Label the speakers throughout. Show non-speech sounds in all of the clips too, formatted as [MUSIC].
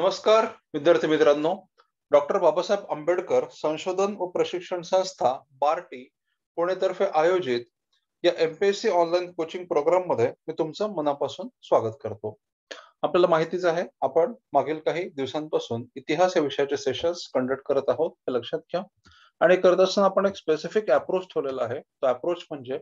Speaker 1: नमस्कार विद्यार्थी मित्रांनो डॉक्टर बाबासाहेब आंबेडकर संशोधन व प्रशिक्षण संस्था बार्टी पुणेतर्फे आयोजित या एमपीएससी ऑनलाईन कोचिंग प्रोग्राम मध्ये मी तुमचं मनापासून स्वागत करतो आपल्याला माहितीच आहे आपण मागील काही दिवसांपासून इतिहास या विषयाचे सेशन्स कंडक्ट करत आहोत हे लक्षात घ्या आणि करत असताना आपण एक स्पेसिफिक अप्रोच ठेवलेला आहे तो अप्रोच म्हणजे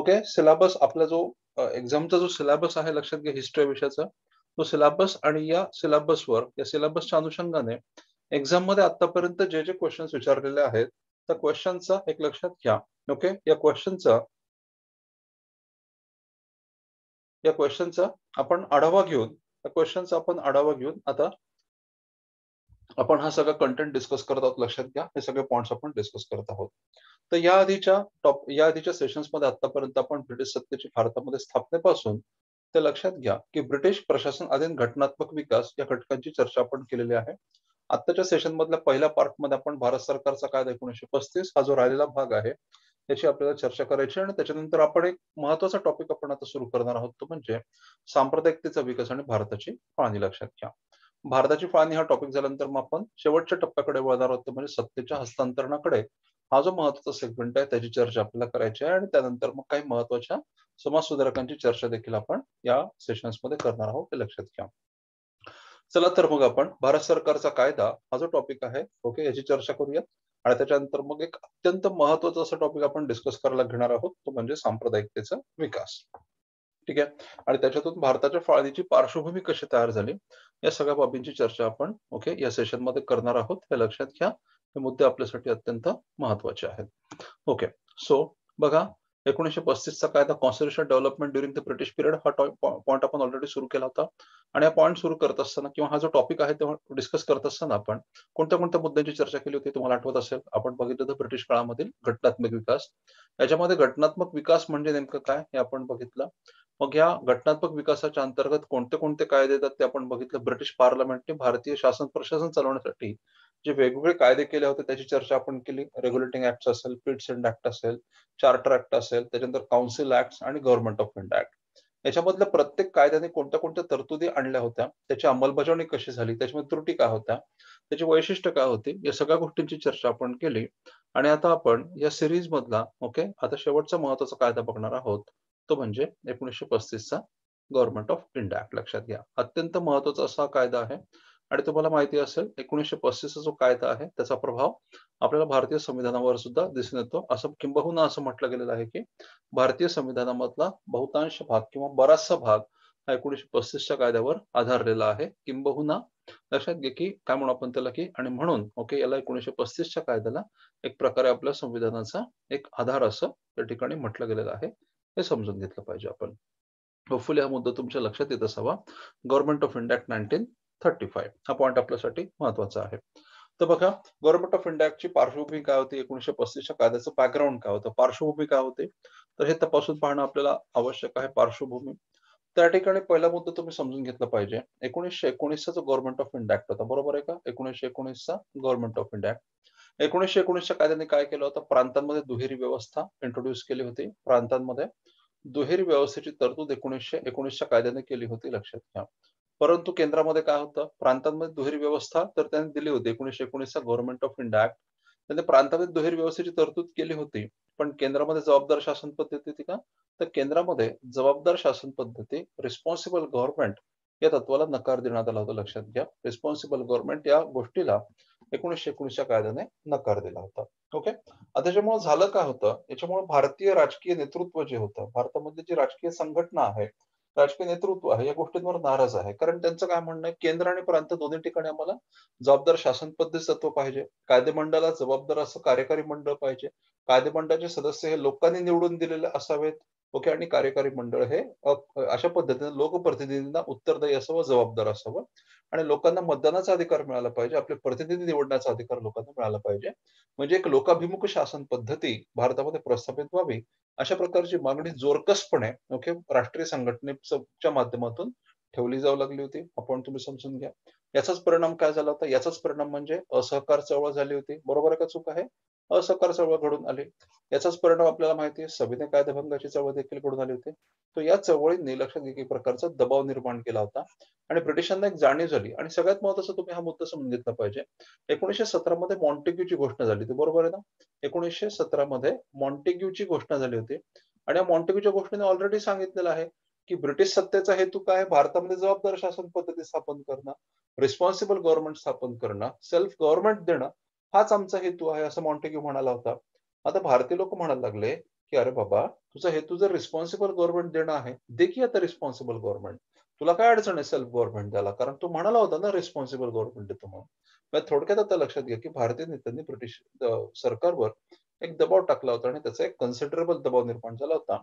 Speaker 1: ओके सिलेबस आपला जो एक्झामचा जो सिलेबस आहे लक्षात घ्या हिस्ट्री विषयाचा तो सिलेबस आणि या सिलेबसवर या सिलेबसच्या अनुषंगाने एक्झाम मध्ये आतापर्यंत जे जे क्वेश्चन्स विचारलेले आहेत त्या क्वेश्चनचा एक लक्षात घ्या ओके या क्वेश्चनचा या क्वेश्चनचा आपण आढावा घेऊन या क्वेश्चनचा आपण आढावा घेऊन आता आपण हा सगळा कंटेंट डिस्कस करत आहोत लक्षात घ्या हे सगळे पॉइंट्स आपण डिस्कस करत आहोत तर या आधीच्या टॉप या आधीच्या सेशन्समध्ये आतापर्यंत आपण ब्रिटिश सत्तेची भारतामध्ये स्थापनेपासून ते लक्षात घ्या की ब्रिटिश प्रशासन अधीन घटनात्मक विकास या घटकांची चर्चा आपण केलेली आहे आताच्या सेशन मधल्या पहिल्या पार्ट मध्ये आपण भारत सरकारचा कायदा एकोणीशे पस्तीस हा जो राहिलेला भाग आहे त्याची आपल्याला चर्चा करायची आणि त्याच्यानंतर आपण एक महत्वाचा टॉपिक आपण आता सुरू करणार आहोत तो म्हणजे सांप्रदायिकतेचा विकास आणि भारताची फाळणी लक्षात घ्या भारताची फाळणी हा टॉपिक झाल्यानंतर मग आपण शेवटच्या टप्प्याकडे वळणार आहोत म्हणजे सत्तेच्या हस्तांतरणाकडे हा जो महत्वाचा सेगमेंट आहे त्याची चर्चा आपल्याला करायची आहे आणि त्यानंतर मग काही महत्वाच्या समाजसुधारकांची चर्चा देखील आपण या मध्ये करणार आहोत हे लक्षात घ्या चला तर मग आपण भारत सरकारचा कायदा हा जो टॉपिक आहे ओके याची चर्चा करूयात आणि त्याच्यानंतर मग एक अत्यंत महत्वाचा असा टॉपिक आपण डिस्कस करायला घेणार आहोत तो म्हणजे सांप्रदायिकतेचा विकास ठीक आहे आणि त्याच्यातून भारताच्या फाळणीची पार्श्वभूमी कशी तयार झाली या सगळ्या बाबींची चर्चा आपण ओके या सेशन मध्ये करणार आहोत हे लक्षात घ्या हे मुद्दे आपल्यासाठी अत्यंत महत्वाचे आहेत ओके सो बघा एकोणीशे पस्तीसचा कायदा constitution development during the British period हा पॉईंट आपण ऑलरेडी सुरू केला होता आणि हा पॉईंट सुरू करत असताना किंवा हा जो टॉपिक आहे तेव्हा डिस्कस करत असताना आपण कोणत्या कोणत्या मुद्द्यांची चर्चा केली होती तुम्हाला आठवत असेल आपण बघितलं तर ब्रिटिश काळामधील घटनात्मक विकास याच्यामध्ये घटनात्मक विकास म्हणजे नेमकं काय हे आपण बघितलं मग या घटनात्मक विकासाच्या अंतर्गत कोणते कोणते कायदे येतात ते आपण बघितलं ब्रिटिश पार्लमेंटने भारतीय शासन प्रशासन चालवण्यासाठी जे वेगवेगळे कायदे केले होते त्याची चर्चा आपण केली रेग्युलेटिंग ऍक्ट असेल पिटसेंड ऍक्ट असेल चार्टर ऍक्ट असेल त्याच्यानंतर काउन्सिल ऍक्ट आणि गव्हर्नमेंट ऑफ इंडिया ऍक्ट याच्यामधल्या प्रत्येक कायद्याने कोणत्या कोणत्या तरतुदी आणल्या होत्या त्याची अंमलबजावणी कशी झाली त्याच्यामध्ये त्रुटी काय होत्या त्याची वैशिष्ट्य काय होती या सगळ्या गोष्टींची चर्चा आपण केली आणि आता आपण या सिरीज मधला ओके आता शेवटचा महत्वाचा कायदा बघणार आहोत तो म्हणजे एकोणीसशे पस्तीसचा गव्हर्नमेंट ऑफ इंडिया ऍक्ट लक्षात घ्या अत्यंत महत्वाचा असा कायदा आहे आणि तुम्हाला माहिती असेल एकोणीसशे पस्तीसचा जो कायदा आहे त्याचा प्रभाव आपल्याला भारतीय संविधानावर सुद्धा दिसून येतो असं किंबहुना असं म्हटलं गेलेलं आहे की भारतीय संविधानामधला बहुतांश भाग किंवा बराचसा भाग हा एकोणीसशे पस्तीसच्या कायद्यावर आधारलेला आहे किंबहुना लक्षात घे की काय म्हणू आपण त्याला की आणि म्हणून ओके याला एकोणीसशे पस्तीसच्या कायद्याला एक प्रकारे आपल्या संविधानाचा एक आधार असं त्या ठिकाणी म्हटलं गेलेलं आहे हे समजून घेतलं पाहिजे आपण होपफुली हा मुद्दा तुमच्या लक्षात येत असावा government of India nineteen thirty five हा पॉईंट आपल्यासाठी महत्वाचा आहे तर बघा गव्हर्नमेंट ऑफ इंडियाची पार्श्वभूमी काय होती एकोणीशे पस्तीसच्या कायद्याचं बॅकग्राऊंड काय होतं पार्श्वभूमी काय होते तर हे तपासून पाहणं आपल्याला आवश्यक आहे पार्श्वभूमी त्या ठिकाणी पहिला मुद्दा तुम्ही समजून घेतला पाहिजे एकोणीसशे एकोणीसचा जो गव्हर्नमेंट ऑफ इंडिया ऍक्ट होता बरोबर आहे का एकोणीसशे एकोणीसचा गव्हर्नमेंट ऑफ इंडिया ऍक्ट एकोणीसशे एकोणीसच्या कायद्याने काय केलं होतं प्रांतांमध्ये दुहेरी व्यवस्था इंट्रोड्यूस केली होती प्रांतांमध्ये दुहेरी व्यवस्थेची तरतूद एकोणीसशे एकोणीसच्या कायद्याने केली होती लक्षात घ्या परंतु केंद्रामध्ये काय होतं प्रांतांमध्ये दुहेरी व्यवस्था तर त्यांनी दिली होती एकोणीसशे चा गव्हर्नमेंट ऑफ इंडिया ऍक्ट त्यांनी प्रांतामध्ये दुहेरी व्यवस्थेची तरतूद केली होती पण केंद्रामध्ये जबाबदार शासन पद्धती होती का तर केंद्रामध्ये जबाबदार शासन पद्धती रिस्पॉन्सिबल गव्हर्नमेंट या तत्वाला नकार देण्यात आला होता लक्षात घ्या रिस्पॉन्सिबल गव्हर्नमेंट या गोष्टीला एकोणीसशे एकोणीसच्या कायद्याने नकार दिला होता ओके आता त्याच्यामुळे झालं काय होतं याच्यामुळे भारतीय राजकीय नेतृत्व जे होतं भारतामध्ये जी राजकीय संघटना आहे राजकीय नेतृत्व आहे या गोष्टींवर नाराज आहे कारण त्यांचं काय म्हणणं आहे केंद्र आणि प्रांत दोन्ही ठिकाणी आम्हाला जबाबदार शासन तत्व पाहिजे कायदेमंडळाला जबाबदार असं कार्यकारी मंडळ पाहिजे कायदेमंडळाचे सदस्य हे लोकांनी निवडून दिलेले असावेत ओके आणि कार्यकारी मंडळ हे अशा पद्धतीने लोकप्रतिनिधींना उत्तरदायी असावं जबाबदार असावं आणि लोकांना मतदानाचा अधिकार मिळाला पाहिजे आपले प्रतिनिधी निवडण्याचा अधिकार लोकांना मिळाला पाहिजे म्हणजे एक लोकाभिमुख शासन पद्धती भारतामध्ये प्रस्थापित व्हावी अशा प्रकारची मागणी जोरकसपणे ओके राष्ट्रीय संघटनेच्या माध्यमातून ठेवली जाऊ लागली होती आपण तुम्ही समजून घ्या याचाच परिणाम काय झाला होता याचाच परिणाम म्हणजे असहकार चळवळ झाली होती बरोबर आहे का चूक आहे असहकार चळवळ घडून आली याचाच परिणाम आपल्याला माहिती आहे सविनय कायदेभंगाची चळवळ देखील घडून आली होती तो या चळवळीने लक्षात प्रकारचा दबाव निर्माण केला होता आणि ब्रिटिशांना एक जाणीव झाली आणि सगळ्यात महत्वाचं तुम्ही हा मुद्दा समजून घेतला पाहिजे एकोणीशे मध्ये मॉन्टेग्यूची घोषणा झाली होती बरोबर आहे ना एकोणीशे मध्ये मॉन्टेग्यूची घोषणा झाली होती आणि या मॉन्टेग्यूच्या घोषणेने ऑलरेडी सांगितलेलं आहे की ब्रिटिश सत्तेचा हेतू काय भारतामध्ये जबाबदार शासन पद्धती स्थापन करणं रिस्पॉन्सिबल गव्हर्नमेंट स्थापन करणं सेल्फ गव्हर्नमेंट देणं हाच आमचा हेतू आहे असं मॉन्टेग्यू म्हणाला होता आता भारतीय लोक म्हणायला लागले की अरे बाबा तुझा हेतू जर रिस्पॉन्सिबल गव्हर्नमेंट देणं आहे देखील आता रिस्पॉन्सिबल गव्हर्नमेंट तुला काय अडचण आहे सेल्फ गव्हर्नमेंट द्यायला कारण तो म्हणाला होता ना रिस्पॉन्सिबल गव्हर्नमेंट देतो म्हणून थोडक्यात आता लक्षात घ्या की भारतीय नेत्यांनी ब्रिटिश सरकारवर एक दबाव टाकला होता आणि त्याचा एक कन्सिडरेबल दबाव निर्माण झाला होता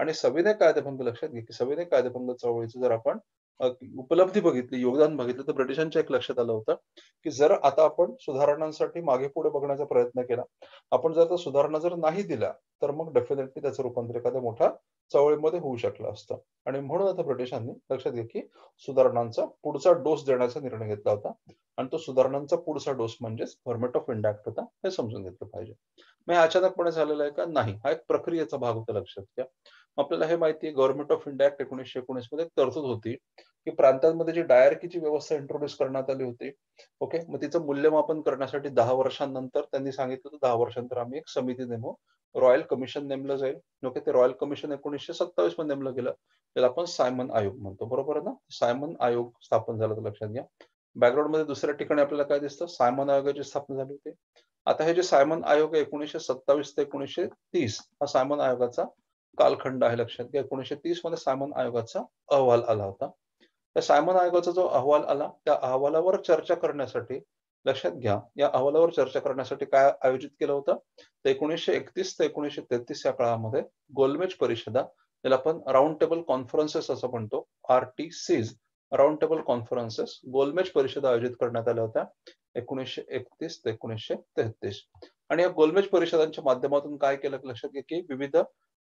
Speaker 1: आणि संविनय कायदेभंग लक्षात घे की कायदेभंग चळवळीचं जर आपण उपलब्धी बघितली योगदान बघितलं तर ब्रिटिशांच्या एक लक्षात आलं होतं की जर आता आपण सुधारणांसाठी मागे पुढे बघण्याचा प्रयत्न केला आपण जर आता सुधारणा जर नाही दिला तर मग डेफिनेटली त्याचं रूपांतर एखाद्या मोठ्या चळवळीमध्ये होऊ शकलं असतं आणि म्हणून आता ब्रिटिशांनी लक्षात घे की सुधारणांचा पुढचा डोस देण्याचा निर्णय घेतला होता आणि तो सुधारणांचा पुढचा डोस म्हणजेच गव्हर्नमेंट ऑफ इंडिया होता हे समजून घेतलं पाहिजे मग अचानकपणे झालेलं आहे का नाही हा एक प्रक्रियेचा भाग होता लक्षात घ्या आपल्याला हे माहिती आहे गव्हर्नमेंट ऑफ इंडिया ऍक्ट एकोणीसशे एकोणीस मध्ये तरतूद होती की प्रांतांमध्ये जी डायरकीची व्यवस्था इंट्रोड्यूस करण्यात आली होती ओके मग तिचं मूल्यमापन करण्यासाठी दहा वर्षांनंतर त्यांनी सांगितलं तर दहा वर्षानंतर आम्ही एक समिती नेमू रॉयल कमिशन नेमलं जाईल ओके ते रॉयल कमिशन एकोणीसशे सत्तावीस मध्ये नेमलं गेलं त्याला आपण सायमन आयोग म्हणतो बरोबर ना सायमन आयोग स्थापन झाला तर लक्षात घ्या बॅकग्राऊंड मध्ये दुसऱ्या ठिकाणी आपल्याला काय दिसतं सायमन आयोगाची स्थापना झाली होती आता हे जे सायमन आयोग एकोणीसशे सत्तावीस ते एकोणीसशे तीस हा सायमन आयोगाचा कालखंड आहे लक्षात घ्या एकोणीसशे तीस मध्ये सायमन आयोगाचा अहवाल आला होता त्या सायमन आयोगाचा जो अहवाल आला त्या अहवालावर चर्चा करण्यासाठी लक्षात घ्या या अहवालावर चर्चा करण्यासाठी काय आयोजित केलं होतं तर एकोणीसशे एकतीस ते एकोणीसशे तेहतीस या काळामध्ये गोलमेज परिषदा ज्याला आपण राऊंड टेबल कॉन्फरन्सेस असं म्हणतो R T Cs round table conferences गोलमेज परिषद आयोजित करण्यात आल्या होत्या एकोणीसशे एकतीस ते एकोणीसशे तेहतीस आणि या गोलमेज परिषदांच्या माध्यमातून काय केलं लक्षात घ्या की विविध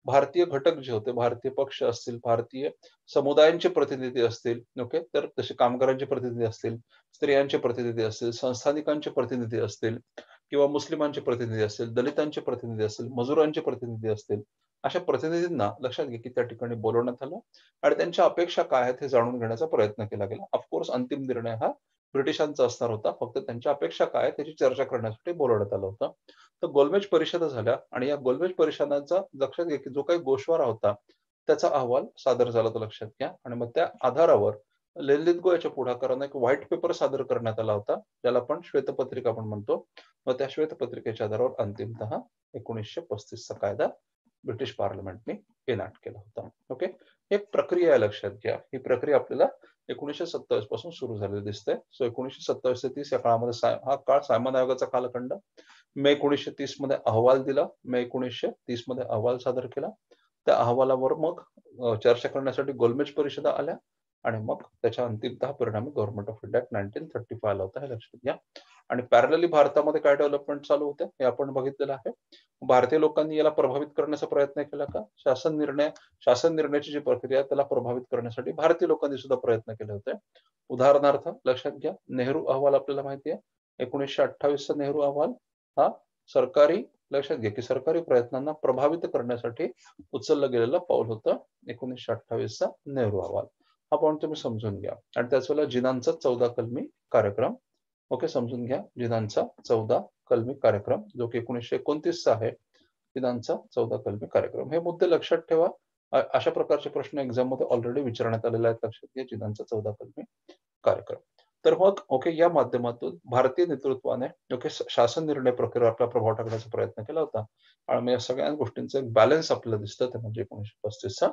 Speaker 1: भारतीय घटक जे होते भारतीय पक्ष असतील भारतीय समुदायांचे प्रतिनिधी असतील ओके तर तसे कामगारांचे प्रतिनिधी असतील स्त्रियांचे प्रतिनिधी असतील संस्थानिकांचे प्रतिनिधी असतील किंवा मुस्लिमांचे प्रतिनिधी असतील दलितांचे प्रतिनिधी असतील मजुरांचे प्रतिनिधी असतील अशा प्रतिनिधींना लक्षात घे की त्या ठिकाणी बोलवण्यात आलं आणि त्यांच्या अपेक्षा काय आहेत हे जाणून घेण्याचा प्रयत्न केला गेला ऑफकोर्स अंतिम निर्णय हा ब्रिटिशांचा असणार होता फक्त त्यांच्या अपेक्षा काय त्याची चर्चा करण्यासाठी बोलवण्यात आलं होतं तर गोलमेज परिषदा झाल्या आणि या गोलमेज परिषदांचा लक्षात घ्या की जो काही गोशवारा होता त्याचा अहवाल सादर झाला तो लक्षात घ्या आणि मग त्या आधारावर ललित गो याच्या पुढाकारानं एक व्हाईट पेपर सादर करण्यात आला होता ज्याला आपण श्वेतपत्रिका पण म्हणतो मग त्या श्वेतपत्रिकेच्या आधारावर अंतिमतः एकोणीसशे पस्तीसचा कायदा ब्रिटिश पार्लमेंटने एनाट केला होता ओके एक प्रक्रिया लक्षात घ्या ही प्रक्रिया आपल्याला एकोणीसशे सत्तावीस पासून सुरू झालेली दिसते सो एकोणीसशे सत्तावीस ते तीस या काळामध्ये हा काळ सायमन आयोगाचा कालखंड मे एकोणीसशे तीस मध्ये अहवाल दिला मे एकोणीसशे तीस मध्ये अहवाल सादर केला त्या अहवालावर मग चर्चा करण्यासाठी गोलमेज परिषदा आल्या आणि मग त्याच्या अंतिमतः परिणामी government of India nineteen thirty फायला होता हे लक्षात घ्या आणि पॅरलली भारतामध्ये काय डेव्हलपमेंट चालू होत्या हे आपण बघितलेलं आहे भारतीय लोकांनी याला प्रभावित करण्याचा प्रयत्न केला का शासन निर्णय शासन निर्णयाची जी प्रक्रिया त्याला प्रभावित करण्यासाठी भारतीय लोकांनी सुद्धा प्रयत्न केले होते उदाहरणार्थ लक्षात घ्या नेहरू अहवाल आपल्याला माहिती आहे एकोणीसशे अठ्ठावीसचा नेहरू अहवाल हा सरकारी लक्षात घ्या की सरकारी प्रयत्नांना प्रभावित करण्यासाठी उचललं गेलेलं पाऊल होतं एकोणीसशे अठ्ठावीसचा नेहरू अहवाल हा पॉईंट तुम्ही समजून घ्या आणि त्याच वेळेला जिनांचा चौदा कलमी कार्यक्रम ओके समजून घ्या जिनांचा चौदा कलमी कार्यक्रम जो की एकोणीसशे एकोणतीसचा आहे जिनांचा चौदा कलमी कार्यक्रम हे मुद्दे लक्षात ठेवा अशा प्रकारचे प्रश्न एक्झाम मध्ये ऑलरेडी विचारण्यात आलेले आहेत लक्षात घ्या जिनांचा चौदा कलमी कार्यक्रम तर मग ओके या माध्यमातून भारतीय नेतृत्वाने ओके शासन निर्णय प्रक्रियेवर आपला प्रभाव टाकण्याचा प्रयत्न केला होता आणि या सगळ्या गोष्टींचं एक बॅलन्स आपल्याला दिसतं ते म्हणजे एकोणीसशे पस्तीसचा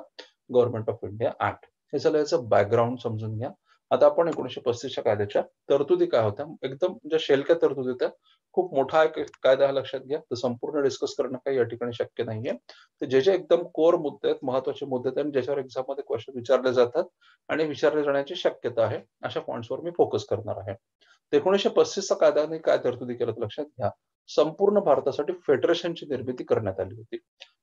Speaker 1: गव्हर्नमेंट ऑफ इंडिया ऍक्ट हे झालं बॅकग्राऊंड समजून घ्या आता आपण एकोणीशे पस्तीसच्या कायद्याच्या तरतुदी काय होत्या एकदम ज्या शेलक्या तरतुदी होत्या खूप मोठा कायदा हा लक्षात घ्या तर संपूर्ण डिस्कस करणं काही या ठिकाणी शक्य नाहीये तर जे जे एकदम कोर मुद्दे आहेत महत्वाचे मुद्दे आहेत आणि ज्याच्यावर एक्झाममध्ये क्वेश्चन विचारले जातात आणि विचारले जाण्याची शक्यता आहे अशा पॉईंट्सवर मी फोकस करणार आहे एकोणीशे पस्तीसचा कायद्याने काय तरतुदी केलं लक्षात घ्या संपूर्ण भारतासाठी फेडरेशनची निर्मिती करण्यात आली होती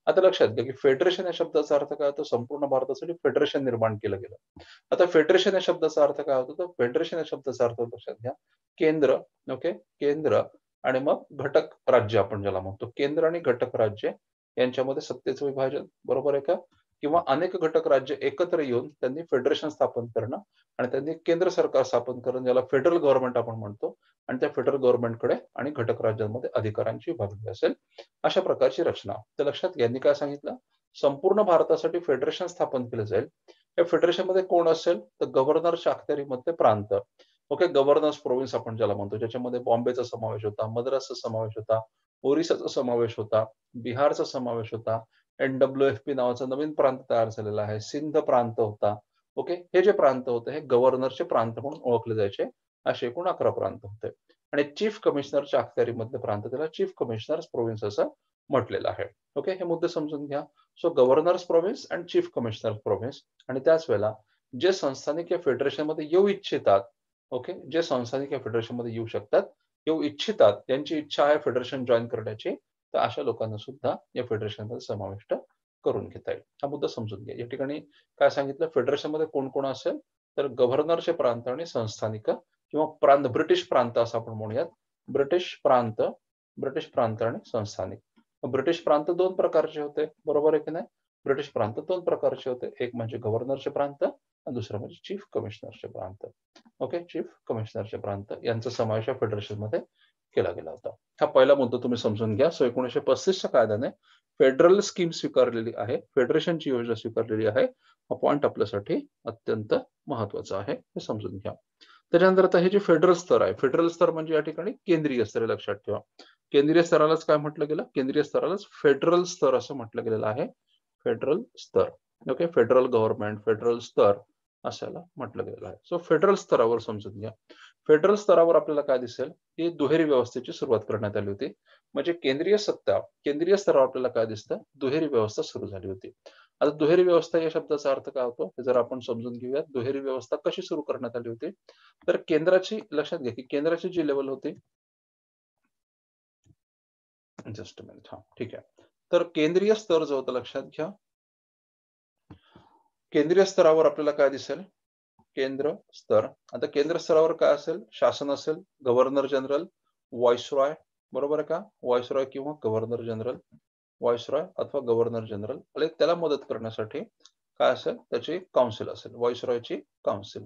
Speaker 1: आता लक्षात घ्या की फेडरेशन या शब्दाचा अर्थ काय होतो संपूर्ण भारतासाठी फेडरेशन निर्माण केलं गेलं आता फेडरेशन या शब्दाचा अर्थ काय होतो तर फेडरेशन या शब्दाचा अर्थ लक्षात घ्या केंद्र ओके केंद्र आणि मग घटक राज्य आपण ज्याला म्हणतो केंद्र आणि घटक राज्य यांच्यामध्ये सत्तेचं विभाजन बरोबर आहे का किंवा अनेक घटक राज्य एकत्र येऊन त्यांनी फेडरेशन स्थापन करणं आणि त्यांनी केंद्र सरकार स्थापन करणं ज्याला फेडरल गव्हर्नमेंट आपण म्हणतो आणि त्या फेडरल गव्हर्नमेंटकडे आणि घटक राज्यांमध्ये अधिकारांची विभागणी असेल अशा प्रकारची रचना तर लक्षात यांनी काय सांगितलं संपूर्ण भारतासाठी फेडरेशन स्थापन केलं जाईल या फेडरेशनमध्ये कोण असेल तर गव्हर्नरच्या अखत्यारीमध्ये प्रांत ओके गव्हर्नर प्रोव्हिन्स आपण ज्याला म्हणतो ज्याच्यामध्ये बॉम्बेचा समावेश होता मद्रासचा समावेश होता ओरिसाचा समावेश होता बिहारचा समावेश होता एन डब्ल्यू एफ पी नावाचा नवीन प्रांत तयार झालेला आहे सिंध प्रांत होता ओके हे जे प्रांत होते हे गव्हर्नरचे प्रांत म्हणून ओळखले जायचे असे एकूण अकरा प्रांत होते आणि चीफ कमिशनरच्या अखत्यारीमधले प्रांत त्याला चीफ कमिशनर्स प्रोव्हिन्स असं म्हटलेलं आहे ओके हे मुद्दे समजून घ्या so governors province and chief commissioner province आणि त्याच वेळेला जे संस्थानिक या फेडरेशनमध्ये येऊ इच्छितात ओके जे संस्थानिक या फेडरेशनमध्ये येऊ शकतात येऊ इच्छितात त्यांची इच्छा आहे फेडरेशन जॉईन करण्याची तर अशा लोकांना सुद्धा या फेडरेशनमध्ये समाविष्ट करून घेता येईल हा मुद्दा समजून घ्या या ठिकाणी काय सांगितलं मध्ये कोण कोण असेल तर गव्हर्नरचे प्रांत आणि संस्थानिक किंवा प्रांत ब्रिटिश प्रांत असं आपण म्हणूयात ब्रिटिश प्रांत ब्रिटिश प्रांत आणि संस्थानिक ब्रिटिश प्रांत दोन प्रकारचे होते बरोबर आहे की नाही ब्रिटिश प्रांत दोन प्रकारचे होते एक म्हणजे गव्हर्नरचे प्रांत आणि दुसरं म्हणजे चीफ कमिशनरचे प्रांत ओके चीफ कमिशनरचे प्रांत यांचा समावेश फेडरेशन मध्ये केला गेला होता हा पहिला मुद्दा तुम्ही समजून घ्या सो एकोणीसशे पस्तीसच्या कायद्याने फेडरल स्कीम स्वीकारलेली आहे फेडरेशनची योजना स्वीकारलेली आहे हा पॉईंट आपल्यासाठी अत्यंत महत्वाचा आहे हे समजून घ्या त्याच्यानंतर आता हे जे फेडरल स्तर आहे फेडरल स्तर म्हणजे या ठिकाणी केंद्रीय स्तर लक्षात ठेवा केंद्रीय स्तरालाच काय म्हटलं गेलं केंद्रीय स्तरालाच फेडरल स्तर असं म्हटलं गेलेलं आहे फेडरल स्तर ओके फेडरल गव्हर्नमेंट फेडरल स्तर असायला म्हटलं गेलेलं आहे सो फेडरल स्तरावर समजून घ्या फेडरल स्तरावर आपल्याला काय दिसेल की दुहेरी व्यवस्थेची सुरुवात करण्यात आली होती म्हणजे केंद्रीय सत्ता केंद्रीय स्तरावर आपल्याला काय दिसतं दुहेरी व्यवस्था सुरू झाली होती आता दुहेरी व्यवस्था या शब्दाचा अर्थ काय होतो हे जर आपण समजून घेऊया दुहेरी व्यवस्था कशी सुरू करण्यात आली होती तर केंद्राची लक्षात घ्या की केंद्राची जी लेवल होती जस्ट मिनिट हा ठीक आहे तर केंद्रीय स्तर जो होता लक्षात घ्या केंद्रीय स्तरावर आपल्याला काय दिसेल केंद्र स्तर आता केंद्र स्तरावर काय असेल शासन असेल गव्हर्नर जनरल व्हॉइसरॉय बरोबर आहे का रॉय किंवा गव्हर्नर जनरल व्हॉइसरॉय अथवा गव्हर्नर जनरल त्याला मदत करण्यासाठी काय असेल त्याची काउन्सिल असेल रॉयची काउन्सिल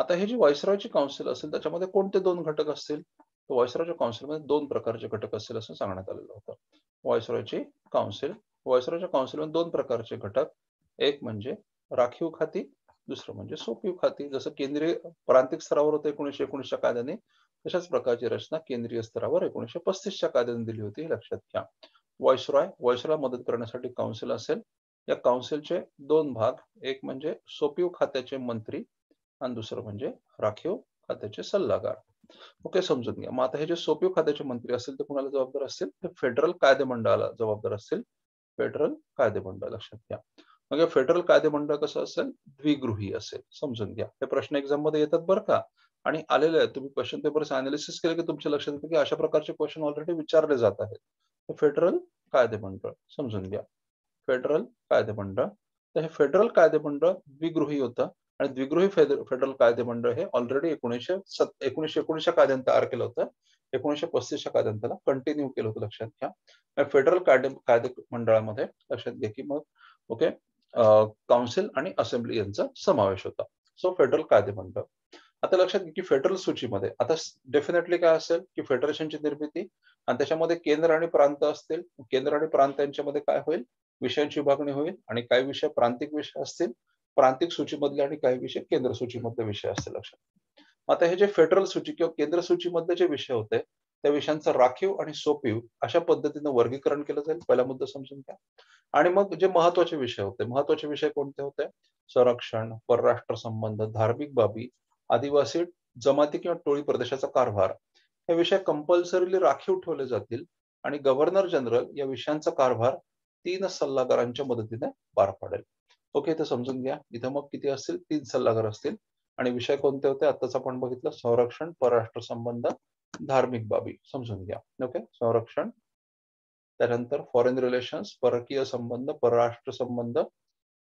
Speaker 1: आता हे जी रॉयची काउन्सिल असेल त्याच्यामध्ये कोणते दोन घटक असतील व्हॉइसरॉयच्या काउन्सिलमध्ये दोन प्रकारचे घटक असतील असं सांगण्यात आलेलं होतं रॉयची काउन्सिल रॉयच्या काउन्सिलमध्ये दोन प्रकारचे घटक एक म्हणजे राखीव खाती दुसरं म्हणजे सोपी खाती जसं केंद्रीय प्रांतिक स्तरावर होतं एकोणीशे एकोणीसच्या कायद्याने तशाच प्रकारची रचना केंद्रीय स्तरावर एकोणीशे पस्तीसच्या कायद्याने दिली होती लक्षात घ्या वॉयसरॉय वॉयसरॉय मदत करण्यासाठी काउन्सिल असेल या काउन्सिलचे दोन भाग एक म्हणजे सोपीव खात्याचे मंत्री आणि दुसरं म्हणजे राखीव खात्याचे सल्लागार ओके समजून घ्या मग आता हे जे सोपीव खात्याचे मंत्री असतील ते कुणाला जबाबदार असतील ते फेडरल कायदेमंडळाला जबाबदार असतील फेडरल कायदेमंडळ लक्षात घ्या मग फेडरल कायदेमंडळ कसं असेल द्विगृही असेल समजून घ्या हे प्रश्न एक्झाम मध्ये येतात बरं का आणि आलेले आहेत तुम्ही क्वेश्चन पेपर अनालिसिस केले की तुमच्या लक्षात येतं की अशा प्रकारचे क्वेश्चन ऑलरेडी विचारले जात आहेत फेडरल कायदेमंडळ समजून घ्या फेडरल कायदेमंडळ तर हे फेडरल कायदेमंडळ द्विगृही होतं आणि द्विगृही फेडरल कायदेमंडळ हे ऑलरेडी एकोणीसशे सत एकोणीसशे एकोणीसच्या तयार केलं होतं एकोणीशे पस्तीसच्या त्याला कंटिन्यू केलं होतं लक्षात घ्या फेडरल कायदे कायदे मंडळामध्ये लक्षात घ्या की मग ओके काउन्सिल आणि असेंब्ली यांचा समावेश होता सो फेडरल कायदे कायदेमंडळ आता लक्षात घ्या की फेडरल सूचीमध्ये आता डेफिनेटली काय असेल की फेडरेशनची निर्मिती आणि त्याच्यामध्ये केंद्र आणि प्रांत असतील केंद्र आणि प्रांत यांच्यामध्ये काय होईल विषयांची विभागणी होईल आणि काही विषय प्रांतिक विषय असतील प्रांतिक सूचीमधले आणि काही विषय केंद्र सूचीमधले विषय असतील लक्षात आता हे जे फेडरल सूची किंवा केंद्र सूचीमधले जे विषय होते त्या विषयांचं राखीव आणि सोपीव अशा पद्धतीनं वर्गीकरण केलं जाईल पहिला मुद्दा समजून घ्या आणि मग जे महत्वाचे विषय होते महत्वाचे विषय कोणते होते संरक्षण परराष्ट्र संबंध धार्मिक बाबी आदिवासी जमाती किंवा टोळी प्रदेशाचा कारभार हे विषय कंपल्सरीली राखीव ठेवले जातील आणि गव्हर्नर जनरल या विषयांचा कारभार तीन सल्लागारांच्या मदतीने पार पाडेल ओके इथं समजून घ्या इथं मग किती असतील तीन सल्लागार असतील आणि विषय कोणते होते आताच आपण बघितलं संरक्षण परराष्ट्र संबंध धार्मिक बाबी समजून घ्या ओके संरक्षण त्यानंतर फॉरेन रिलेशन्स परकीय संबंध परराष्ट्र संबंध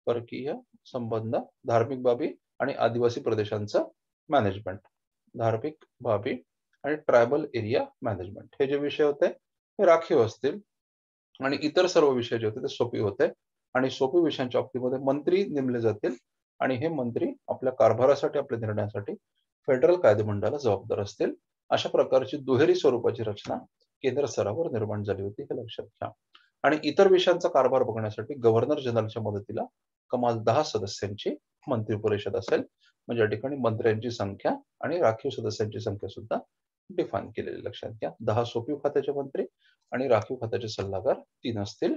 Speaker 1: परकीय संबंध धार्मिक बाबी आणि आदिवासी प्रदेशांचं मॅनेजमेंट धार्मिक बाबी आणि ट्रायबल एरिया मॅनेजमेंट हे जे विषय होते हे राखीव असतील आणि इतर सर्व विषय जे होते ते सोपी होते आणि सोपी विषयांच्या बाबतीमध्ये मंत्री नेमले जातील आणि हे मंत्री आपल्या कारभारासाठी आपल्या निर्णयासाठी फेडरल कायदेमंडळाला जबाबदार असतील अशा प्रकारची दुहेरी स्वरूपाची रचना केंद्र स्तरावर निर्माण झाली होती हे लक्षात घ्या आणि इतर विषयांचा कारभार बघण्यासाठी गव्हर्नर जनरलच्या मदतीला कमाल दहा सदस्यांची मंत्री परिषद असेल म्हणजे या ठिकाणी मंत्र्यांची संख्या आणि राखीव सदस्यांची संख्या सुद्धा डिफाईन केलेली लक्षात घ्या दहा सोपीव खात्याचे मंत्री आणि राखीव खात्याचे सल्लागार तीन असतील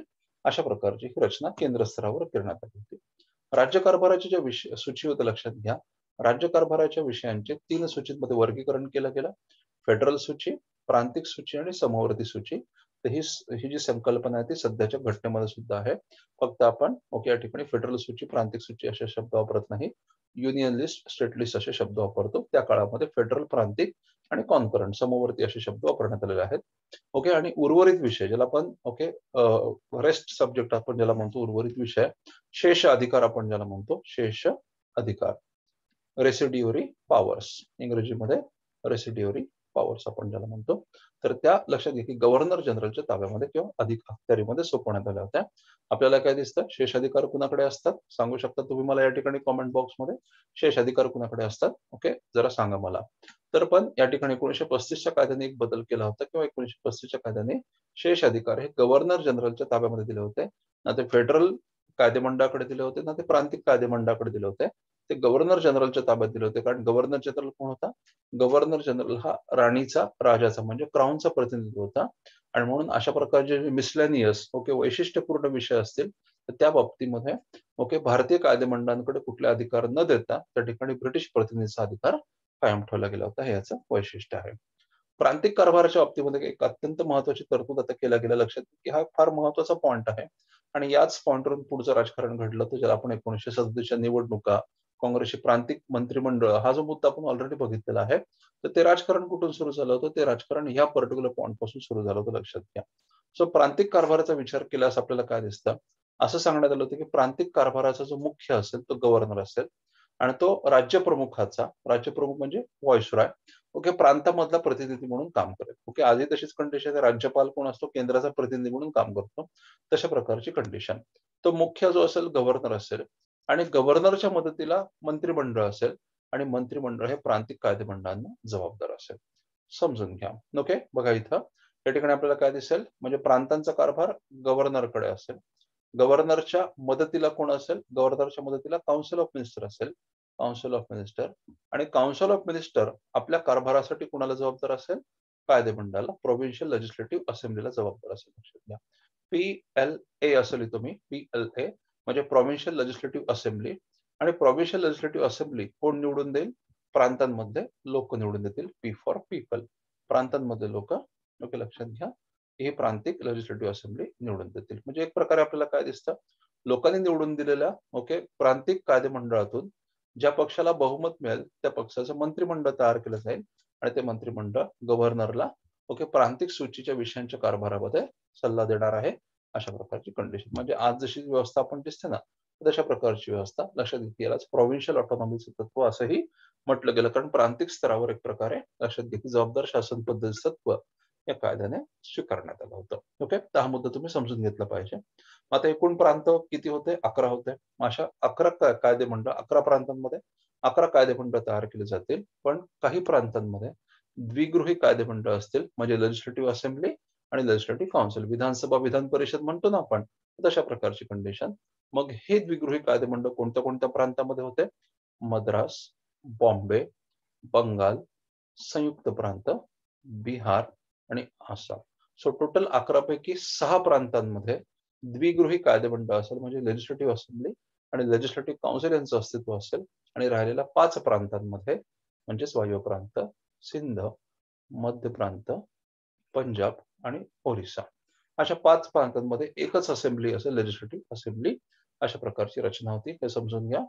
Speaker 1: अशा प्रकारची ही रचना केंद्र स्तरावर करण्यात आली होती राज्य कारभाराची ज्या सूची होत्या लक्षात घ्या राज्यकारभाराच्या विषयांचे तीन सूचीमध्ये वर्गीकरण केलं गेलं फेडरल सूची प्रांतिक सूची आणि समवर्ती सूची तर ही ही जी संकल्पना आहे ती सध्याच्या घटनेमध्ये सुद्धा आहे फक्त आपण ओके या ठिकाणी फेडरल सूची प्रांतिक सूची असे शब्द वापरत नाही युनियन लिस्ट स्टेट लिस्ट असे शब्द वापरतो त्या काळामध्ये फेडरल प्रांतिक आणि कॉन्करंट समवर्ती असे शब्द वापरण्यात आलेले आहेत ओके आणि उर्वरित विषय ज्याला आपण ओके रेस्ट सब्जेक्ट आपण ज्याला म्हणतो उर्वरित विषय शेष अधिकार आपण ज्याला म्हणतो शेष अधिकार रेसिड्युअरी पॉवर्स इंग्रजीमध्ये रेसिड्युअरी पॉवर्स आपण ज्याला म्हणतो तर त्या लक्षात घ्या की गव्हर्नर जनरलच्या ताब्यामध्ये किंवा अधिक अखत्यारीमध्ये सोपवण्यात आल्या होत्या आपल्याला काय दिसतं शेष अधिकार कुणाकडे असतात सांगू शकता तुम्ही मला या ठिकाणी कॉमेंट बॉक्समध्ये अधिकार कुणाकडे असतात ओके जरा सांगा मला तर पण या ठिकाणी एकोणीशे पस्तीसच्या कायद्याने एक बदल केला होता किंवा एकोणीशे पस्तीसच्या कायद्याने शेष अधिकार हे गव्हर्नर जनरलच्या ताब्यामध्ये दिले होते ना ते फेडरल कायदेमंडळाकडे दिले होते ना ते प्रांतिक कायदेमंडळाकडे दिले होते ते गव्हर्नर जनरलच्या ताब्यात दिले होते कारण गव्हर्नर जनरल कोण होता गव्हर्नर जनरल हा राणीचा राजाचा म्हणजे क्राऊनचा प्रतिनिधी होता आणि म्हणून अशा प्रकारचे मिसलॅनियस ओके वैशिष्ट्यपूर्ण विषय असतील तर त्या बाबतीमध्ये ओके भारतीय कायदेमंडळांकडे कुठले अधिकार न देता त्या ठिकाणी ब्रिटिश प्रतिनिधीचा अधिकार कायम ठेवला गेला होता हे याचं वैशिष्ट्य आहे प्रांतिक कारभाराच्या बाबतीमध्ये एक अत्यंत महत्वाची तरतूद आता केल्या गेल्या लक्षात की हा फार महत्वाचा पॉईंट आहे आणि याच पॉईंटवरून पुढचं राजकारण घडलं तर ज्याला आपण एकोणीसशे सदतीसच्या निवडणुका काँग्रेसचे प्रांतिक मंत्रिमंडळ हा जो मुद्दा आपण ऑलरेडी बघितलेला आहे तर ते राजकारण कुठून सुरू झालं होतं ते राजकारण ह्या पर्टिक्युलर पॉईंट पासून सुरू झालं होतं लक्षात घ्या सो प्रांतिक कारभाराचा विचार केल्यास आपल्याला काय दिसतं असं सांगण्यात आलं होतं की प्रांतिक कारभाराचा जो मुख्य असेल तो गव्हर्नर असेल आणि तो राज्यप्रमुखाचा राज्यप्रमुख म्हणजे रॉय ओके प्रांतामधला प्रतिनिधी म्हणून काम करेल ओके आधी तशीच कंडिशन आहे राज्यपाल कोण असतो केंद्राचा प्रतिनिधी म्हणून काम करतो तशा प्रकारची कंडिशन तो मुख्य जो असेल गव्हर्नर असेल आणि गव्हर्नरच्या मदतीला मंत्रिमंडळ असेल आणि मंत्रिमंडळ हे प्रांतिक मंडळांना जबाबदार असेल समजून घ्या ओके बघा इथं या ठिकाणी आपल्याला काय दिसेल म्हणजे प्रांतांचा कारभार गव्हर्नरकडे असेल गव्हर्नरच्या मदतीला कोण असेल गव्हर्नरच्या मदतीला काउन्सिल ऑफ मिनिस्टर असेल काउन्सिल ऑफ मिनिस्टर आणि काउन्सिल ऑफ मिनिस्टर आपल्या कारभारासाठी कोणाला जबाबदार असेल कायदेमंडळाला प्रोव्हिन्शियल लेजिस्लेटिव्ह असेंब्लीला जबाबदार असेल लक्षात घ्या पी एल ए असेल तुम्ही पी एल ए म्हणजे प्रॉव्हिन्शियल लेजिस्लेटिव्ह असेंब्ली आणि प्रॉव्हिन्शियल लेजिस्लेटिव्ह असेंब्ली कोण निवडून देईल प्रांतांमध्ये लोक निवडून देतील पी फॉर पीपल प्रांतांमध्ये लोक ओके लक्षात घ्या ही प्रांतिक लेजिस्लेटिव्ह असेंब्ली निवडून देतील म्हणजे एक प्रकारे आपल्याला काय दिसतं लोकांनी निवडून दिलेल्या ओके प्रांतिक कायदेमंडळातून ज्या पक्षाला बहुमत मिळेल त्या पक्षाचं मंत्रिमंडळ तयार केलं जाईल आणि ते मंत्रिमंडळ गव्हर्नरला ओके प्रांतिक सूचीच्या विषयांच्या कारभारामध्ये सल्ला देणार आहे अशा प्रकारची कंडिशन म्हणजे आज जशी व्यवस्था आपण दिसते ना तशा प्रकारची व्यवस्था लक्षात घेतली यालाच प्रॉव्हिन्शियल ऑटोनॉमीचं तत्व असंही म्हटलं गेलं कारण प्रांतिक स्तरावर एक प्रकारे लक्षात घेतली जबाबदार शासन पद्धती तत्व या कायद्याने स्वीकारण्यात आलं होतं ओके तर हा मुद्दा तुम्ही समजून घेतला पाहिजे आता एकूण प्रांत किती होते अकरा होते अशा अकरा कायदे मंडळ अकरा प्रांतांमध्ये अकरा कायदे मंडळ तयार केले जातील पण काही प्रांतांमध्ये द्विगृही कायदे मंडळ असतील म्हणजे लेजिस्लेटिव्ह असेंब्ली आणि लेजिस्लेटिव्ह काउन्सिल विधानसभा विधान परिषद म्हणतो ना आपण तशा प्रकारची कंडिशन मग हे द्विगृही कायदेमंडळ कोणत्या कोणत्या प्रांतामध्ये होते मद्रास बॉम्बे बंगाल संयुक्त प्रांत बिहार आणि आसाम सो टोटल अकरापैकी सहा प्रांतांमध्ये द्विगृही कायदेमंडळ असेल म्हणजे लेजिस्लेटिव्ह असेंब्ली आणि लेजिस्लेटिव्ह काउन्सिल यांचं अस्तित्व असेल आणि राहिलेल्या पाच प्रांतांमध्ये म्हणजेच वायव्य प्रांत सिंध मध्य प्रांत पंजाब आणि ओरिसा अशा पाच प्रांतांमध्ये एकच असेंब्ली असेल लेजिस्लेटिव्ह असेंब्ली अशा प्रकारची रचना होती हे समजून घ्या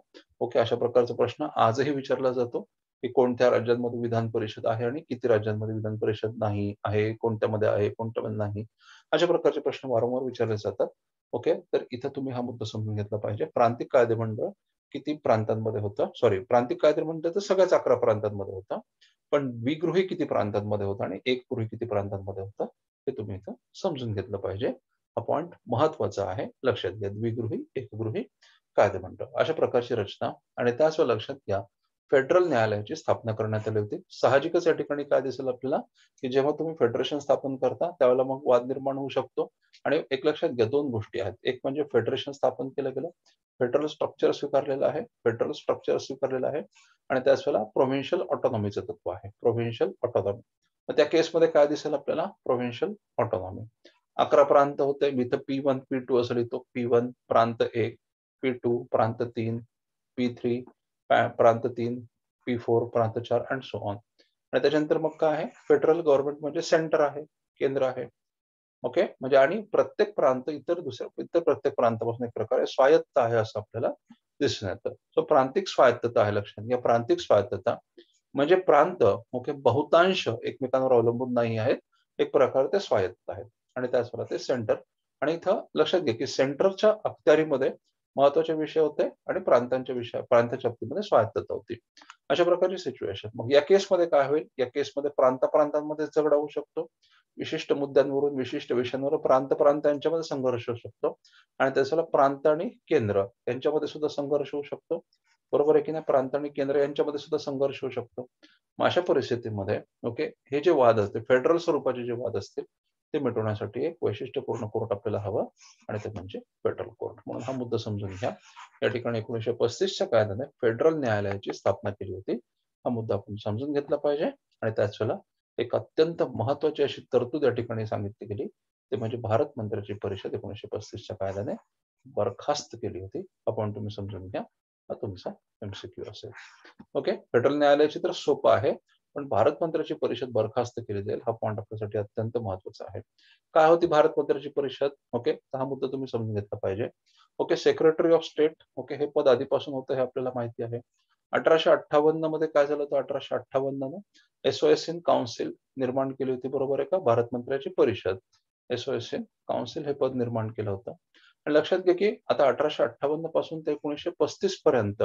Speaker 1: ओके अशा प्रकारचा प्रश्न आजही विचारला जातो की कोणत्या राज्यांमध्ये विधान परिषद आहे आणि किती राज्यांमध्ये विधान परिषद नाही आहे कोणत्यामध्ये आहे कोणत्यामध्ये नाही अशा प्रकारचे प्रश्न वारंवार विचारले जातात ओके तर इथं तुम्ही हा मुद्दा समजून घेतला पाहिजे प्रांतिक कायदेमंडळ किती प्रांतांमध्ये होतं सॉरी प्रांतिक मंडळ तर सगळ्याच अकरा प्रांतांमध्ये होतं पण द्विगृही किती प्रांतांमध्ये होतं आणि एक गृही किती प्रांतांमध्ये होतं हे तुम्ही इथं समजून घेतलं पाहिजे हा पॉइंट महत्वाचा आहे लक्षात घ्या द्विगृही एकगृही कायदे म्हणतो अशा प्रकारची रचना आणि त्याच लक्षात घ्या फेडरल न्यायालयाची स्थापना करण्यात आली होती साहजिकच या ठिकाणी काय दिसेल आपल्याला की जेव्हा तुम्ही फेडरेशन स्थापन करता त्यावेळेला मग वाद निर्माण होऊ शकतो आणि एक लक्षात घ्या दोन गोष्टी आहेत एक म्हणजे फेडरेशन स्थापन केलं गेलं फेडरल स्ट्रक्चर स्वीकारलेलं आहे फेडरल स्ट्रक्चर स्वीकारलेलं आहे आणि त्याच वेळेला प्रोव्हिन्शियल ऑटोनॉमीचं तत्व आहे प्रोव्हिन्शियल ऑटोनॉमी मग त्या केसमध्ये काय ऑटोनॉमी अकरा प्रांत होते मित पी वन पी टू असं पी वन प्रांत एक पी टू प्रांत तीन पी थ्री प्रांत तीन पी फोर प्रांत चार एंड सो ऑन आणि मग काय फेडरल गवर्नमेंट सेंटर है केन्द्र है ओके प्रत्येक प्रांत इतर दुसरे इतर प्रत्येक प्रांतापासून एक प्रकार स्वायत्त है असं सो प्रांतिक स्वायत्तता है लक्षण घ्या प्रांतिक स्वायत्तता म्हणजे प्रांत ओके बहुतांश एकमेकांवर अवलंबून नाही आहेत एक प्रकारे ते स्वायत्त आहेत आणि त्याचप्रमाणे ते सेंटर आणि इथं लक्षात घ्या की सेंटरच्या अखत्यारीमध्ये महत्वाचे विषय होते आणि प्रांतांच्या विषय प्रांताच्या बाबतीमध्ये स्वायत्तता होती अशा प्रकारची सिच्युएशन मग या केसमध्ये काय होईल या केसमध्ये प्रांत प्रांतांमध्ये झगडा होऊ शकतो विशिष्ट मुद्द्यांवरून विशिष्ट विषयांवर प्रांत प्रांतांच्यामध्ये संघर्ष होऊ शकतो आणि त्याच्याला प्रांत आणि केंद्र यांच्यामध्ये सुद्धा संघर्ष होऊ शकतो बरोबर आहे की नाही प्रांत आणि केंद्र यांच्यामध्ये सुद्धा संघर्ष होऊ शकतो मग अशा परिस्थितीमध्ये ओके हे जे वाद असते फेडरल स्वरूपाचे जे वाद असतील ते मिटवण्यासाठी एक वैशिष्ट्यपूर्ण कोर्ट आपल्याला हवं आणि ते म्हणजे फेडरल कोर्ट म्हणून हा मुद्दा समजून घ्या या ठिकाणी एकोणीसशे पस्तीसच्या कायद्याने फेडरल न्यायालयाची स्थापना केली होती हा मुद्दा आपण समजून घेतला पाहिजे आणि त्याच वेळेला एक अत्यंत महत्वाची अशी तरतूद या ठिकाणी सांगितली गेली ते म्हणजे भारत मंत्र्याची परिषद एकोणीसशे पस्तीसच्या कायद्याने बरखास्त केली होती आपण तुम्ही समजून घ्या तुमचा एमसीक्यू असेल ओके फेडरल न्यायालयाची तर सोपं आहे पण भारत मंत्र्याची परिषद बरखास्त केली जाईल हा पॉईंट आपल्यासाठी अत्यंत महत्वाचा आहे काय होती भारत मंत्र्याची परिषद ओके हा मुद्दा तुम्ही समजून घेतला पाहिजे okay secretary of state okay हे पद आधीपासून होतं हे आपल्याला माहिती आहे अठराशे अठ्ठावन्न मध्ये काय झालं होतं अठराशे अठ्ठावन्न ने एसओएस इन काउन्सिल निर्माण केली होती बरोबर आहे का भारत मंत्र्याची परिषद एसओएस इन काउन्सिल हे पद निर्माण केलं होतं आणि लक्षात घ्या की आता अठराशे अठ्ठावन्न पासून ते एकोणीसशे पस्तीस पर्यंत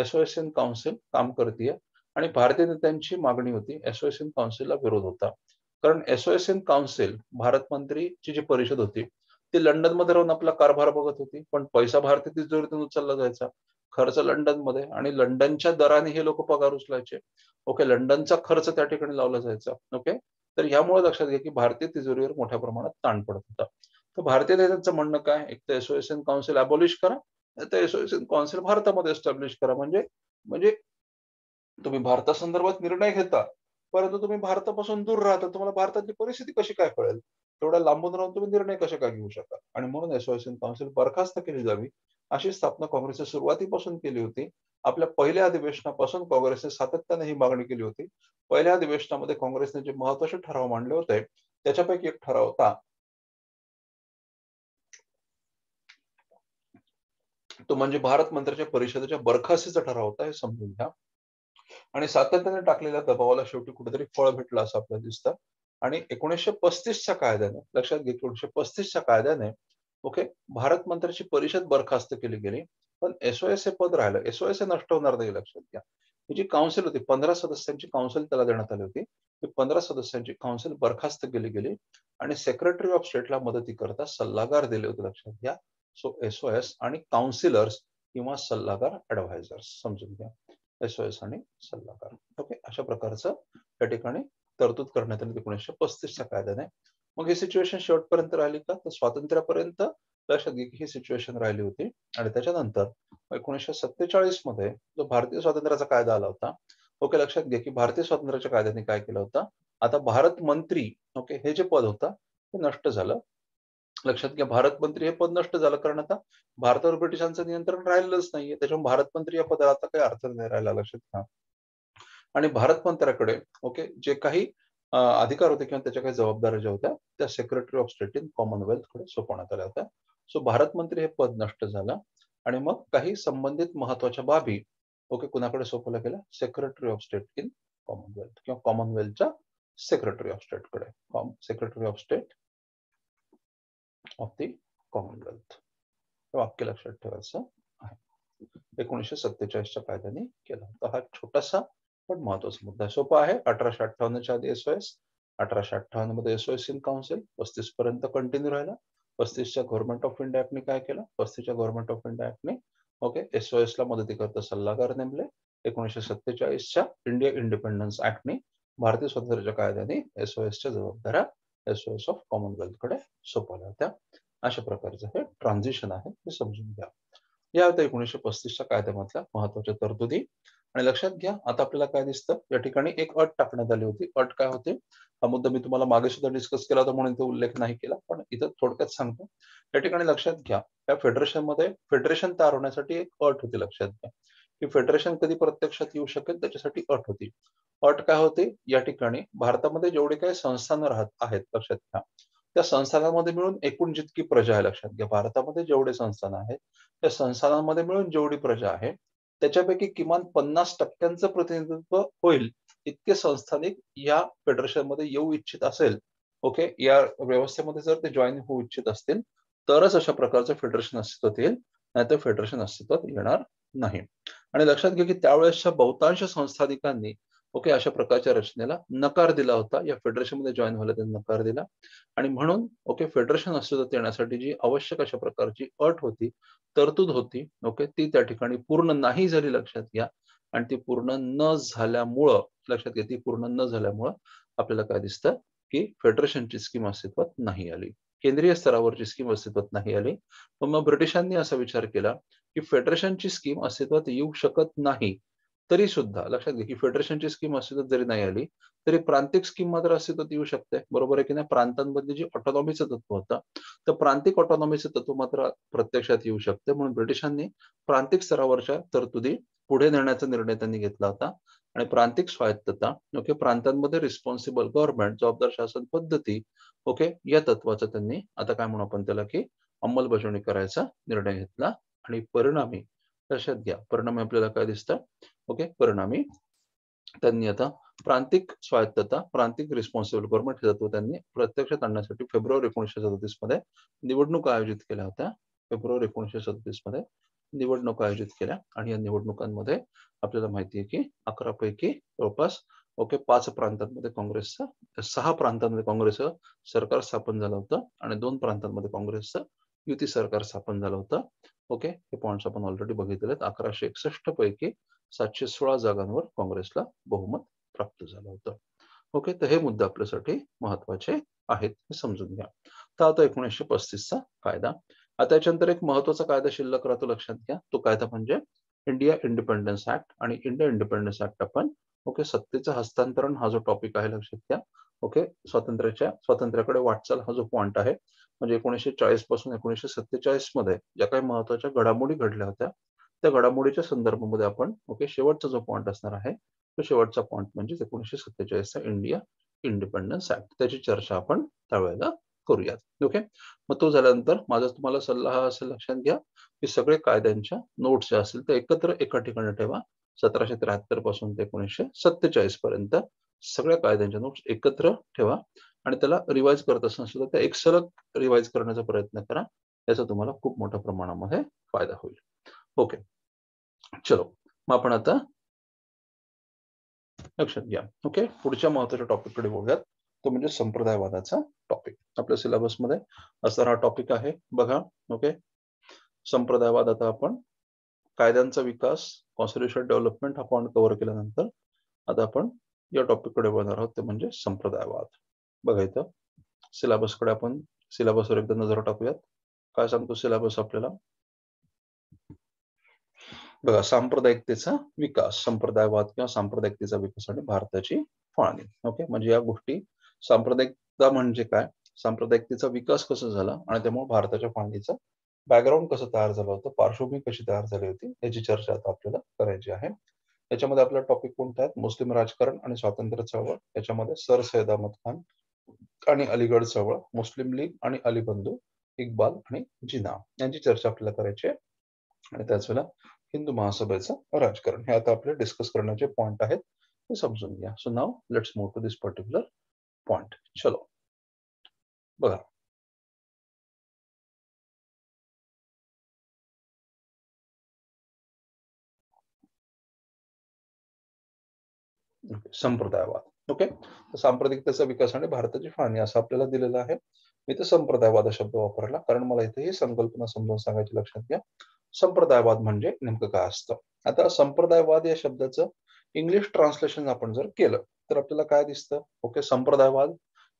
Speaker 1: एसओएसएन काउन्सिल काम करते आणि भारतीय नेत्यांची मागणी होती एसओएसएन काउन्सिलला विरोध होता कारण एसओएसएन काउन्सिल भारत मंत्रीची जी परिषद होती ती लंडनमध्ये राहून आपला कारभार बघत होती पण पैसा भारतीय तिजोरीतून उचलला जायचा खर्च लंडनमध्ये आणि लंडनच्या दराने हे लोक पगार उचलायचे ओके लंडनचा खर्च त्या ठिकाणी लावला जायचा ओके तर यामुळे लक्षात घ्या की भारतीय तिजोरीवर मोठ्या प्रमाणात ताण पडत होता तर भारतीय नेत्यांचं म्हणणं काय एक तर असोसिएशन काउन्सिल अबॉलिश करा तर असोसिएशन काउन्सिल भारतामध्ये एस्टॅब्लिश करा म्हणजे म्हणजे तुम्ही भारतासंदर्भात निर्णय घेता परंतु तुम्ही भारतापासून दूर राहता तुम्हाला भारताची परिस्थिती कशी काय कळेल तेवढ्या लांबून राहून तुम्ही निर्णय कसे काय घेऊ शकता आणि म्हणून असोसिएशन काउन्सिल बरखास्त केली जावी अशी स्थापना काँग्रेसने सुरुवातीपासून केली होती आपल्या पहिल्या अधिवेशनापासून काँग्रेसने सातत्याने ही मागणी केली होती पहिल्या अधिवेशनामध्ये काँग्रेसने जे महत्वाचे ठराव मांडले होते त्याच्यापैकी एक ठराव होता तो म्हणजे भारत मंत्र्याच्या परिषदेच्या बरखास्तीचा ठराव होता हे समजून घ्या आणि सातत्याने टाकलेल्या दबावाला शेवटी कुठेतरी फळ भेटलं असं आपल्याला दिसतं आणि एकोणीसशे पस्तीसच्या कायद्याने लक्षात घे एकोणीसशे पस्तीसच्या कायद्याने ओके भारत मंत्र्याची परिषद बरखास्त केली गेली पण एसओएस हे पद राहिलं एसओएस हे नष्ट होणार नाही लक्षात घ्या ही जी काउन्सिल होती पंधरा सदस्यांची काउन्सिल त्याला देण्यात आली होती ती पंधरा सदस्यांची काउन्सिल बरखास्त केली गेली आणि सेक्रेटरी ऑफ स्टेटला मदती करता सल्लागार दिले होते लक्षात घ्या सो एस ओ एस आणि काउन्सिलर्स किंवा सल्लागार ऍडवायझर्स समजून घ्या एस ओ एस आणि सल्लागार ओके अशा प्रकारचं त्या ठिकाणी तरतूद करण्यात आली एकोणीसशे पस्तीसच्या कायद्याने मग ही सिच्युएशन शेवटपर्यंत राहिली का तर स्वातंत्र्यापर्यंत लक्षात घे की ही सिच्युएशन राहिली होती आणि त्याच्यानंतर एकोणीसशे सत्तेचाळीस मध्ये जो भारतीय स्वातंत्र्याचा कायदा आला होता ओके लक्षात घे की भारतीय स्वातंत्र्याच्या कायद्याने काय केलं होतं आता भारत मंत्री ओके हे जे पद होतं ते नष्ट झालं लक्षात घ्या भारत मंत्री हे पद नष्ट झालं कारण आता भारतावर ब्रिटिशांचं नियंत्रण राहिलंच नाहीये त्याच्यामुळे भारत मंत्री या पदाला आता काही अर्थ नाही राहिला लक्षात घ्या आणि भारत मंत्र्याकडे ओके जे काही अधिकार होते किंवा त्याच्या काही जबाबदाऱ्या ज्या होत्या त्या secretary of state in Commonwealth कडे सोपवण्यात आल्या होत्या सो भारत मंत्री हे पद नष्ट झालं आणि मग काही संबंधित महत्वाच्या बाबी ओके कुणाकडे सोपवल्या गेल्या secretary of state in Commonwealth किंवा कॉमनवेल्थच्या सेक्रेटरी ऑफ स्टेट कडे secretary of state of the Commonwealth हे वाक्य लक्षात ठेवायचं आहे एकोणीसशे सत्तेचाळीसच्या कायद्याने केला होता हा छोटासा पण महत्वाचा मुद्दा सोपा आहे अठराशे अठ्ठावन्नच्या आधी एसओएस अठराशे अठ्ठावन्न मध्ये एसओएस इन काउन्सिल पस्तीस पर्यंत कंटिन्यू राहिला पस्तीसच्या गव्हर्नमेंट ऑफ इंडिया ऍक्टने काय केलं पस्तीसच्या गव्हर्नमेंट ऑफ इंडिया ऍक्टने ओके एसओएस ला मदतीकरता सल्लागार नेमले एकोणीसशे सत्तेचाळीसच्या इंडिया इंडिपेंडन्स ऍक्टने भारतीय स्वातंत्र्याच्या कायद्याने एसच्या जबाबदाऱ्या एस ऑफ कॉमनवेल्थ कडे सोपवल्या होत्या अशा प्रकारचं हे ट्रान्झिशन आहे हे समजून घ्या या होत्या एकोणीसशे पस्तीसच्या कायद्यामधल्या महत्वाच्या तरतुदी आणि लक्षात घ्या आता आपल्याला काय दिसतं या ठिकाणी एक अट टाकण्यात आली होती अट काय होती हा मुद्दा मी तुम्हाला मागे सुद्धा डिस्कस केला होता म्हणून इथे उल्लेख नाही केला पण इथं थोडक्यात सांगतो या ठिकाणी लक्षात घ्या या फेडरेशन मध्ये फेडरेशन तयार होण्यासाठी एक अट होती लक्षात घ्या की फेडरेशन कधी प्रत्यक्षात येऊ शकेल त्याच्यासाठी अट होती अट काय होते या ठिकाणी भारतामध्ये जेवढे काही संस्थान राहत आहेत लक्षात घ्या त्या संस्थानामध्ये मिळून एकूण जितकी प्रजा आहे लक्षात घ्या भारतामध्ये जेवढे संस्थान आहेत त्या संस्थानांमध्ये मिळून जेवढी प्रजा आहे त्याच्यापैकी किमान पन्नास टक्क्यांचं प्रतिनिधित्व होईल इतके संस्थानिक या फेडरेशन मध्ये येऊ इच्छित असेल ओके या व्यवस्थेमध्ये जर ते जॉईन होऊ इच्छित असतील तरच अशा प्रकारचं फेडरेशन अस्तित्वात येईल नाही तर फेडरेशन अस्तित्वात येणार नाही आणि लक्षात घ्या की त्यावेळेसच्या बहुतांश संस्थानिकांनी ओके अशा प्रकारच्या रचनेला नकार दिला होता या फेडरेशन मध्ये जॉईन व्हायला त्यांनी नकार दिला आणि म्हणून ओके फेडरेशन अस्तित्वात येण्यासाठी जी आवश्यक अशा प्रकारची अट होती तरतूद होती ओके ती त्या ठिकाणी पूर्ण नाही झाली लक्षात घ्या आणि ती पूर्ण न झाल्यामुळं लक्षात घ्या ती पूर्ण न झाल्यामुळं आपल्याला काय दिसतं की फेडरेशनची स्कीम अस्तित्वात नाही आली केंद्रीय स्तरावरची स्कीम अस्तित्वात नाही आली मग ब्रिटिशांनी असा विचार केला की फेडरेशनची स्कीम अस्तित्वात येऊ शकत नाही तरी सुद्धा लक्षात घ्या की फेडरेशनची स्कीम अस्तित्वात जरी नाही आली तरी प्रांतिक स्कीम मात्र अस्तित्वात येऊ शकते बरोबर आहे की नाही प्रांतांमधली जी ऑटोनॉमीचं तत्व होतं तर प्रांतिक ऑटॉनॉमीचं तत्व मात्र प्रत्यक्षात येऊ शकते म्हणून ब्रिटिशांनी प्रांतिक स्तरावरच्या तरतुदी पुढे नेण्याचा निर्णय त्यांनी घेतला होता आणि प्रांतिक स्वायत्तता ओके प्रांतांमध्ये रिस्पॉन्सिबल गव्हर्नमेंट जबाबदार शासन पद्धती ओके या तत्वाचा त्यांनी आता काय म्हणू आपण त्याला की अंमलबजावणी करायचा निर्णय घेतला आणि परिणामी लक्षात घ्या परिणामी आपल्याला काय दिसतं ओके परिणामी त्यांनी आता प्रांतिक स्वायत्तता प्रांतिक रिस्पॉन्सिबल गव्हर्नमेंट हे तत्व त्यांनी प्रत्यक्षात आणण्यासाठी फेब्रुवारी एकोणीसशे सदतीस मध्ये निवडणूक आयोजित केल्या होत्या फेब्रुवारी एकोणीसशे सदतीस मध्ये निवडणूक आयोजित केल्या आणि या निवडणुकांमध्ये आपल्याला माहिती आहे की अकरा पैकी जवळपास ओके पाच प्रांतांमध्ये काँग्रेसचं सहा प्रांतांमध्ये काँग्रेसचं सरकार स्थापन झालं होतं आणि दोन प्रांतांमध्ये काँग्रेसचं युती सरकार स्थापन झालं होतं ओके हे पॉइंट्स आपण ऑलरेडी बघितले अकराशे एकसष्ट पैकी सातशे सोळा जागांवर काँग्रेसला बहुमत प्राप्त झालं होतं ओके तर हे मुद्दे आपल्यासाठी महत्वाचे आहेत हे समजून घ्या तर आता एकोणीसशे पस्तीसचा कायदा आता एक महत्वाचा कायदा शिल्लक राहतो लक्षात घ्या तो कायदा म्हणजे इंडिया इंडिपेंडन्स ऍक्ट आणि इंडिया इंडिपेंडन्स ऍक्ट आपण ओके सत्तेचं हस्तांतरण हा जो टॉपिक आहे लक्षात घ्या ओके स्वातंत्र्याच्या स्वातंत्र्याकडे वाटचाल हा जो पॉइंट आहे म्हणजे एकोणीसशे चाळीस पासून एकोणीसशे सत्तेचाळीस मध्ये ज्या काही महत्वाच्या घडामोडी घडल्या होत्या त्या घडामोडीच्या संदर्भामध्ये आपण ओके शेवटचा जो पॉइंट असणार आहे तो शेवटचा पॉइंट म्हणजे एकोणीसशे सत्तेचाळीसचा इंडिया इंडिपेंडन्स ऍक्ट त्याची चर्चा आपण त्यावेळेला करूयात ओके मग तो झाल्यानंतर माझा तुम्हाला सल्ला हा असेल लक्षात घ्या की सगळे कायद्यांच्या नोट्स ज्या असतील त्या एकत्र एका ठिकाणी ठेवा सतराशे त्र्याहत्तर पासून ते एकोणीसशे सत्तेचाळीस पर्यंत सगळ्या कायद्यांच्या नोट्स एकत्र ठेवा आणि त्याला रिवाईज करत असताना सुद्धा त्या एक सलग रिवाईज करण्याचा प्रयत्न करा याचा तुम्हाला खूप मोठ्या प्रमाणामध्ये फायदा होईल ओके चलो मग आपण आता लक्षात घ्या ओके पुढच्या महत्वाच्या टॉपिक कडे बोलूयात तो म्हणजे संप्रदायवादाचा टॉपिक आपल्या सिलेबसमध्ये असा हा टॉपिक आहे बघा ओके संप्रदायवाद आता आपण कायद्यांचा विकास कॉन्स्टिट्युशन डेव्हलपमेंट हा पॉईंट कव्हर केल्यानंतर आता आपण या कडे वळणार आहोत ते म्हणजे संप्रदायवाद बघा इथं सिलेबसकडे आपण सिलेबसवर एकदा नजर टाकूयात काय सांगतो सिलेबस आपल्याला बघा सांप्रदायिकतेचा विकास संप्रदायवाद किंवा सांप्रदायिकतेचा विकास आणि भारताची फाळणी ओके म्हणजे या गोष्टी सांप्रदायिकता म्हणजे काय सांप्रदायिकतेचा विकास कसा झाला आणि त्यामुळे भारताच्या फाळणीचा बॅकग्राऊंड कसं तयार झालं होतं पार्श्वभूमी कशी तयार झाली होती याची चर्चा आता आपल्याला करायची आहे याच्यामध्ये आपला टॉपिक कोणता आहेत मुस्लिम राजकारण आणि स्वातंत्र्य चळवळ याच्यामध्ये सर सैद अहमद खान आणि अलीगड चळवळ मुस्लिम लीग आणि अलीबंधू इकबाल आणि जिना यांची चर्चा आपल्याला करायची आहे आणि त्याच वेळेला हिंदू महासभेचं राजकारण हे आता आपले डिस्कस करण्याचे पॉइंट आहेत ते समजून घ्या सो नाव let's move to this particular point चलो बघा संप्रदायवाद ओके सांप्रदायिकतेचा विकास आणि भारताची फाळणी असं आपल्याला दिलेलं आहे मी तर संप्रदायवाद शब्द वापरला कारण मला इथे ही संकल्पना समजावून सांगायची लक्षात घ्या संप्रदायवाद म्हणजे नेमकं काय असतं आता संप्रदायवाद या शब्दाचं इंग्लिश ट्रान्सलेशन आपण जर केलं तर आपल्याला काय दिसतं ओके संप्रदायवाद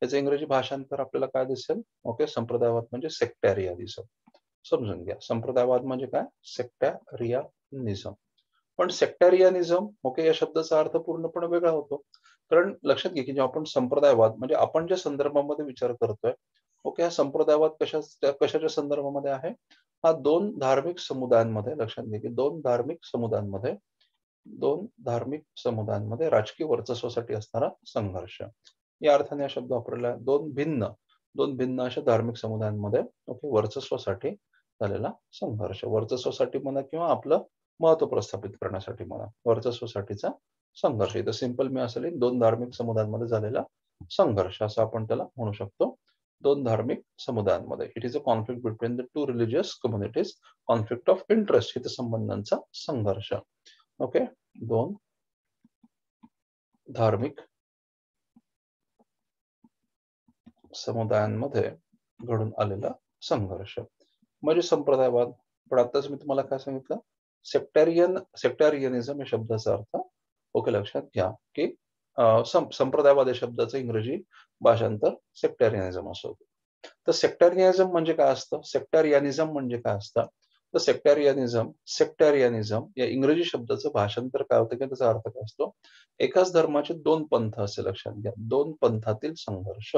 Speaker 1: याचं इंग्रजी भाषांतर आपल्याला काय दिसेल ओके संप्रदायवाद म्हणजे सेक्टॅरिया दिसत समजून घ्या संप्रदायवाद म्हणजे काय निझम पण सेक्टरियानिझम ओके या शब्दाचा अर्थ पूर्णपणे वेगळा होतो कारण लक्षात घे की जेव्हा आपण संप्रदायवाद म्हणजे आपण ज्या संदर्भामध्ये विचार करतोय ओके हा संप्रदायवाद कशा कशाच्या संदर्भामध्ये आहे हा दोन धार्मिक समुदायांमध्ये लक्षात घे की दोन धार्मिक समुदायांमध्ये दोन धार्मिक समुदायांमध्ये राजकीय वर्चस्वासाठी असणारा संघर्ष या अर्थाने हा शब्द वापरला दोन भिन्न दोन भिन्न अशा धार्मिक समुदायांमध्ये ओके वर्चस्वासाठी झालेला संघर्ष वर्चस्वासाठी म्हणा किंवा आपलं महत्व प्रस्थापित करण्यासाठी म्हणा सोसायटीचा संघर्ष इथं सिंपल मी असेल दोन धार्मिक समुदायांमध्ये झालेला संघर्ष असं आपण त्याला म्हणू शकतो दोन धार्मिक समुदायांमध्ये it is a conflict between the two religious communities conflict of interest हित संबंधांचा संघर्ष ओके दोन धार्मिक समुदायांमध्ये घडून आलेला संघर्ष म्हणजे संप्रदायवाद पण आताच मी तुम्हाला काय सांगितलं सेक्टरियन सेक्टरियनिझम या शब्दाचा अर्थ ओके लक्षात घ्या की संप्रदायवाद या शब्दाचं इंग्रजी भाषांतर सेक्टरियनिझम असं होतं तर सेक्टरियनिझम म्हणजे काय असतं सेक्टरियनिझम म्हणजे काय असतं तर सेक्टरियनिझम सेक्टेरियनिझम या इंग्रजी शब्दाचं भाषांतर काय होतं की त्याचा अर्थ काय असतो एकाच धर्माचे दोन पंथ असे लक्षात घ्या दोन पंथातील संघर्ष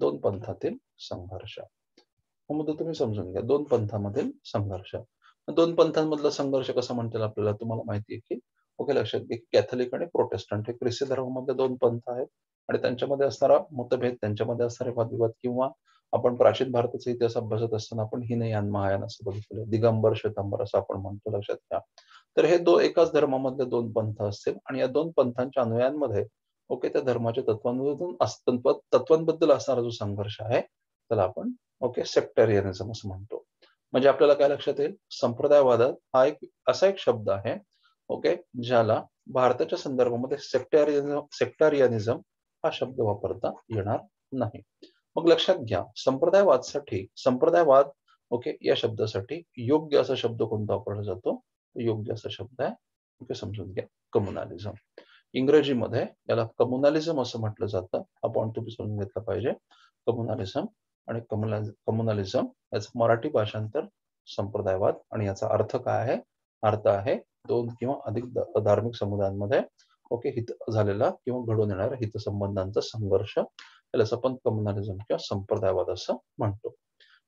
Speaker 1: दोन पंथातील संघर्ष मुद्दा तुम्ही समजून घ्या दोन पंथामधील संघर्ष दोन पंथांमधला संघर्ष कसा म्हणतील आपल्याला तुम्हाला माहिती आहे की ओके लक्षात घे कॅथलिक आणि प्रोटेस्टंट हे ख्रिस्ती धर्मामधले दोन पंथ आहेत आणि त्यांच्यामध्ये असणारा मतभेद त्यांच्यामध्ये असणारे वादविवाद किंवा आपण प्राचीन भारताचा इतिहास अभ्यासत असताना आपण यान महायान असं बघितलं दिगंबर श्वेतांबर असं आपण म्हणतो लक्षात घ्या तर हे दो एकाच धर्मामधले दोन पंथ असतील आणि या दोन पंथांच्या अनुयांमध्ये ओके त्या धर्माच्या तत्वांमधून तत्वांबद्दल असणारा जो संघर्ष आहे त्याला आपण ओके सेक्टरियनिझम असं म्हणतो म्हणजे आपल्याला काय लक्षात येईल संप्रदायवादात हा एक असा एक शब्द आहे ओके ज्याला भारताच्या संदर्भामध्ये सेक्टरिझम सेक्टेरियनिझम हा शब्द वापरता येणार नाही मग लक्षात घ्या संप्रदायवादसाठी संप्रदायवाद ओके या शब्दासाठी योग्य असा शब्द कोणता वापरला जातो योग्य असा शब्द आहे ओके समजून घ्या कम्युनालिझम इंग्रजीमध्ये याला कम्युनालिझम असं म्हटलं जातं हा पॉईंट तुम्ही समजून घेतला पाहिजे कम्युनालिझम आणि कम्युला कम्युनलिझम याचं मराठी भाषांतर संप्रदायवाद आणि याचा अर्थ काय आहे अर्थ आहे दोन किंवा अधिक धार्मिक समुदायांमध्ये ओके हित झालेला किंवा घडून येणाऱ्या हितसंबंधांचा संघर्ष त्याला आपण कम्युनलिझम किंवा संप्रदायवाद असं म्हणतो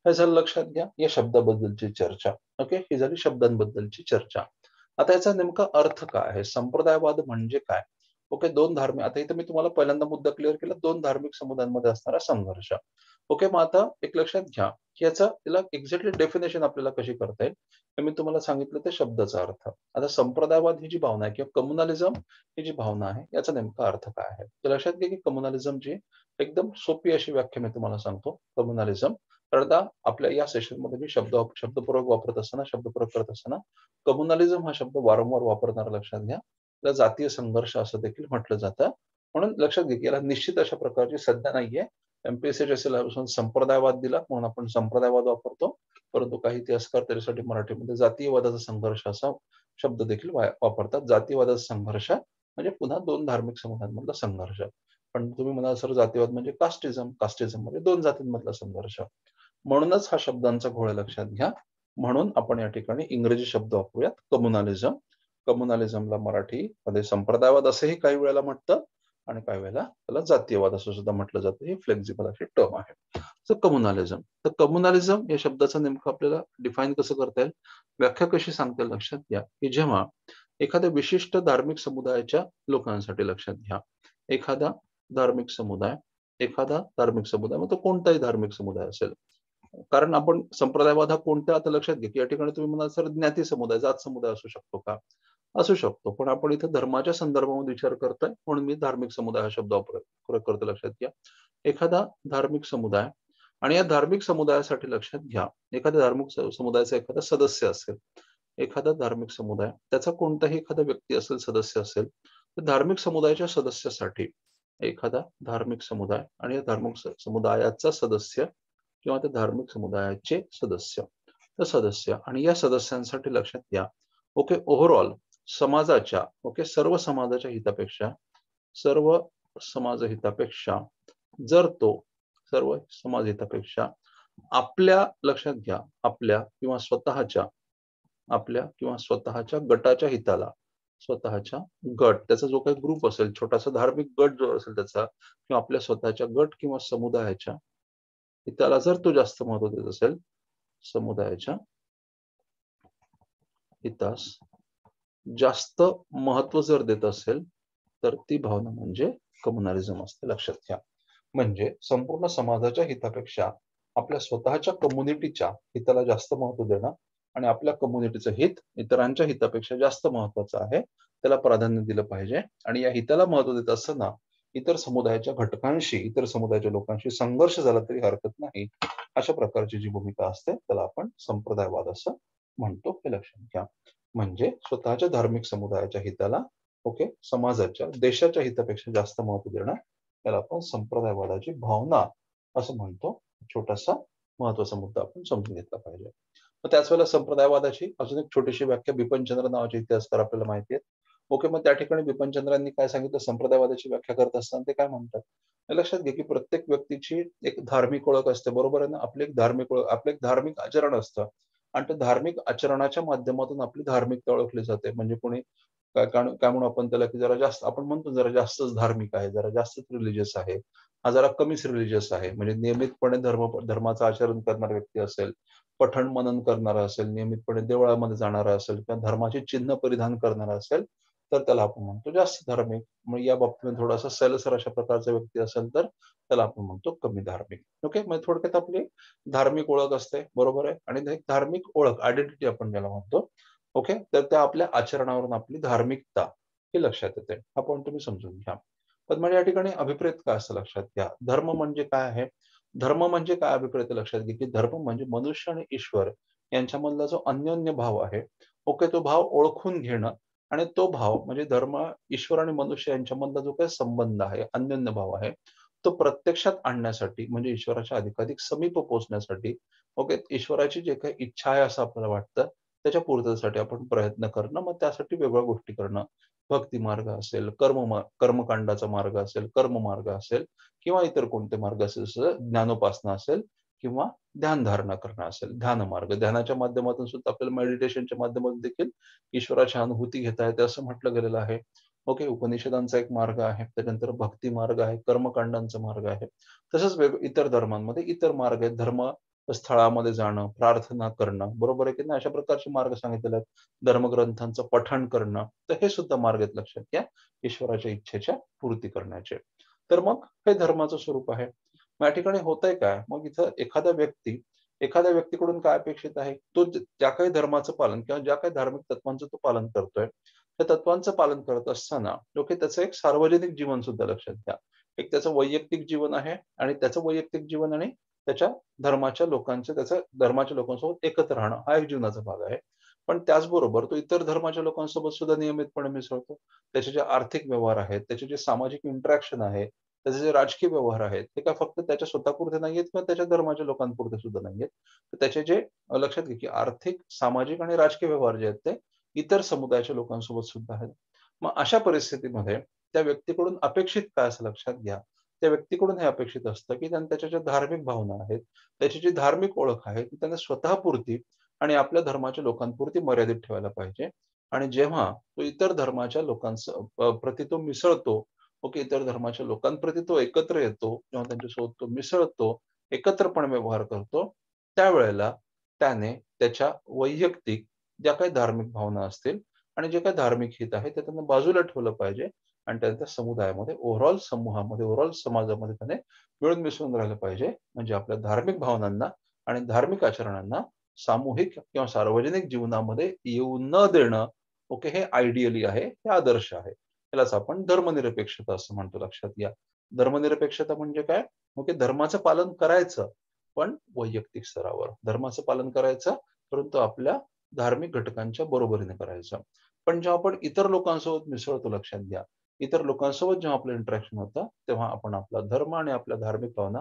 Speaker 1: हे झालं लक्षात घ्या या शब्दाबद्दलची चर्चा ओके ही झाली शब्दांबद्दलची चर्चा आता याचा नेमका अर्थ काय आहे संप्रदायवाद म्हणजे काय ओके दोन धार्मिक आता इथे मी तुम्हाला पहिल्यांदा मुद्दा क्लिअर केला दोन धार्मिक समुदायांमध्ये असणारा संघर्ष ओके मग आता एक लक्षात घ्या की याचा त्याला एक्झॅक्टली डेफिनेशन आपल्याला कशी करता येईल मी तुम्हाला सांगितलं ते शब्दाचा अर्थ आता संप्रदायवाद ही जी भावना आहे किंवा कम्युनालिझम ही जी भावना आहे याचा नेमका अर्थ काय आहे तर लक्षात घ्या की कम्युनालिझमची एकदम सोपी अशी व्याख्या मी तुम्हाला सांगतो कम्युनालिझम आता आपल्या या सेशनमध्ये मी शब्द शब्दपूर्वक वापरत असताना शब्दपूर्वक करत असताना कम्युनालिझम हा शब्द वारंवार वापरणार लक्षात घ्या ला जातीय संघर्ष असं देखील म्हटलं जातं म्हणून लक्षात घे याला निश्चित अशा प्रकारची सध्या नाहीये एमपीएससीच्या संप्रदायवाद दिला म्हणून आपण संप्रदायवाद वापरतो परंतु काही इतिहासकार त्याच्यासाठी मराठीमध्ये जातीयवादाचा संघर्ष असा शब्द देखील वापरतात जातीयवादाचा संघर्ष म्हणजे पुन्हा दोन धार्मिक समुदायांमधला संघर्ष पण तुम्ही म्हणाल सर जातीवाद म्हणजे कास्टिझम कास्टिझम म्हणजे दोन जातींमधला संघर्ष म्हणूनच हा शब्दांचा घोळा लक्षात घ्या म्हणून आपण या ठिकाणी इंग्रजी शब्द वापरूयात कम्युनालिझम मराठी मध्ये संप्रदायवाद असंही काही वेळेला म्हटतं आणि काही वेळेला त्याला जातीयवाद असं सुद्धा म्हटलं जातं हे फ्लेक्झिबल अशी टर्म आहे तर कम्युनालिझम तर कम्युनालिझम या शब्दाचं नेमकं आपल्याला डिफाईन कसं करता येईल व्याख्या कशी सांगता लक्षात घ्या की जेव्हा एखाद्या विशिष्ट धार्मिक समुदायाच्या लोकांसाठी लक्षात घ्या एखादा धार्मिक समुदाय एखादा धार्मिक समुदाय मग तो कोणताही धार्मिक समुदाय असेल कारण आपण संप्रदायवाद हा कोणत्या आता लक्षात घेतो या ठिकाणी तुम्ही म्हणाल सर ज्ञाती समुदाय जात समुदाय असू शकतो का असू शकतो पण आपण इथं धर्माच्या संदर्भामध्ये विचार करतोय म्हणून मी धार्मिक समुदाय हा शब्द प्रयोग करतो लक्षात घ्या एखादा धार्मिक समुदाय आणि या धार्मिक समुदायासाठी लक्षात घ्या एखाद्या धार्मिक समुदायाचा एखादा सदस्य असेल एखादा धार्मिक समुदाय त्याचा कोणताही एखादा व्यक्ती असेल सदस्य असेल तर धार्मिक समुदायाच्या सदस्यासाठी एखादा धार्मिक समुदाय आणि या धार्मिक समुदायाचा सदस्य किंवा त्या धार्मिक समुदायाचे सदस्य तर सदस्य आणि या सदस्यांसाठी लक्षात घ्या ओके ओव्हरऑल समाजाच्या ओके सर्व समाजाच्या हितापेक्षा सर्व समाज हितापेक्षा जर तो सर्व समाज हितापेक्षा आपल्या लक्षात घ्या आपल्या किंवा स्वतःच्या आपल्या किंवा स्वतःच्या गटाच्या हिताला स्वतःच्या गट त्याचा जो काही ग्रुप असेल छोटासा धार्मिक गट जो असेल त्याचा किंवा आपल्या स्वतःच्या गट किंवा समुदायाच्या हिताला जर तो जास्त महत्व देत असेल समुदायाच्या हितास जास्त महत्व जर देत असेल तर ती भावना म्हणजे कम्युनारिझम असते लक्षात घ्या म्हणजे संपूर्ण समाजाच्या हितापेक्षा आपल्या स्वतःच्या कम्युनिटीच्या हिताला जास्त महत्व देणं आणि आपल्या कम्युनिटीचं हित इतरांच्या हितापेक्षा जास्त महत्वाचं आहे त्याला प्राधान्य दिलं पाहिजे आणि या हिताला महत्व देत असताना इतर समुदायाच्या घटकांशी इतर समुदायाच्या लोकांशी संघर्ष झाला तरी हरकत नाही अशा प्रकारची जी भूमिका असते त्याला आपण संप्रदायवाद असं म्हणतो हे लक्षात घ्या म्हणजे स्वतःच्या धार्मिक समुदायाच्या हिताला ओके समाजाच्या देशाच्या हितापेक्षा जास्त महत्व देणं त्याला आपण संप्रदायवादाची भावना असं म्हणतो छोटासा महत्वाचा मुद्दा आपण समजून घेतला पाहिजे त्याच वेळेला संप्रदायवादाची अजून एक छोटीशी व्याख्या बिपनचंद्र नावाचे इतिहासकार आपल्याला माहिती आहेत ओके मग त्या ठिकाणी बिपनचंद्रांनी काय सांगितलं संप्रदायवादाची व्याख्या करत असताना ते काय म्हणतात लक्षात घे की प्रत्येक व्यक्तीची एक धार्मिक ओळख असते बरोबर आहे ना आपली एक धार्मिक ओळख आपलं एक धार्मिक आचरण असतं आणि त्या धार्मिक आचरणाच्या माध्यमातून आपली धार्मिकता ओळखली जाते म्हणजे कोणी काय काय म्हणू आपण त्याला की जरा जास्त आपण म्हणतो जरा जास्तच धार्मिक आहे जरा जास्तच रिलिजियस आहे हा जरा कमीच रिलिजियस आहे म्हणजे नियमितपणे धर्म धर्माचं आचरण करणारा व्यक्ती असेल पठण मनन करणारा असेल नियमितपणे देवळामध्ये जाणारा असेल किंवा धर्माचे चिन्ह परिधान करणारा असेल तर त्याला आपण म्हणतो जास्त धार्मिक म्हणजे या बाबतीमध्ये थोडासा सैलसर अशा प्रकारचा व्यक्ती असेल तर त्याला आपण म्हणतो कमी धार्मिक ओके म्हणजे थोडक्यात आपली धार्मिक ओळख असते बरोबर आहे आणि धार्मिक ओळख आयडेंटिटी आपण ज्याला म्हणतो ओके तर त्या आपल्या आचरणावरून आपली धार्मिकता हे लक्षात येते हा तुम्ही समजून घ्या पण म्हणजे या ठिकाणी अभिप्रेत काय असं लक्षात घ्या धर्म म्हणजे काय आहे धर्म म्हणजे काय अभिप्रेत लक्षात घे की धर्म म्हणजे मनुष्य आणि ईश्वर यांच्यामधला जो अन्योन्य भाव आहे ओके तो भाव ओळखून घेणं आणि तो भाव म्हणजे धर्म ईश्वर आणि मनुष्य यांच्यामधला जो काही संबंध आहे अन्यन्य भाव आहे तो प्रत्यक्षात आणण्यासाठी म्हणजे ईश्वराच्या अधिकाधिक समीप पोहोचण्यासाठी ओके ईश्वराची जे काही इच्छा आहे असं आपल्याला वाटतं त्याच्या पूर्ततेसाठी आपण प्रयत्न करणं मग त्यासाठी वेगवेगळ्या गोष्टी करणं भक्ती मार्ग असेल कर्म कर्मकांडाचा मार्ग असेल कर्म मार्ग असेल किंवा इतर कोणते मार्ग असेल जसं ज्ञानोपासना असेल किंवा ध्यानधारणा करणं असेल ध्यान मार्ग ध्यानाच्या माध्यमातून सुद्धा आपल्याला मेडिटेशनच्या माध्यमातून देखील ईश्वराची अनुभूती घेता येते असं म्हटलं गेलेलं आहे ओके उपनिषदांचा एक मार्ग आहे त्याच्यानंतर भक्ती मार्ग आहे कर्मकांडांचा मार्ग आहे तसंच वेग इतर धर्मांमध्ये इतर मार्ग आहेत धर्म स्थळामध्ये जाणं प्रार्थना करणं बरोबर आहे की नाही अशा प्रकारचे मार्ग सांगितलेले आहेत धर्मग्रंथांचं पठण करणं तर हे सुद्धा मार्ग आहेत लक्षात घ्या ईश्वराच्या इच्छेच्या पूर्ती करण्याचे तर मग हे धर्माचं स्वरूप आहे या ठिकाणी होत आहे काय मग इथं एखादा व्यक्ती एखाद्या व्यक्तीकडून काय अपेक्षित आहे तो ज्या काही धर्माचं पालन किंवा ज्या काही धार्मिक तत्वांचं तो पालन करतोय त्या तत्वांचं पालन करत असताना लोक त्याचं एक सार्वजनिक जीवन सुद्धा लक्षात घ्या एक त्याचं वैयक्तिक जीवन आहे आणि त्याचं वैयक्तिक जीवन आणि त्याच्या धर्माच्या लोकांचं त्याचं धर्माच्या लोकांसोबत एकत्र राहणं हा एक जीवनाचा भाग आहे पण त्याचबरोबर तो इतर धर्माच्या लोकांसोबत सुद्धा नियमितपणे मिसळतो त्याचे जे आर्थिक व्यवहार आहेत त्याचे जे सामाजिक इंटरॅक्शन आहे त्याचे जे राजकीय व्यवहार आहेत ते काय फक्त त्याच्या स्वतःपुरते नाही आहेत किंवा त्याच्या धर्माच्या लोकांपुरते सुद्धा नाही आहेत तर त्याचे जे लक्षात घे की आर्थिक सामाजिक आणि राजकीय व्यवहार जे आहेत ते इतर समुदायाच्या लोकांसोबत सुद्धा आहेत मग अशा परिस्थितीमध्ये त्या व्यक्तीकडून अपेक्षित काय असं लक्षात घ्या त्या व्यक्तीकडून हे अपेक्षित असतं की त्यांना त्याच्या ज्या धार्मिक भावना आहेत त्याची जी धार्मिक ओळख आहे ती त्यांना स्वतःपुरती आणि आपल्या धर्माच्या लोकांपुरती मर्यादित ठेवायला पाहिजे आणि जेव्हा तो इतर धर्माच्या लोकांस प्रति तो मिसळतो ओके इतर धर्माच्या लोकांप्रती तो एकत्र येतो किंवा त्यांच्यासोबत तो मिसळतो एकत्रपणे व्यवहार करतो त्यावेळेला त्याने त्याच्या वैयक्तिक ज्या काही धार्मिक भावना असतील आणि जे काही धार्मिक हित आहे ते त्यांना बाजूला ठेवलं पाहिजे आणि त्या समुदायामध्ये ओव्हरऑल समूहामध्ये ओव्हरऑल समाजामध्ये त्याने मिळून मिसळून राहिलं पाहिजे म्हणजे आपल्या धार्मिक भावनांना आणि धार्मिक आचरणांना सामूहिक किंवा सार्वजनिक जीवनामध्ये येऊ न देणं ओके हे आयडियली आहे हे आदर्श आहे त्यालाच आपण धर्मनिरपेक्षता असं म्हणतो लक्षात घ्या धर्मनिरपेक्षता म्हणजे काय ओके धर्माचं पालन करायचं पण वैयक्तिक स्तरावर धर्माचं पालन करायचं परंतु आपल्या धार्मिक घटकांच्या बरोबरीने करायचं पण जेव्हा आपण इतर लोकांसोबत मिसळतो लक्षात घ्या इतर लोकांसोबत जेव्हा आपलं इंटरेक्शन होतं तेव्हा आपण आपला धर्म आणि आपल्या धार्मिक भावना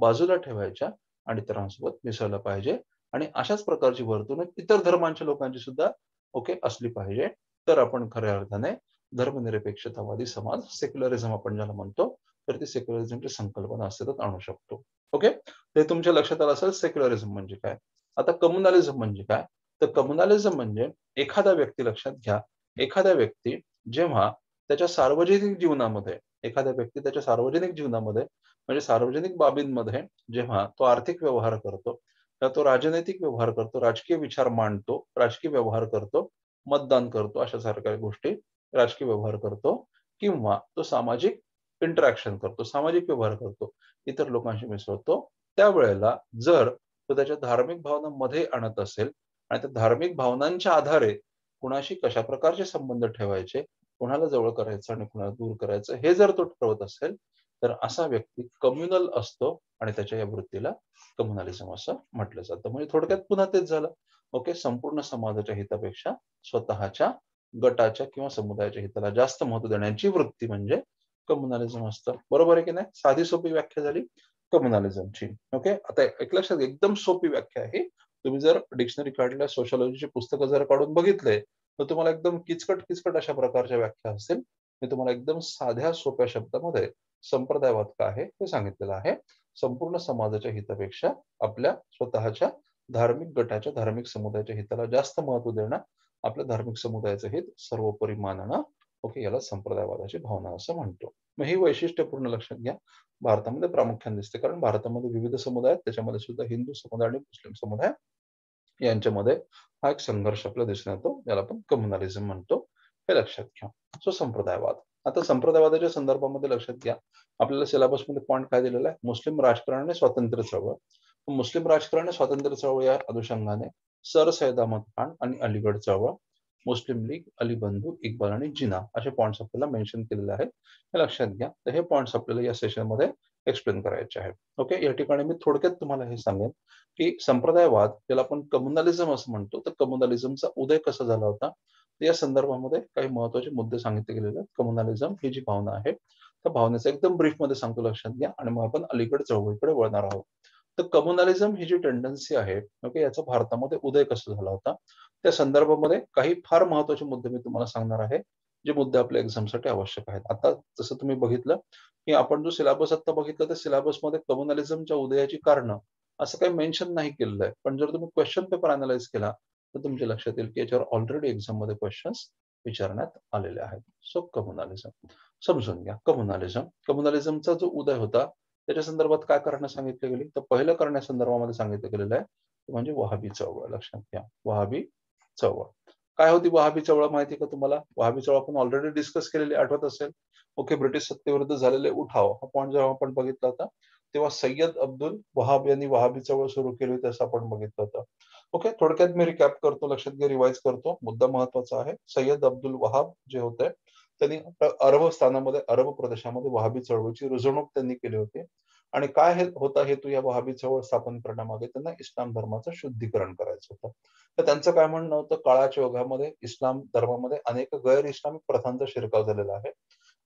Speaker 1: बाजूला ठेवायच्या आणि इतरांसोबत मिसळलं पाहिजे आणि अशाच प्रकारची वर्तणूक इतर धर्मांच्या लोकांची सुद्धा ओके असली पाहिजे तर आपण खऱ्या अर्थाने धर्मनिरपेक्षतावादी समाज सेक्युलरिझम आपण ज्याला म्हणतो तर ती सेक्युलरिझमची संकल्पना अस्तित्वात आणू शकतो ओके ते तुमच्या लक्षात आलं असेल सेक्युलरिझम म्हणजे काय आता कम्युनालिझम म्हणजे काय तर कम्युनालिझम म्हणजे एखादा व्यक्ती लक्षात घ्या एखादा व्यक्ती जेव्हा त्याच्या सार्वजनिक जीवनामध्ये एखाद्या व्यक्ती त्याच्या सार्वजनिक जीवनामध्ये म्हणजे सार्वजनिक बाबींमध्ये जेव्हा तो आर्थिक व्यवहार करतो किंवा तो राजनैतिक व्यवहार करतो राजकीय विचार मांडतो राजकीय व्यवहार करतो मतदान करतो अशा सारख्या गोष्टी राजकीय व्यवहार करतो किंवा तो सामाजिक इंटरॅक्शन करतो सामाजिक व्यवहार करतो इतर लोकांशी मिसळतो त्यावेळेला जर तो त्याच्या धार्मिक भावना मध्ये आणत असेल आणि त्या धार्मिक भावनांच्या आधारे कुणाशी कशा प्रकारचे संबंध ठेवायचे कुणाला जवळ करायचं आणि कुणाला दूर करायचं हे जर तो ठरवत असेल तर असा व्यक्ती कम्युनल असतो आणि त्याच्या या वृत्तीला कम्युनालिझम असं म्हटलं जातं म्हणजे थोडक्यात पुन्हा तेच झालं ओके संपूर्ण समाजाच्या हितापेक्षा स्वतःच्या गटाच्या किंवा समुदायाच्या हिताला जास्त महत्व देण्याची वृत्ती म्हणजे कम्युनालिझम असतं बरोबर आहे की नाही साधी सोपी व्याख्या झाली कम्युनालिझमची ओके आता एक लक्षात एकदम सोपी व्याख्या आहे तुम्ही जर डिक्शनरी काढल्या सोशलॉजीची पुस्तकं जर काढून बघितले तर तुम्हाला एकदम किचकट किचकट अशा प्रकारच्या व्याख्या असतील मी तुम्हाला एकदम साध्या सोप्या शब्दामध्ये संप्रदायवाद काय आहे हे सांगितलेलं आहे संपूर्ण समाजाच्या हितापेक्षा आपल्या स्वतःच्या धार्मिक गटाच्या धार्मिक समुदायाच्या हिताला जास्त महत्व देणं आपल्या धार्मिक समुदायाचं हित सर्वोपरी मानणं ओके याला संप्रदायवादाची भावना असं म्हणतो मग ही वैशिष्ट्यपूर्ण लक्षात घ्या भारतामध्ये प्रामुख्याने दिसते कारण भारतामध्ये विविध समुदाय त्याच्यामध्ये सुद्धा हिंदू समुदाय आणि मुस्लिम समुदाय यांच्यामध्ये हा एक संघर्ष आपला दिसून येतो याला आपण कम्युनलिझम म्हणतो हे लक्षात घ्या सो संप्रदायवाद आता संप्रदायवादाच्या संदर्भामध्ये लक्षात घ्या आपल्याला सिलेबसमध्ये पॉईंट काय दिलेला आहे मुस्लिम राजकारण आणि स्वातंत्र्य चळवळ मुस्लिम राजकारण स्वातंत्र्य चळवळ या अनुषंगाने सर सैद अहमद खान आणि अलीगड चळवळ मुस्लिम लीग अली बंधू इकबाल आणि जिना असे पॉईंट्स आपल्याला मेन्शन केलेले आहेत हे लक्षात घ्या तर हे पॉईंट्स आपल्याला या सेशनमध्ये एक्सप्लेन करायचे आहेत ओके या ठिकाणी मी थोडक्यात तुम्हाला हे सांगेन की संप्रदायवाद ज्याला आपण कम्युनलिझम असं म्हणतो तर कम्युनलिझमचा उदय कसा झाला होता या संदर्भामध्ये काही महत्वाचे मुद्दे सांगितले गेलेले आहेत कम्युनलिझम ही जी भावना आहे त्या भावनेचा एकदम ब्रीफमध्ये सांगतो लक्षात घ्या आणि मग आपण अलीकडे चळवळीकडे वळणार आहोत तर कम्युनलिझम ही जी टेंडन्सी आहे ओके याचा भारतामध्ये उदय कसा झाला होता त्या संदर्भामध्ये काही फार महत्वाचे मुद्दे मी तुम्हाला सांगणार आहे जे मुद्दे आपल्या एक्झामसाठी आवश्यक आहेत आता जसं तुम्ही बघितलं की आपण जो सिलेबस आता बघितलं तर सिलेबसमध्ये कम्युनलिझमच्या उदयाची कारणं असं काही मेन्शन नाही केलेलं आहे पण जर तुम्ही क्वेश्चन पेपर अनालाइज केला तर तुमच्या लक्षात येईल की याच्यावर ऑलरेडी एक्झाम मध्ये क्वेश्चन्स विचारण्यात आलेले आहेत सो कम्युनलिझम समजून घ्या कम्युनालिझम कम्युनालिझमचा जो उदय होता त्याच्या संदर्भात काय करणं सांगितलं गेले तर पहिलं संदर्भामध्ये सांगितलं गेलेलं आहे म्हणजे वहाबी चळवळ लक्षात घ्या वहाबी चळवळ काय होती वहाबी चळवळ माहिती का तुम्हाला वहाबी चळवळ आपण ऑलरेडी डिस्कस केलेली आठवत असेल ओके ब्रिटिश सत्तेविरुद्ध झालेले उठाव हा पॉईंट जेव्हा आपण बघितला होता तेव्हा सय्यद अब्दुल वहाब यांनी वहाबी चळवळ सुरू केली होती असं आपण बघितलं होतं ओके थोडक्यात मी रिकॅप करतो लक्षात घ्या रिवाईज करतो मुद्दा महत्वाचा आहे सय्यद अब्दुल वहाब जे होते त्यांनी अरब स्थानामध्ये अरब प्रदेशामध्ये वहाबी चळवळीची रुजवणूक त्यांनी केली होती आणि काय हे होता हेतू या वहाबी चळवळ स्थापन करण्यामागे त्यांना इस्लाम धर्माचं शुद्धीकरण करायचं होतं तर त्यांचं काय म्हणणं होतं काळाच्या योगामध्ये इस्लाम धर्मामध्ये अनेक गैर इस्लामिक प्रथांचा शिरकाव झालेला आहे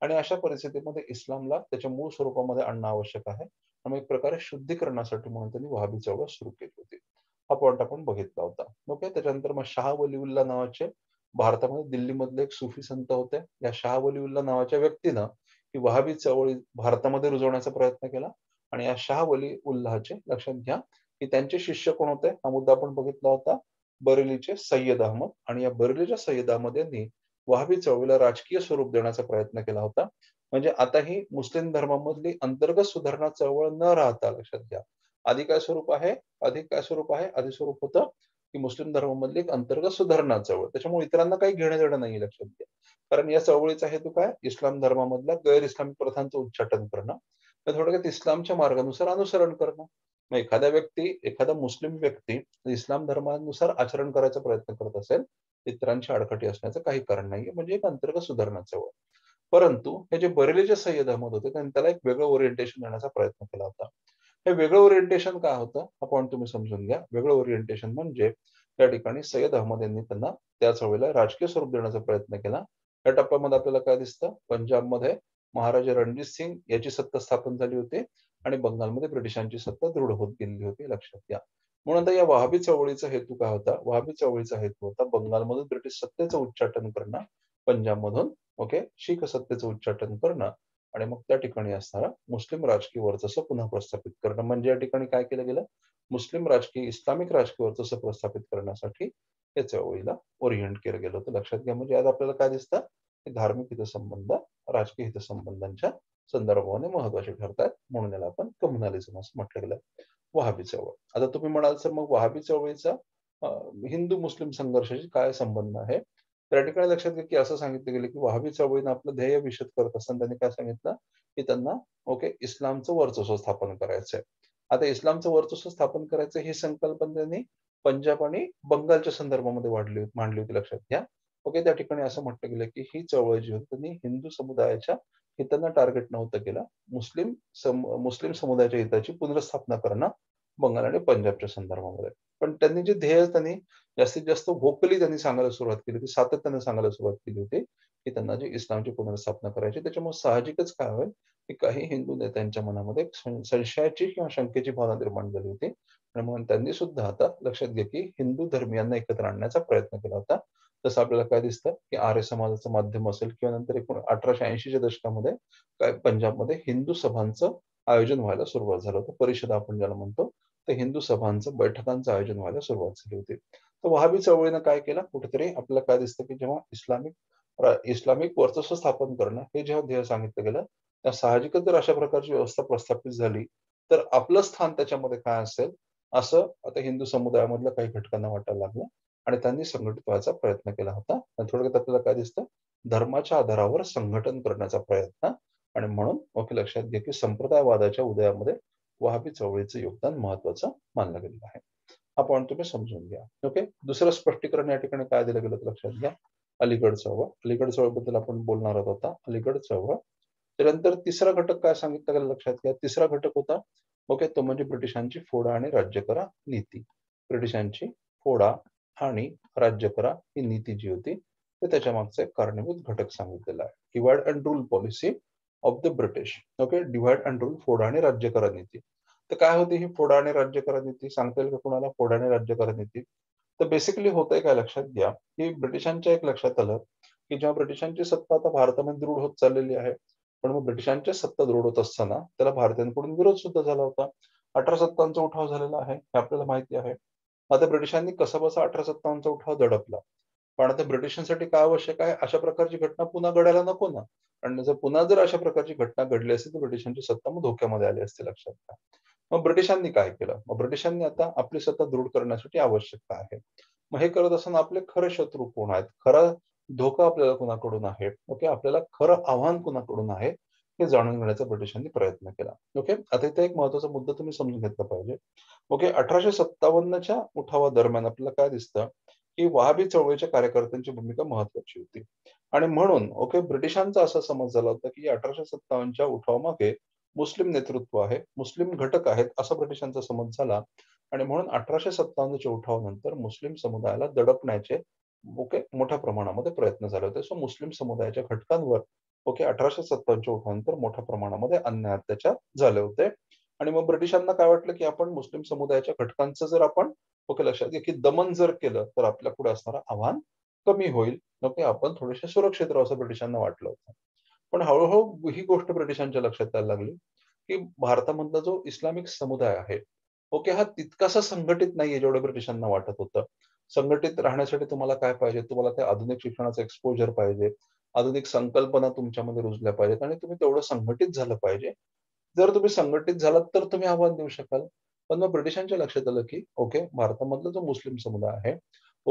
Speaker 1: आणि अशा परिस्थितीमध्ये इस्लामला त्याच्या मूळ स्वरूपामध्ये आणणं आवश्यक आहे आणि एक प्रकारे शुद्धीकरणासाठी म्हणून त्यांनी वहाबी चळवळ सुरू केली होती हा पॉईंट आपण बघितला होता ओके त्याच्यानंतर मग शाह वलिउल्ला नावाचे भारतामध्ये दिल्लीमधले एक सुफी संत होते या शाह उल्लाह नावाच्या व्यक्तीनं ही वहाबी चळवळी भारतामध्ये रुजवण्याचा प्रयत्न केला आणि या शाह उल्लाचे लक्षात घ्या की त्यांचे शिष्य कोण होते हा मुद्दा आपण बघितला होता बरेलीचे सय्यद अहमद आणि या बरेलीच्या सय्यद अहमद यांनी वहाबी चळवळीला राजकीय स्वरूप देण्याचा प्रयत्न केला होता म्हणजे आता ही मुस्लिम धर्मामधली अंतर्गत सुधारणा चळवळ न राहता लक्षात घ्या आधी काय स्वरूप आहे अधिक काय स्वरूप आहे आधी स्वरूप होतं की मुस्लिम धर्मामधली एक अंतर्गत सुधारणा चळवळ त्याच्यामुळे इतरांना काही घेणं देणं नाही लक्षात घ्या कारण या चळवळीचा हेतू काय इस्लाम धर्मामधल्या गैर इस्लामिक प्रथांचं उच्चाटन करणं थोडक्यात इस्लामच्या मार्गानुसार अनुसरण करणं मग एखादा व्यक्ती एखादा मुस्लिम व्यक्ती इस्लाम धर्मानुसार आचरण करायचा प्रयत्न करत असेल इतरांची अडखटी असण्याचं काही कारण नाहीये म्हणजे एक अंतर्गत सुधारणा चळवळ परंतु हे जे बरेलीचे सय्यद अहमद होते त्यांनी त्याला एक वेगळं ओरिएंटेशन देण्याचा प्रयत्न केला होता हे वेगळं ओरिएंटेशन काय होतं हा पॉईंट तुम्ही समजून घ्या वेगळं ओरिएंटेशन म्हणजे त्या ठिकाणी सय्यद अहमद यांनी त्यांना त्या वेळेला राजकीय स्वरूप देण्याचा प्रयत्न केला या टप्प्यामध्ये आपल्याला काय दिसतं पंजाबमध्ये महाराजा रणजित सिंग याची सत्ता स्थापन झाली होती आणि बंगालमध्ये ब्रिटिशांची सत्ता दृढ होत गेलेली होती लक्षात घ्या म्हणून या वहाबी चळवळीचा हेतू काय होता वहाबी चळवळीचा हेतू होता बंगालमधून ब्रिटिश सत्तेचं उच्चाटन करणं पंजाबमधून ओके शीख सत्तेचं उच्चाटन करणं आणि मग त्या ठिकाणी असणारा मुस्लिम राजकीय वर्चस्व पुन्हा प्रस्थापित करणं म्हणजे या ठिकाणी काय केलं गेलं मुस्लिम राजकीय इस्लामिक राजकीय वर्चस्व प्रस्थापित करण्यासाठी या चळवळीला ओरिएंट केलं गेलं होतं लक्षात घ्या म्हणजे आज आपल्याला काय दिसतं धार्मिक हितसंबंध राजकीय हितसंबंधांच्या संदर्भाने महत्वाचे ठरतात म्हणून याला आपण कम्युनालिझम असं म्हटलं गेलं वहाबी चळवळ आता तुम्ही म्हणाल सर मग वहाबी चळवळीचा हिंदू मुस्लिम संघर्षाशी काय संबंध आहे त्या ठिकाणी लक्षात घ्या की असं सांगितलं गेलं की वहावी चळवळीनं आपलं ध्येय विषद करत असताना त्यांनी काय सांगितलं की त्यांना ओके इस्लामचं वर्चस्व स्थापन करायचं आहे आता इस्लामचं वर्चस्व स्थापन करायचं हे संकल्पना त्यांनी पंजाब आणि बंगालच्या संदर्भामध्ये वाढली मांडली होती लक्षात घ्या ओके त्या ठिकाणी असं म्हटलं गेलं की ही चळवळ जी होती त्यांनी हिंदू समुदायाच्या हितांना टार्गेट नव्हतं केलं मुस्लिम मुस्लिम समुदायाच्या हिताची पुनर्स्थापना करणं बंगाल आणि पंजाबच्या संदर्भामध्ये पण त्यांनी जे ध्येय त्यांनी जास्तीत जास्त व्होकली त्यांनी सांगायला सुरुवात केली होती सातत्याने सांगायला सुरुवात केली होती की त्यांना जे इस्लामची पुनर्स्थापना करायची त्याच्यामुळे साहजिकच काय होईल की काही हिंदू नेत्यांच्या मनामध्ये संशयाची किंवा शंकेची भावना निर्माण झाली होती आणि म्हणून त्यांनी सुद्धा आता लक्षात घ्या की हिंदू धर्मियांना एकत्र आणण्याचा प्रयत्न केला होता तसं आपल्याला काय दिसतं की आर्य समाजाचं माध्यम असेल किंवा नंतर एकूण अठराशे ऐंशीच्या दशकामध्ये काय पंजाबमध्ये हिंदू सभांचं आयोजन व्हायला सुरुवात झालं होतं परिषद आपण ज्याला म्हणतो तर हिंदू सभांचं बैठकांचं आयोजन व्हायला सुरुवात झाली होती तर वहाबी चळवळीनं काय केलं कुठेतरी आपल्याला काय दिसतं की जेव्हा इस्लामिक इस्लामिक वर्चस्व स्थापन करणं हे जेव्हा ध्येय सांगितलं गेलं त्या साहजिकच जर अशा प्रकारची व्यवस्था प्रस्थापित झाली तर आपलं स्थान त्याच्यामध्ये काय असेल असं आता हिंदू समुदायामधल्या काही घटकांना वाटायला लागलं आणि त्यांनी संघटित व्हायचा प्रयत्न केला होता आणि थोडक्यात आपल्याला काय दिसतं धर्माच्या आधारावर संघटन करण्याचा प्रयत्न आणि म्हणून लक्षात घे की संप्रदायवादाच्या उदयामध्ये वहाबी चळवळीचं योगदान महत्वाचं मानलं गेलेलं आहे हा पॉईंट तुम्ही समजून घ्या ओके दुसरं स्पष्टीकरण या ठिकाणी काय दिलं गेलं लक्षात घ्या अलीगड चळवळ अलीगड बद्दल आपण बोलणार आहोत आता अलीगड चळवळ त्यानंतर तिसरा घटक काय सांगितलं गेलं लक्षात घ्या तिसरा घटक होता ओके तो म्हणजे ब्रिटिशांची फोडा आणि राज्य करा नीती ब्रिटिशांची फोडा आणि राज्य करा ही नीती जी होती ते त्याच्या मागचा एक कारणीभूत घटक सांगितलेला आहे divide and rule policy of the British okay divide and rule फोडाणे राज्य नीती तर काय होते ही फोडाणे राज्य नीती सांगता येईल का कोणाला फोडाणे राज्य नीती तर बेसिकली आहे काय लक्षात घ्या की ब्रिटिशांच्या एक लक्षात आलं की जेव्हा ब्रिटिशांची सत्ता आता भारतामध्ये दृढ होत चाललेली आहे पण मग ब्रिटिशांच्या सत्ता दृढ होत असताना त्याला भारतीयांकडून विरोध सुद्धा झाला होता अठरा सत्तांचा उठाव झालेला आहे हे आपल्याला माहिती आहे आता ब्रिटिशांनी कसा बसा अठरा सत्तांचा उठाव दडपला पण आता ब्रिटिशांसाठी काय आवश्यक आहे अशा प्रकारची घटना पुन्हा घडायला नको ना आणि जर पुन्हा जर अशा प्रकारची घटना घडली असेल तर ब्रिटिशांची सत्ता मग धोक्यामध्ये आली असते लक्षात घ्या मग ब्रिटिशांनी काय केलं मग ब्रिटिशांनी आता आपली सत्ता दृढ करण्यासाठी आवश्यकता आहे मग हे करत असताना आपले खरे शत्रू कोण आहेत खरा धोका आपल्याला कुणाकडून आहे ओके आपल्याला खरं आव्हान कुणाकडून आहे हे जाणून घेण्याचा ब्रिटिशांनी प्रयत्न केला ओके आता इथे एक महत्वाचा मुद्दा तुम्ही समजून घेतला पाहिजे ओके अठराशे सत्तावन्नच्या उठावा दरम्यान आपल्याला काय दिसतं की वहाबी चळवळीच्या कार्यकर्त्यांची भूमिका महत्वाची होती आणि म्हणून ओके ब्रिटिशांचा असा समज झाला होता की अठराशे सत्तावन्नच्या उठावामागे मुस्लिम नेतृत्व आहे मुस्लिम घटक आहेत असा ब्रिटिशांचा समज झाला आणि म्हणून अठराशे सत्तावन्नच्या उठावानंतर मुस्लिम समुदायाला दडपण्याचे ओके मोठ्या प्रमाणामध्ये प्रयत्न झाले होते सो मुस्लिम समुदायाच्या घटकांवर ओके अठराशे सत्तावन्नच्या उठावानंतर मोठ्या प्रमाणामध्ये अन्याय अत्याचार झाले होते आणि मग ब्रिटिशांना काय वाटलं की आपण मुस्लिम समुदायाच्या घटकांचं जर आपण ओके लक्षात घे की दमन जर केलं तर आपल्या पुढे असणारं आव्हान कमी होईल नको आपण थोडेसे सुरक्षित राहू असं ब्रिटिशांना वाटलं होतं पण हळूहळू ही गोष्ट ब्रिटिशांच्या लक्षात यायला लागली की भारतामधला जो इस्लामिक समुदाय आहे ओके हा तितकासा संघटित नाहीये जेवढं ब्रिटिशांना वाटत होतं संघटित राहण्यासाठी तुम्हाला काय पाहिजे तुम्हाला त्या आधुनिक शिक्षणाचं एक्सपोजर पाहिजे आधुनिक संकल्पना तुमच्यामध्ये रुजल्या पाहिजेत आणि तुम्ही तेवढं संघटित झालं पाहिजे जर तुम्ही संघटित झालात तर तुम्ही आव्हान देऊ शकाल पण मग ब्रिटिशांच्या लक्षात आलं की ओके भारतामधला जो मुस्लिम समुदाय आहे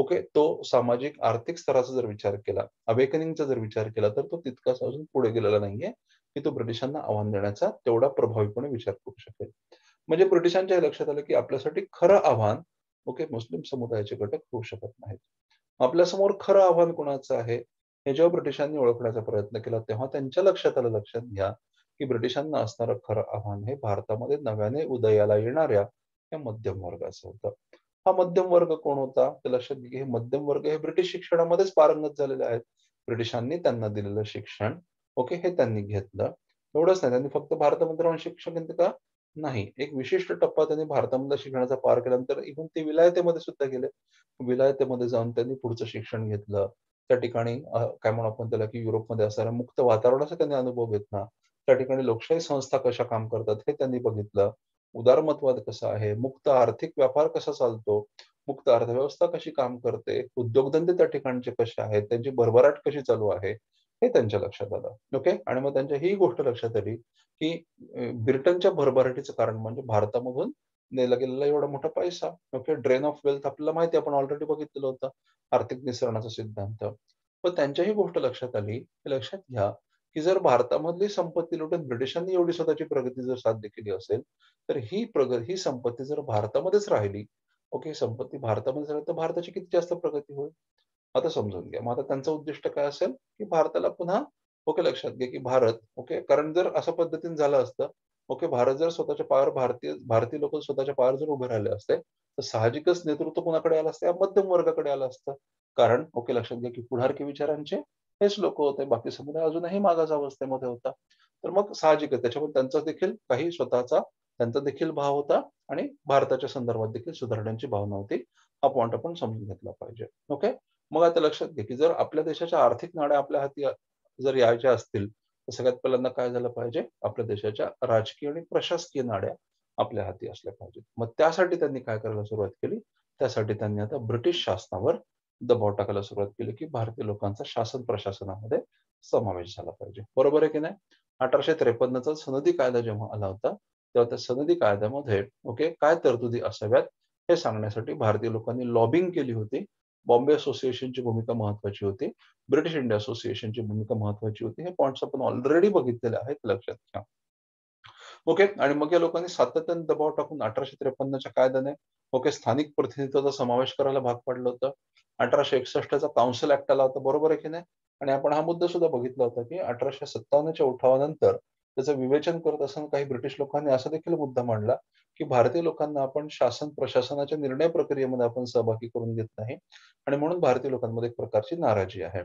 Speaker 1: ओके तो सामाजिक आर्थिक स्तराचा जर विचार केला अवेकनिंगचा जर विचार केला तर तो तितकाच अजून पुढे गेलेला नाहीये की तो ब्रिटिशांना आव्हान देण्याचा तेवढा प्रभावीपणे विचार करू शकेल म्हणजे ब्रिटिशांच्या लक्षात आलं की आपल्यासाठी खरं आव्हान ओके मुस्लिम समुदायाचे घटक होऊ शकत नाहीत आपल्यासमोर खरं आव्हान कोणाचं आहे हे जेव्हा ब्रिटिशांनी ओळखण्याचा प्रयत्न केला तेव्हा त्यांच्या लक्षात आलं लक्षात घ्या की ब्रिटिशांना असणारं खरं आव्हान हे भारतामध्ये नव्याने उदयाला येणाऱ्या या मध्यम वर्गाचं होतं हा मध्यम वर्ग कोण होता ते लक्षात घे हे मध्यम वर्ग हे ब्रिटिश शिक्षणामध्येच पारंगत झालेले आहेत ब्रिटिशांनी त्यांना दिलेलं शिक्षण ओके हे त्यांनी घेतलं एवढंच नाही त्यांनी फक्त भारतामध्ये राहून शिक्षण का नाही एक विशिष्ट टप्पा त्यांनी भारतामध्ये शिक्षणाचा पार केल्यानंतर इथून ते विलायतेमध्ये सुद्धा गेले विलायतेमध्ये जाऊन त्यांनी पुढचं शिक्षण घेतलं त्या ठिकाणी काय म्हणू आपण त्याला की युरोपमध्ये असणाऱ्या मुक्त वातावरणाचा त्यांनी अनुभव घेतला त्या ठिकाणी लोकशाही संस्था कशा काम करतात हे त्यांनी बघितलं उदारमतवाद कसा आहे मुक्त आर्थिक व्यापार कसा चालतो मुक्त अर्थव्यवस्था कशी काम करते उद्योगधंदे त्या ठिकाणचे कसे आहेत त्यांची भरभराट कशी चालू आहे हे त्यांच्या लक्षात आलं ओके आणि मग त्यांच्या ही गोष्ट लक्षात आली की ब्रिटनच्या भरभराटीचं कारण म्हणजे भारतामधून नेला गेलेला एवढा मोठा पैसा ओके ड्रेन ऑफ वेल्थ आपल्याला माहिती आपण ऑलरेडी बघितलेलं होतं आर्थिक निसरणाचा सिद्धांत पण त्यांच्याही गोष्ट लक्षात आली लक्षात घ्या की जर भारतामधली संपत्ती लुटून ब्रिटिशांनी एवढी स्वतःची प्रगती जर साध्य केली असेल तर ही प्रगती ही संपत्ती जर भारतामध्येच राहिली ओके संपत्ती भारतामध्येच राहिली तर भारताची किती जास्त प्रगती होईल आता समजून घ्या मग आता त्यांचं उद्दिष्ट काय असेल की भारताला पुन्हा ओके लक्षात घ्या की भारत ओके कारण जर अशा पद्धतीने झालं असतं ओके भारत जर स्वतःच्या पायावर भारतीय भारतीय लोक स्वतःच्या पायावर जर उभे राहिले असते तर साहजिकच नेतृत्व कोणाकडे आलं असतं या मध्यम वर्गाकडे आलं असतं कारण ओके लक्षात घ्या की पुढारकी विचारांचे हेच लोक होते बाकी समुदाय अजूनही मागास अवस्थेमध्ये होता तर मग साहजिकच त्याच्यामुळे त्यांचा देखील काही स्वतःचा त्यांचा देखील भाव होता आणि भारताच्या संदर्भात देखील सुधारण्याची भावना होती हा पॉईंट आपण समजून घेतला पाहिजे ओके मग आता लक्षात घे की जर आपल्या देशाच्या आर्थिक नाड्या आपल्या हाती जर यायच्या असतील तर सगळ्यात पहिल्यांदा काय झालं पाहिजे आपल्या देशाच्या राजकीय आणि प्रशासकीय नाड्या आपल्या हाती असल्या पाहिजेत मग त्यासाठी त्यांनी काय करायला सुरुवात केली त्यासाठी त्यांनी आता ब्रिटिश शासनावर दबाव टाकायला सुरुवात केली की भारतीय लोकांचा शासन प्रशासनामध्ये समावेश झाला पाहिजे बरोबर आहे की नाही अठराशे त्रेपन्नचा सनदी कायदा जेव्हा आला होता तेव्हा त्या सनदी कायद्यामध्ये ओके काय तरतुदी असाव्यात हे सांगण्यासाठी भारतीय लोकांनी लॉबिंग केली होती बॉम्बे असोसिएशनची भूमिका महत्वाची होती ब्रिटिश इंडिया असोसिएशनची भूमिका महत्वाची होती हे पॉइंट्स आपण ऑलरेडी बघितलेले आहेत लक्षात घ्या ओके आणि मग या लोकांनी सातत्याने दबाव टाकून अठराशे त्रेपन्नच्या कायद्याने ओके स्थानिक प्रतिनिधित्वाचा समावेश करायला भाग पाडलं होतं अठराशे एकसष्टचा काउन्सिल ऍक्ट आला होता बरोबर आहे की नाही आणि आपण हा मुद्दा सुद्धा बघितला होता की अठराशे सत्तावन्नच्या उठावानंतर त्याचं विवेचन करत असताना काही ब्रिटिश लोकांनी असा देखील मुद्दा मांडला की भारतीय लोकांना आपण शासन प्रशासनाच्या निर्णय प्रक्रियेमध्ये आपण सहभागी करून घेत नाही आणि म्हणून भारतीय लोकांमध्ये एक प्रकारची नाराजी आहे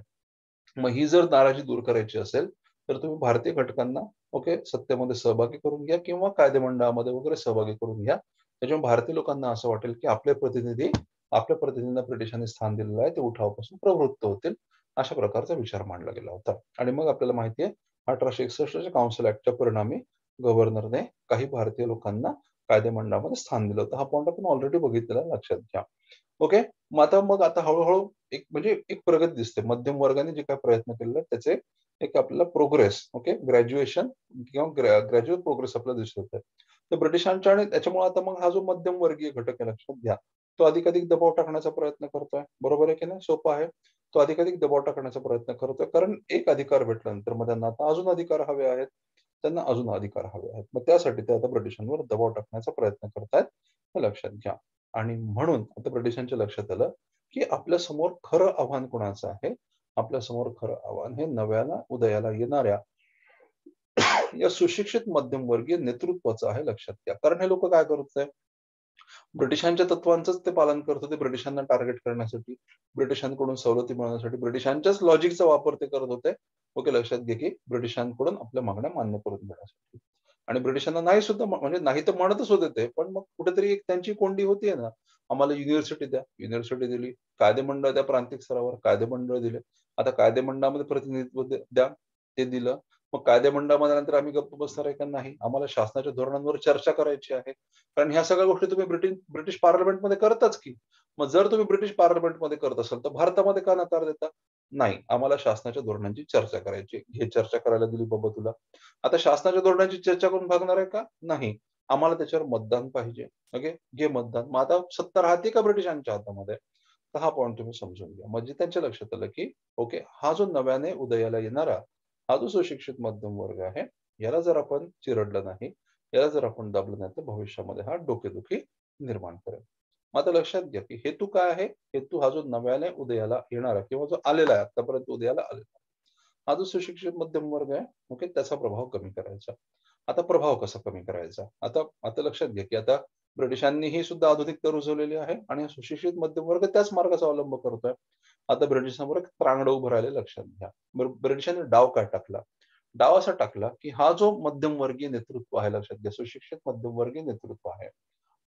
Speaker 1: मग ही जर नाराजी दूर करायची असेल तर तुम्ही भारतीय घटकांना ओके सत्तेमध्ये सहभागी करून घ्या किंवा कायदेमंडळामध्ये वगैरे सहभागी करून घ्या त्याच्यामुळे भारतीय लोकांना असं वाटेल की आपले प्रतिनिधी आपल्या प्रतिनिधींना ब्रिटिशांनी स्थान दिलेलं आहे ते उठावापासून प्रवृत्त होतील अशा प्रकारचा विचार मांडला गेला होता आणि मग आपल्याला माहिती आहे अठराशे एकसष्टच्या काउन्सिल ऍक्टच्या परिणामी गव्हर्नरने काही भारतीय लोकांना कायदेमंडळामध्ये स्थान दिलं होतं हा पॉईंट आपण ऑलरेडी बघितलेला लक्षात घ्या ओके मग आता मग आता हळूहळू एक म्हणजे एक प्रगती दिसते मध्यम वर्गाने जे काय प्रयत्न केले त्याचे एक आपला प्रोग्रेस ओके ग्रॅज्युएशन किंवा ग्रॅज्युएट प्रोग्रेस आपल्याला दिसत तर ब्रिटिशांच्या आणि त्याच्यामुळे आता मग हा जो मध्यम वर्गीय घटक आहे लक्षात घ्या तो अधिकाधिक दबाव टाकण्याचा प्रयत्न करतोय बरोबर आहे की नाही सोपा आहे तो अधिकाधिक दबाव टाकण्याचा प्रयत्न करतोय कारण एक अधिकार भेटल्यानंतर मग त्यांना आता अजून अधिकार हवे आहेत त्यांना अजून अधिकार हवे आहेत मग त्यासाठी ते आता ब्रिटिशांवर दबाव टाकण्याचा प्रयत्न करतायत हे लक्षात घ्या आणि म्हणून आता ब्रिटिशांच्या लक्षात आलं की आपल्या समोर खरं आव्हान कोणाचं आहे आपल्या समोर खरं आव्हान हे नव्याला उदयाला येणाऱ्या [COUGHS] या सुशिक्षित मध्यमवर्गीय नेतृत्वाचं आहे लक्षात घ्या कारण हे लोक काय करत आहे ब्रिटिशांच्या तत्वांचंच ते पालन करत होते ब्रिटिशांना टार्गेट करण्यासाठी ब्रिटिशांकडून सवलती मिळवण्यासाठी ब्रिटिशांच्याच लॉजिकचा वापर ते करत होते ओके लक्षात घे की ब्रिटिशांकडून आपल्या मागण्या मान्य करून देण्यासाठी आणि ब्रिटिशांना नाही सुद्धा म्हणजे नाही तर म्हणतच होते ते पण मग कुठेतरी एक त्यांची कोंडी होतीये ना आम्हाला युनिव्हर्सिटी द्या युनिव्हर्सिटी दिली कायदेमंडळ द्या प्रांतिक स्तरावर कायदेमंडळ दिले आता कायदेमंडळामध्ये प्रतिनिधित्व द्या ते दिलं मग कायदेमंडळामध्ये नंतर आम्ही गप्प बसणार आहे का नाही आम्हाला शासनाच्या धोरणांवर चर्चा करायची आहे कारण ह्या सगळ्या गोष्टी तुम्ही ब्रिटिश ब्रिटिश पार्लमेंटमध्ये करताच की मग जर तुम्ही ब्रिटिश पार्लमेंटमध्ये करत असाल तर भारतामध्ये का नकार देता नाही आम्हाला शासनाच्या धोरणांची चर्चा करायची हे चर्चा करायला दिली बाबा तुला आता शासनाच्या धोरणांची चर्चा करून भागणार आहे का नाही आम्हाला त्याच्यावर मतदान पाहिजे ओके घे मतदान मग आता सत्ता राहते का ब्रिटिशांच्या हातामध्ये तर हा पॉईंट तुम्ही समजून घ्या म्हणजे त्यांच्या लक्षात आलं की ओके हा जो नव्याने उदयाला येणारा हा जो सुशिक्षित मध्यम वर्ग आहे याला जर आपण चिरडलं नाही याला जर आपण दाबलं नाही तर भविष्यामध्ये हा डोकेदुखी निर्माण करेल मग आता लक्षात घ्या की हेतू काय आहे हेतू हा जो नव्याने उदयाला आहे किंवा जो आलेला आहे आतापर्यंत उदयाला आलेला हा जो सुशिक्षित मध्यम वर्ग आहे ओके त्याचा प्रभाव कमी करायचा आता प्रभाव कसा कमी करायचा आता आता लक्षात घ्या की आता ब्रिटिशांनी ही सुद्धा आधुनिकता रुजवलेली आहे आणि सुशिक्षित मध्यम वर्ग त्याच मार्गाचा अवलंब करतोय आता ब्रिटिशांवर एक त्रांगड उभं राहिले लक्षात घ्या ब्रिटिशांनी डाव काय टाकला डाव असा टाकला की हा जो मध्यमवर्गीय नेतृत्व आहे लक्षात घ्या सुशिक्षित मध्यमवर्गीय नेतृत्व आहे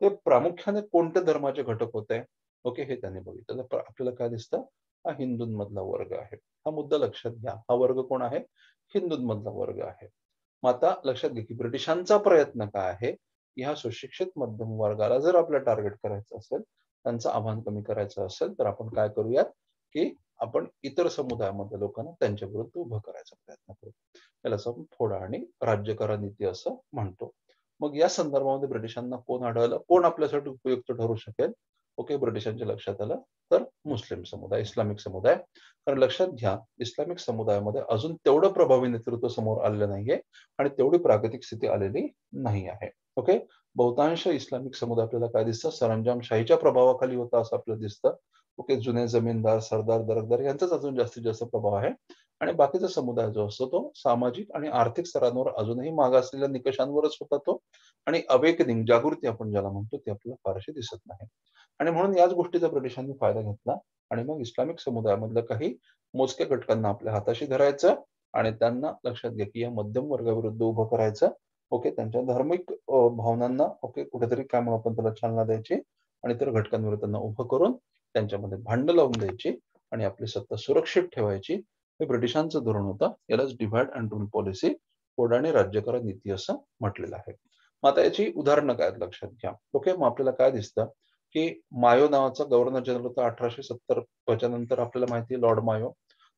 Speaker 1: ते प्रामुख्याने कोणत्या धर्माचे घटक होते ओके हे त्यांनी बघितलं आपल्याला काय दिसतं हा हिंदूंमधला वर्ग आहे हा मुद्दा लक्षात घ्या हा वर्ग कोण आहे हिंदूंमधला वर्ग आहे मग आता लक्षात घ्या की ब्रिटिशांचा प्रयत्न काय आहे की हा सुशिक्षित मध्यम वर्गाला जर आपल्याला टार्गेट करायचं असेल त्यांचं आव्हान कमी करायचं असेल तर आपण काय करूयात की आपण इतर समुदायामध्ये लोकांना त्यांच्या विरुद्ध उभं करायचा प्रयत्न करू त्याला आपण फोडा आणि राज्यकार नीती असं म्हणतो मग या संदर्भामध्ये ब्रिटिशांना कोण आढळलं कोण आपल्यासाठी उपयुक्त ठरू शकेल ओके ब्रिटिशांच्या लक्षात आलं तर मुस्लिम समुदाय इस्लामिक समुदाय कारण लक्षात घ्या इस्लामिक समुदायामध्ये अजून तेवढं प्रभावी नेतृत्व समोर आलेलं नाहीये आणि तेवढी प्रागतिक स्थिती आलेली नाही आहे ओके बहुतांश इस्लामिक समुदाय आपल्याला काय दिसतं सरंजामशाहीच्या प्रभावाखाली होता असं आपल्याला दिसतं ओके जुने जमीनदार सरदार दरकदार यांचाच अजून जास्तीत जास्त प्रभाव आहे आणि बाकीचा समुदाय जो असतो तो सामाजिक आणि आर्थिक स्तरांवर अजूनही मागासलेल्या निकषांवरच होता तो आणि अवेकनिंग जागृती आपण ज्याला म्हणतो ती आपल्याला फारशी दिसत नाही आणि म्हणून याच गोष्टीचा ब्रिटिशांनी फायदा घेतला आणि मग इस्लामिक समुदायामधलं काही मोजक्या घटकांना आपल्या हाताशी धरायचं आणि त्यांना लक्षात घ्या की या मध्यम वर्गाविरुद्ध उभं करायचं ओके त्यांच्या धार्मिक भावनांना ओके कुठेतरी काय म्हणून आपण त्याला चालना द्यायची आणि इतर घटकांविरुद्ध त्यांना उभं करून त्यांच्यामध्ये भांड लावून द्यायची आणि आपली सत्ता सुरक्षित ठेवायची हे ब्रिटिशांचं धोरण होतं यालाच डिव्हाइड अँड रूल पॉलिसी कोडाने राज्यकार नीती असं म्हटलेलं आहे मग आता याची उदाहरणं काय लक्षात घ्या ओके मग आपल्याला काय दिसतं की मायो नावाचा गव्हर्नर जनरल होता अठराशे सत्तर नंतर आपल्याला माहिती लॉर्ड मायो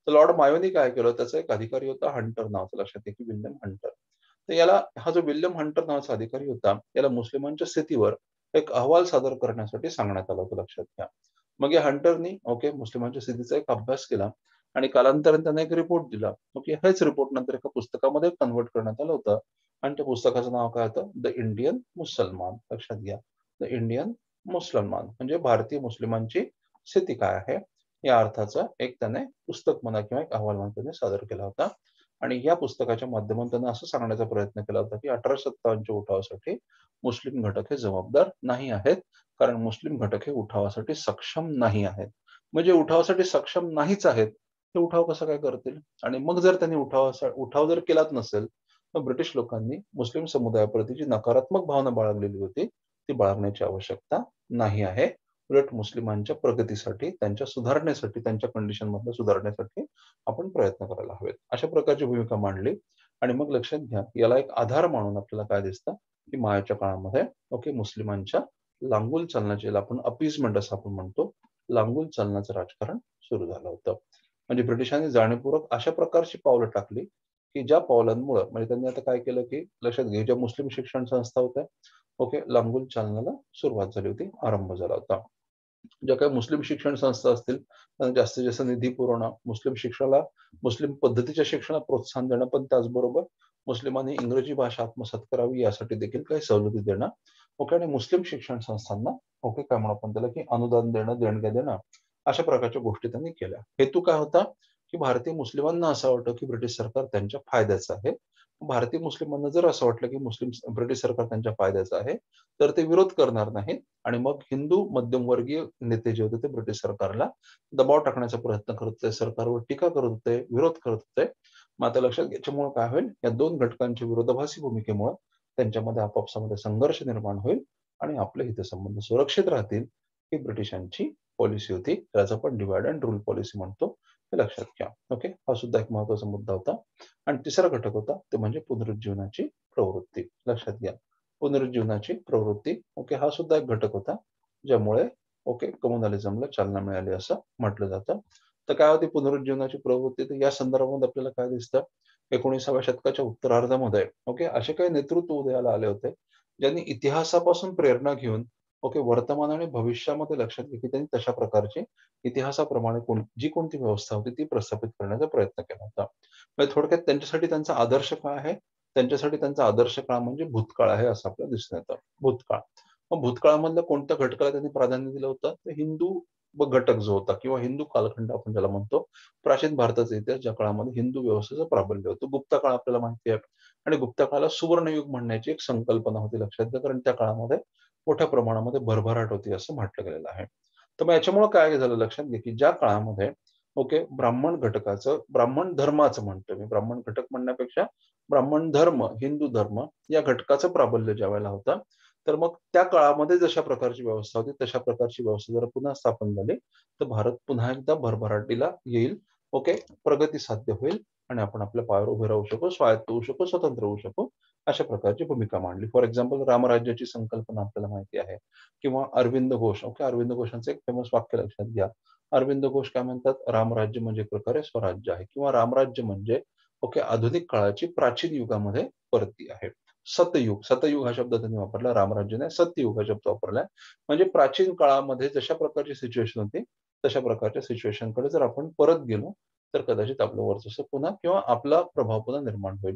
Speaker 1: तर लॉर्ड मायोनी काय केलं त्याचा एक अधिकारी होता हंटर नावाचा लक्षात घ्या की विल्यम हंटर तर याला हा जो विल्यम हंटर नावाचा अधिकारी होता याला मुस्लिमांच्या स्थितीवर एक अहवाल सादर करण्यासाठी सांगण्यात आला होता लक्षात घ्या मग या हंटरनी ओके मुस्लिमांच्या स्थितीचा एक अभ्यास केला आणि कालांतराने त्यांना एक रिपोर्ट दिला ओके हेच रिपोर्ट नंतर एका पुस्तकामध्ये कन्वर्ट करण्यात आलं होतं आणि त्या पुस्तकाचं नाव काय होतं द इंडियन मुसलमान लक्षात घ्या द इंडियन मुसलमान म्हणजे भारतीय मुस्लिमांची स्थिती काय आहे या अर्थाचं एक त्याने पुस्तक म्हणा किंवा एक अहवाल म्हणून सादर केला होता आणि या पुस्तकाच्या माध्यमातून त्यांना असं सांगण्याचा प्रयत्न केला होता की अठराशे सत्तावन्नच्या उठावासाठी मुस्लिम घटक हे जबाबदार नाही आहेत कारण मुस्लिम घटक हे उठावासाठी सक्षम नाही आहेत म्हणजे उठावासाठी सक्षम नाहीच आहेत ते उठाव कसा काय करतील आणि मग जर त्यांनी उठाव उठाव जर केलाच नसेल तर ब्रिटिश लोकांनी मुस्लिम समुदायाप्रती जी नकारात्मक भावना बाळगलेली होती ती बाळगण्याची आवश्यकता नाही आहे उलट मुस्लिमांच्या प्रगतीसाठी त्यांच्या सुधारणेसाठी त्यांच्या कंडिशन मधल्या सुधारण्यासाठी आपण प्रयत्न करायला हवेत अशा प्रकारची भूमिका मांडली आणि मग लक्षात घ्या याला एक आधार मानून आपल्याला काय दिसतं की मायाच्या काळामध्ये ओके मुस्लिमांच्या लांबून चालण्याचे आपण अपीजमेंट असं आपण म्हणतो लांबून चालण्याचं राजकारण सुरू झालं होतं म्हणजे ब्रिटिशांनी जाणीवपूर्वक अशा प्रकारची पावलं टाकली की ज्या पावलांमुळे म्हणजे त्यांनी आता काय केलं की लक्षात घे ज्या मुस्लिम शिक्षण संस्था होत्या ओके लांगून चालनाला सुरुवात झाली होती आरंभ झाला होता ज्या काही मुस्लिम शिक्षण संस्था असतील त्यांना जास्तीत जास्त निधी पुरवणं मुस्लिम शिक्षणाला मुस्लिम पद्धतीच्या शिक्षणाला प्रोत्साहन देणं पण त्याचबरोबर मुस्लिमांनी इंग्रजी भाषा आत्मसात करावी यासाठी देखील काही सवलती देणं ओके आणि मुस्लिम शिक्षण संस्थांना ओके काय म्हणू आपण त्याला की अनुदान देणं देणग्या देणं अशा प्रकारच्या गोष्टी त्यांनी केल्या हेतू काय होता की भारतीय मुस्लिमांना असं वाटतं की ब्रिटिश सरकार त्यांच्या फायद्याचं आहे भारतीय मुस्लिमांना जर असं वाटलं की मुस्लिम ब्रिटिश सरकार त्यांच्या फायद्याचं आहे तर ते विरोध करणार नाहीत आणि मग हिंदू मध्यमवर्गीय नेते जे होते ते ब्रिटिश सरकारला दबाव टाकण्याचा प्रयत्न करत होते सरकारवर टीका करत होते विरोध करत होते मग आता लक्षात घ्यायच्यामुळे काय होईल या दोन घटकांच्या विरोधाभासी भूमिकेमुळे त्यांच्यामध्ये आपापसामध्ये संघर्ष निर्माण होईल आणि आपले संबंध सुरक्षित राहतील ही ब्रिटिशांची पॉलिसी होती त्याचा आपण डिवाइड अँड रूल पॉलिसी म्हणतो हे लक्षात घ्या ओके हा सुद्धा एक महत्वाचा मुद्दा होता आणि तिसरा घटक होता ते म्हणजे पुनरुज्जीवनाची प्रवृत्ती लक्षात घ्या पुनरुज्जीवनाची प्रवृत्ती ओके हा सुद्धा एक घटक होता ज्यामुळे ओके कम्युनालिझमला चालना मिळाली असं म्हटलं जातं तर काय होते पुनरुज्जीवनाची प्रवृत्ती तर या संदर्भामध्ये आपल्याला काय दिसतं एकोणीसाव्या शतकाच्या उत्तरार्धामध्ये ओके असे काही नेतृत्व उदयाला आले होते ज्यांनी इतिहासापासून प्रेरणा घेऊन ओके वर्तमान आणि भविष्यामध्ये लक्षात घे की त्यांनी तशा प्रकारची इतिहासाप्रमाणे कोण जी कोणती व्यवस्था होती ती प्रस्थापित करण्याचा प्रयत्न केला होता म्हणजे थोडक्यात त्यांच्यासाठी त्यांचा आदर्श काळ आहे त्यांच्यासाठी त्यांचा आदर्श काळ म्हणजे भूतकाळ आहे असं आपल्याला दिसून येतं भूतकाळ मग भूतकाळामधल्या कोणत्या घटकाला त्यांनी प्राधान्य दिलं होतं तर हिंदू घटक जो होता किंवा हिंदू कालखंड आपण ज्याला म्हणतो प्राचीन भारताचा इतिहास ज्या काळामध्ये हिंदू व्यवस्थेचं प्राबल्य होतं गुप्त काळ आपल्याला माहिती आहे आणि गुप्त काळाला सुवर्णयुग म्हणण्याची एक संकल्पना होती लक्षात घ्या कारण त्या काळामध्ये मोठ्या प्रमाणामध्ये भरभराट होती असं म्हटलं गेलेलं आहे तर मग याच्यामुळे काय झालं लक्षात घे की ज्या काळामध्ये ओके ब्राह्मण घटकाचं ब्राह्मण धर्माचं म्हणतो मी ब्राह्मण घटक म्हणण्यापेक्षा ब्राह्मण धर्म हिंदू धर्म या घटकाचं प्राबल्य ज्या वेळेला होता तर मग त्या काळामध्ये जशा प्रकारची व्यवस्था होती तशा प्रकारची व्यवस्था जर पुन्हा स्थापन झाली तर भारत पुन्हा एकदा भरभराटीला येईल ओके प्रगती साध्य होईल आणि आपण आपल्या पायावर उभे राहू शकू स्वायत्त होऊ शकू स्वतंत्र होऊ शकू अशा प्रकारची भूमिका मांडली फॉर एक्झाम्पल रामराज्याची संकल्पना आपल्याला माहिती आहे किंवा अरविंद घोष ओके अरविंद घोषांचं एक फेमस वाक्य लक्षात घ्या अरविंद घोष काय म्हणतात रामराज्य म्हणजे एक प्रकारे स्वराज्य आहे किंवा रामराज्य म्हणजे ओके आधुनिक काळाची प्राचीन युगामध्ये परती आहे सतयुग सतयुग हा शब्द त्यांनी वापरला रामराज्याने सत्ययुग हा शब्द वापरलाय म्हणजे प्राचीन काळामध्ये जशा प्रकारची सिच्युएशन होती तशा प्रकारच्या सिच्युएशनकडे जर आपण परत गेलो तर कदाचित आपलं वर्चस्व पुन्हा किंवा आपला प्रभाव पुन्हा निर्माण होईल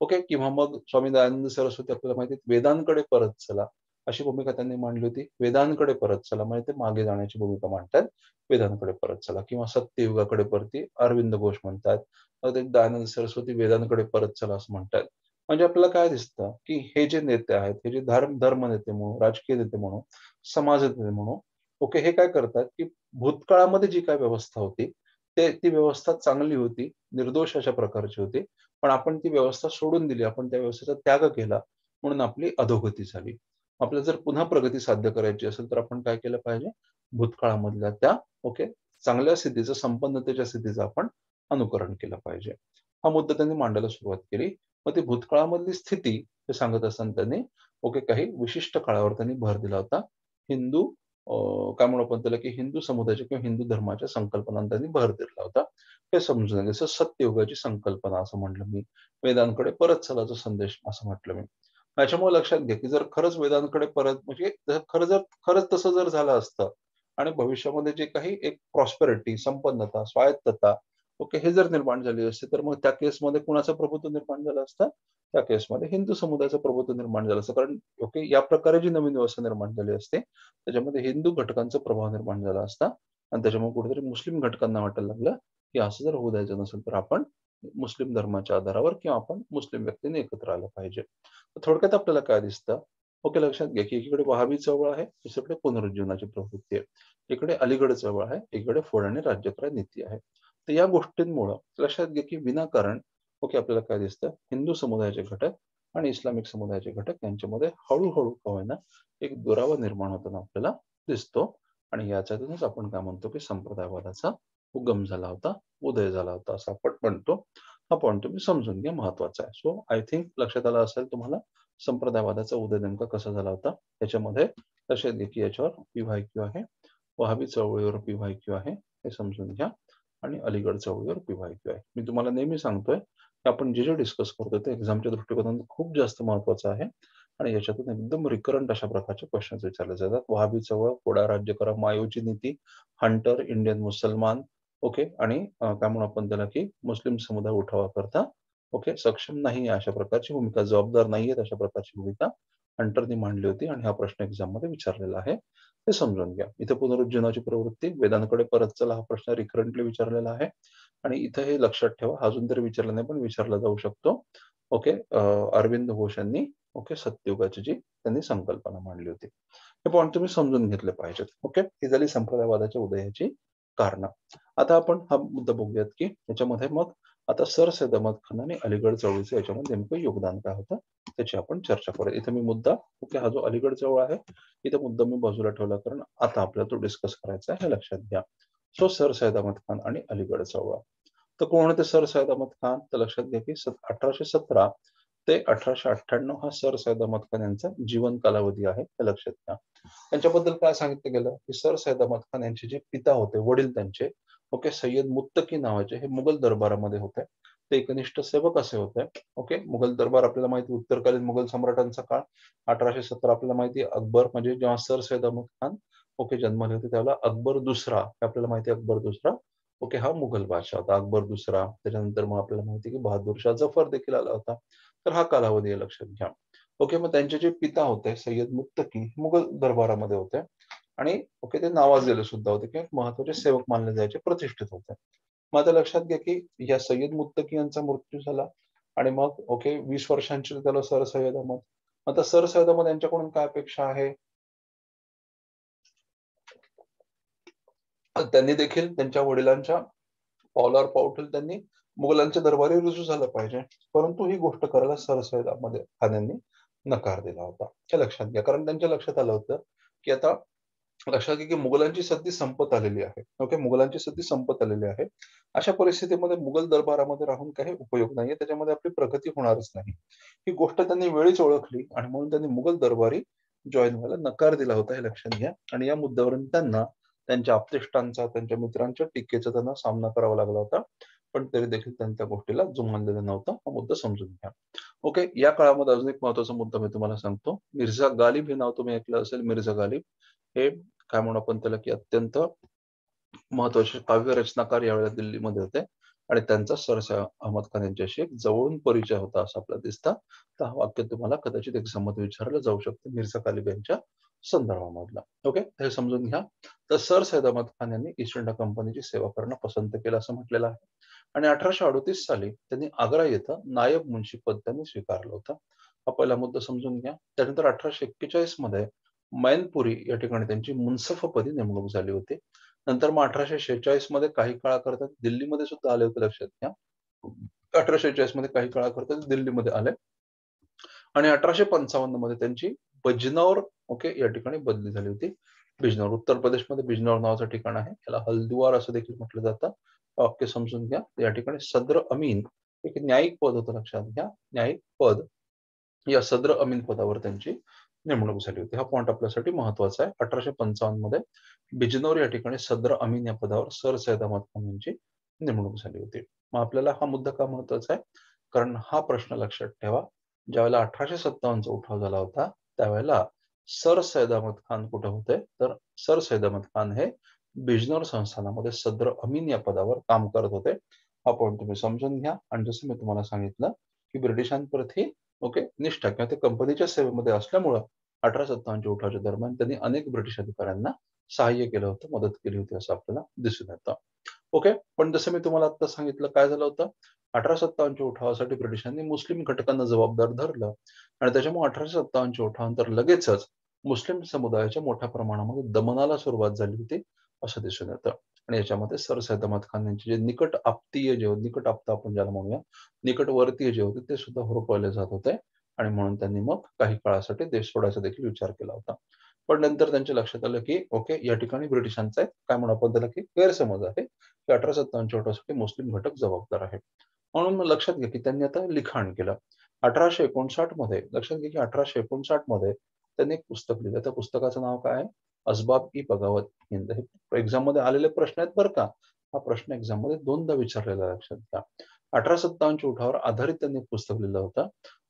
Speaker 1: ओके किंवा मग स्वामी दयानंद सरस्वती आपल्याला माहिती वेदांकडे परत चला अशी भूमिका त्यांनी मांडली होती वेदांकडे परत चला म्हणजे ते मागे जाण्याची भूमिका मांडतात वेदांकडे परत चला किंवा सत्ययुगाकडे परती अरविंद घोष म्हणतात दयानंद सरस्वती वेदांकडे परत चला असं म्हणतात म्हणजे आपल्याला काय दिसतं की हे जे नेते आहेत हे जे धर्म धर्म नेते म्हणू राजकीय नेते म्हणू समाज नेते म्हणू ओके हे काय करतात की भूतकाळामध्ये जी काय व्यवस्था होती ते ती व्यवस्था चांगली होती निर्दोष अशा प्रकारची होती पण आपण ती व्यवस्था सोडून दिली आपण त्या व्यवस्थेचा त्याग केला म्हणून आपली अधोगती झाली आपल्याला जर पुन्हा प्रगती साध्य करायची असेल तर आपण काय केलं पाहिजे भूतकाळामधल्या त्या ओके चांगल्या स्थितीचं संपन्नतेच्या स्थितीचं आपण अनुकरण केलं पाहिजे हा मुद्दा त्यांनी मांडायला सुरुवात केली मग ती भूतकाळामधली स्थिती हे सांगत असताना त्यांनी ओके काही विशिष्ट काळावर त्यांनी भर दिला होता हिंदू काय म्हणू आपण त्याला की हिंदू समुदायाच्या किंवा हिंदू धर्माच्या संकल्पना त्यांनी भर दिला होता हे समजून जसं सत्ययुगाची संकल्पना असं म्हटलं मी वेदांकडे परत चलाचा संदेश असं म्हटलं मी त्याच्यामुळे लक्षात घ्या की जर खरंच वेदांकडे परत म्हणजे खरं जर खरंच तसं जर झालं असतं आणि भविष्यामध्ये जे काही एक प्रॉस्पेरिटी संपन्नता स्वायत्तता ओके हे जर निर्माण झाले असते तर मग त्या केसमध्ये कुणाचं प्रभुत्व निर्माण झालं असतं त्या केसमध्ये हिंदू समुदायाचं प्रभुत्व निर्माण झालं असतं कारण ओके या प्रकारे जी नवीन व्यवस्था निर्माण झाली असते त्याच्यामध्ये हिंदू घटकांचा प्रभाव निर्माण झाला असता आणि त्याच्यामुळे कुठेतरी मुस्लिम घटकांना वाटायला लागलं की असं जर होऊ द्यायचं नसेल तर आपण मुस्लिम धर्माच्या आधारावर किंवा आपण मुस्लिम व्यक्तीने एकत्र आलं पाहिजे थोडक्यात आपल्याला काय दिसतं ओके लक्षात घ्या की एकीकडे वहावी चळवळ आहे दुसरीकडे पुनरुज्जीवनाची प्रवृत्ती आहे इकडे अलीगड चळवळ आहे इकडे फोडाणे राज्यक्राय नीती आहे तर या गोष्टींमुळं लक्षात घे की विनाकारण ओके आपल्याला काय दिसतं हिंदू समुदायाचे घटक आणि इस्लामिक समुदायाचे घटक यांच्यामध्ये हळूहळू का एक दुरावा निर्माण होताना आपल्याला दिसतो आणि याच्यातूनच आपण काय म्हणतो की संप्रदायवादाचा उगम झाला होता उदय झाला होता असं आपण म्हणतो हा पॉईंट तुम्ही समजून घ्या महत्वाचा आहे सो आय थिंक लक्षात आला असेल तुम्हाला संप्रदायवादाचा उदय नेमका कसा झाला होता याच्यामध्ये लक्षात घे की याच्यावर पी क्यू आहे वहावी चळवळीवर पी क्यू आहे हे समजून घ्या आणि अलीगड चवळीवर पीवायक्यू आहे मी तुम्हाला नेहमी सांगतोय की आपण जे जे डिस्कस करतोय ते एक्झामच्या दृष्टिकोनातून खूप जास्त महत्वाचं आहे आणि याच्यातून एकदम रिकरंट अशा प्रकारचे क्वेश्चन्स विचारले जातात वहाबी चवळ कोडा करा मायोची नीती हंटर इंडियन मुसलमान ओके आणि काय म्हणून आपण त्याला की मुस्लिम समुदाय उठावा करता ओके सक्षम नाही अशा प्रकारची भूमिका जबाबदार नाही अशा प्रकारची भूमिका हंटरनी मांडली होती आणि हा प्रश्न एक्झाम मध्ये विचारलेला आहे हे समजून घ्या इथे पुनरुज्जीवनाची प्रवृत्ती वेदांकडे परत चला हा प्रश्न रिकरंटली विचारलेला आहे आणि इथं हे लक्षात ठेवा अजून तरी विचारला नाही पण विचारला जाऊ शकतो ओके अरविंद घोष यांनी ओके सत्ययुगाची जी त्यांनी संकल्पना मांडली होती हे पॉईंट तुम्ही समजून घेतले पाहिजेत ओके ही झाली संप्रदायवादाच्या उदयाची कारण आता आपण हा मुद्दा बघूयात की याच्यामध्ये मग आता सर सैद अहमद खान आणि अलीगड चळवळीचं याच्यामध्ये नेमकं योगदान काय होतं त्याची आपण चर्चा करूया इथे मी मुद्दा ओके हा जो अलीगड चळवळ आहे इथे मुद्दा मी बाजूला ठेवला कारण आता आपल्याला तो डिस्कस करायचा आहे हे लक्षात घ्या सो सर सैद अहमद खान आणि अलीगड चळवळ तर कोण होते सर सैद अहमद खान तर लक्षात घ्या की अठराशे सतरा ते अठराशे अठ्ठ्याण्णव हा सर सैद अहमद खान यांचा जीवन कालावधी आहे हे लक्षात घ्या त्यांच्याबद्दल काय सांगितलं गेलं की सर सैद अहमद खान यांचे जे पिता होते वडील त्यांचे ओके सय्यद मुत्तकी नावाचे हे मुघल दरबारामध्ये होते ते एकनिष्ठ सेवक असे होते ओके मुघल दरबार आपल्याला माहिती उत्तरकालीन मुघल सम्राटांचा काळ अठराशे सतरा आपल्याला माहिती अकबर म्हणजे जेव्हा सर सैद अहमद खान ओके जन्मले होते त्याला अकबर दुसरा आपल्याला माहिती अकबर दुसरा ओके हा मुघल बादशाह होता अकबर दुसरा त्याच्यानंतर मग आपल्याला माहिती की बहादूर शाह जफर देखील आला होता तर हा कालावधी लक्षात घ्या ओके मग त्यांचे जे पिता होते सय्यद मुत्तकी मुघल दरबारामध्ये होते आणि ओके ते नावाजलेले सुद्धा होते किंवा महत्वाचे सेवक मानले जायचे प्रतिष्ठित होते मग आता लक्षात घ्या की या सय्यद मुत्तकी यांचा मृत्यू झाला आणि मग ओके वीस वर्षांचे त्याला सर सय्यद अहमद आता सर सय्यद अहमद यांच्याकडून काय अपेक्षा आहे त्यांनी देखील त्यांच्या वडिलांच्या पावलावर पाऊल त्यांनी मुघलांच्या दरबारी रुजू झालं पाहिजे परंतु ही गोष्ट करायला सर सय्यद अहमद खान यांनी नकार दिला होता हे लक्षात घ्या कारण त्यांच्या लक्षात आलं होतं की आता लक्षात घे की मुघलांची सध्या संपत आलेली आहे ओके मुघलांची सत्ती संपत आलेली आहे अशा परिस्थितीमध्ये मुघल दरबारामध्ये राहून काही उपयोग नाहीये त्याच्यामध्ये आपली प्रगती होणारच नाही ही गोष्ट त्यांनी वेळीच ओळखली आणि म्हणून त्यांनी मुघल दरबारी जॉईन व्हायला नकार दिला होता हे लक्षात घ्या आणि या मुद्द्यावरून त्यांना त्यांच्या आपतिष्टांचा त्यांच्या मित्रांच्या टीकेचा त्यांना सामना करावा लागला होता पण तरी देखील त्यांनी त्या गोष्टीला जुमानलेला नव्हता हा मुद्दा समजून घ्या ओके या काळामध्ये अजून एक महत्वाचा मुद्दा मी तुम्हाला सांगतो मिर्झा गालिब हे नाव तुम्ही ऐकलं असेल मिर्झा गालिब हे काय म्हणू आपण त्याला की अत्यंत महत्वाचे काव्य रचनाकार यावेळेला दिल्लीमध्ये होते आणि त्यांचा सरसा अहमद खान यांच्याशी एक जवळून परिचय होता असं आपल्याला दिसतं तर हा वाक्य तुम्हाला कदाचित एक संमत विचारलं जाऊ शकतं मिर्झा कालिब यांच्या संदर्भामधला ओके हे समजून घ्या तर सर सैद अहमद खान यांनी ईस्ट इंडिया कंपनीची सेवा करणं पसंत केलं असं म्हटलेलं आहे आणि अठराशे अडतीस साली त्यांनी आग्रा येथं नायब मुंशी पद त्यांनी स्वीकारलं होतं हा पहिला मुद्दा समजून घ्या त्यानंतर अठराशे एक्केचाळीस मध्ये मैनपुरी या ठिकाणी त्यांची मुन्सफपदी नेमणूक झाली होती नंतर मग अठराशे शेहेचाळीस मध्ये काही काळाकरता दिल्लीमध्ये सुद्धा आले होते लक्षात घ्या अठराशे चाळीस मध्ये काही काळाकरता दिल्लीमध्ये आले आणि अठराशे पंचावन्न मध्ये त्यांची बजनौर ओके या ठिकाणी बदली झाली होती बिजनौर उत्तर प्रदेशमध्ये बिजनौर नावाचं ठिकाण आहे याला हल्दुवार असं देखील म्हटलं जातं वाक्य समजून घ्या या ठिकाणी सद्र अमीन एक न्यायिक पद होतं लक्षात घ्या न्यायिक पद या सद्र अमीन पदावर त्यांची नेमणूक झाली होती हा पॉईंट आपल्यासाठी महत्वाचा आहे अठराशे पंचावन्न मध्ये बिजनौर या ठिकाणी सदर अमीन या पदावर सर सैद अहमद खान यांची नेमणूक झाली होती मग आपल्याला हा मुद्दा का महत्वाचा आहे कारण हा प्रश्न लक्षात ठेवा ज्यावेळेला अठराशे सत्तावन्नचा उठाव झाला होता त्यावेळेला सर सैद अहमद खान कुठे होते तर सर सैद अहमद खान हे बिजनोर संस्थानामध्ये सद्र अमीन या पदावर काम करत होते हा पॉईंट तुम्ही समजून घ्या आणि जसं मी तुम्हाला सांगितलं की ब्रिटिशांप्रती ओके निष्ठा किंवा ते कंपनीच्या सेवेमध्ये असल्यामुळं अठरा सत्तावन्नच्या उठावाच्या दरम्यान त्यांनी अनेक ब्रिटिश अधिकाऱ्यांना सहाय्य केलं होतं मदत केली होती असं आपल्याला दिसून येतं ओके पण जसं मी तुम्हाला आता सांगितलं काय झालं होतं अठरा सत्तावन्नच्या उठावासाठी ब्रिटिशांनी मुस्लिम घटकांना जबाबदार धरलं आणि त्याच्यामुळे अठराशे सत्तावन्नच्या उठावानंतर लगेचच मुस्लिम समुदायाच्या मोठ्या प्रमाणामध्ये दमनाला सुरुवात झाली होती असं दिसून येतं आणि याच्यामध्ये सर सैद अहमद खान यांचे जे निकट आपतीय जे निकट आपता आपण ज्याला म्हणूया निकटवर्तीय जे होते ते सुद्धा होरपळले जात होते आणि म्हणून त्यांनी मग काही काळासाठी देश सोडायचा देखील विचार केला होता पण नंतर त्यांच्या लक्षात आलं की ओके या ठिकाणी ब्रिटिशांचा काय म्हणून आपण त्याला की गैरसमज आहे की अठरा चौठासाठी मुस्लिम घटक जबाबदार आहे म्हणून मग लक्षात घ्या की त्यांनी आता लिखाण केलं अठराशे एकोणसाठ मध्ये लक्षात घ्या की अठराशे एकोणसाठ मध्ये त्यांनी एक पुस्तक लिहिलं त्या पुस्तकाचं नाव काय आहे असबाब ई बगावत हिंद हे एक्झाम मध्ये आलेले प्रश्न आहेत बरं का हा प्रश्न एक्झाम मध्ये दोनदा विचारलेला लक्षात घ्या अठरा सत्तावन्नच्या उठावर आधारित त्यांनी पुस्तक लिहिलं होतं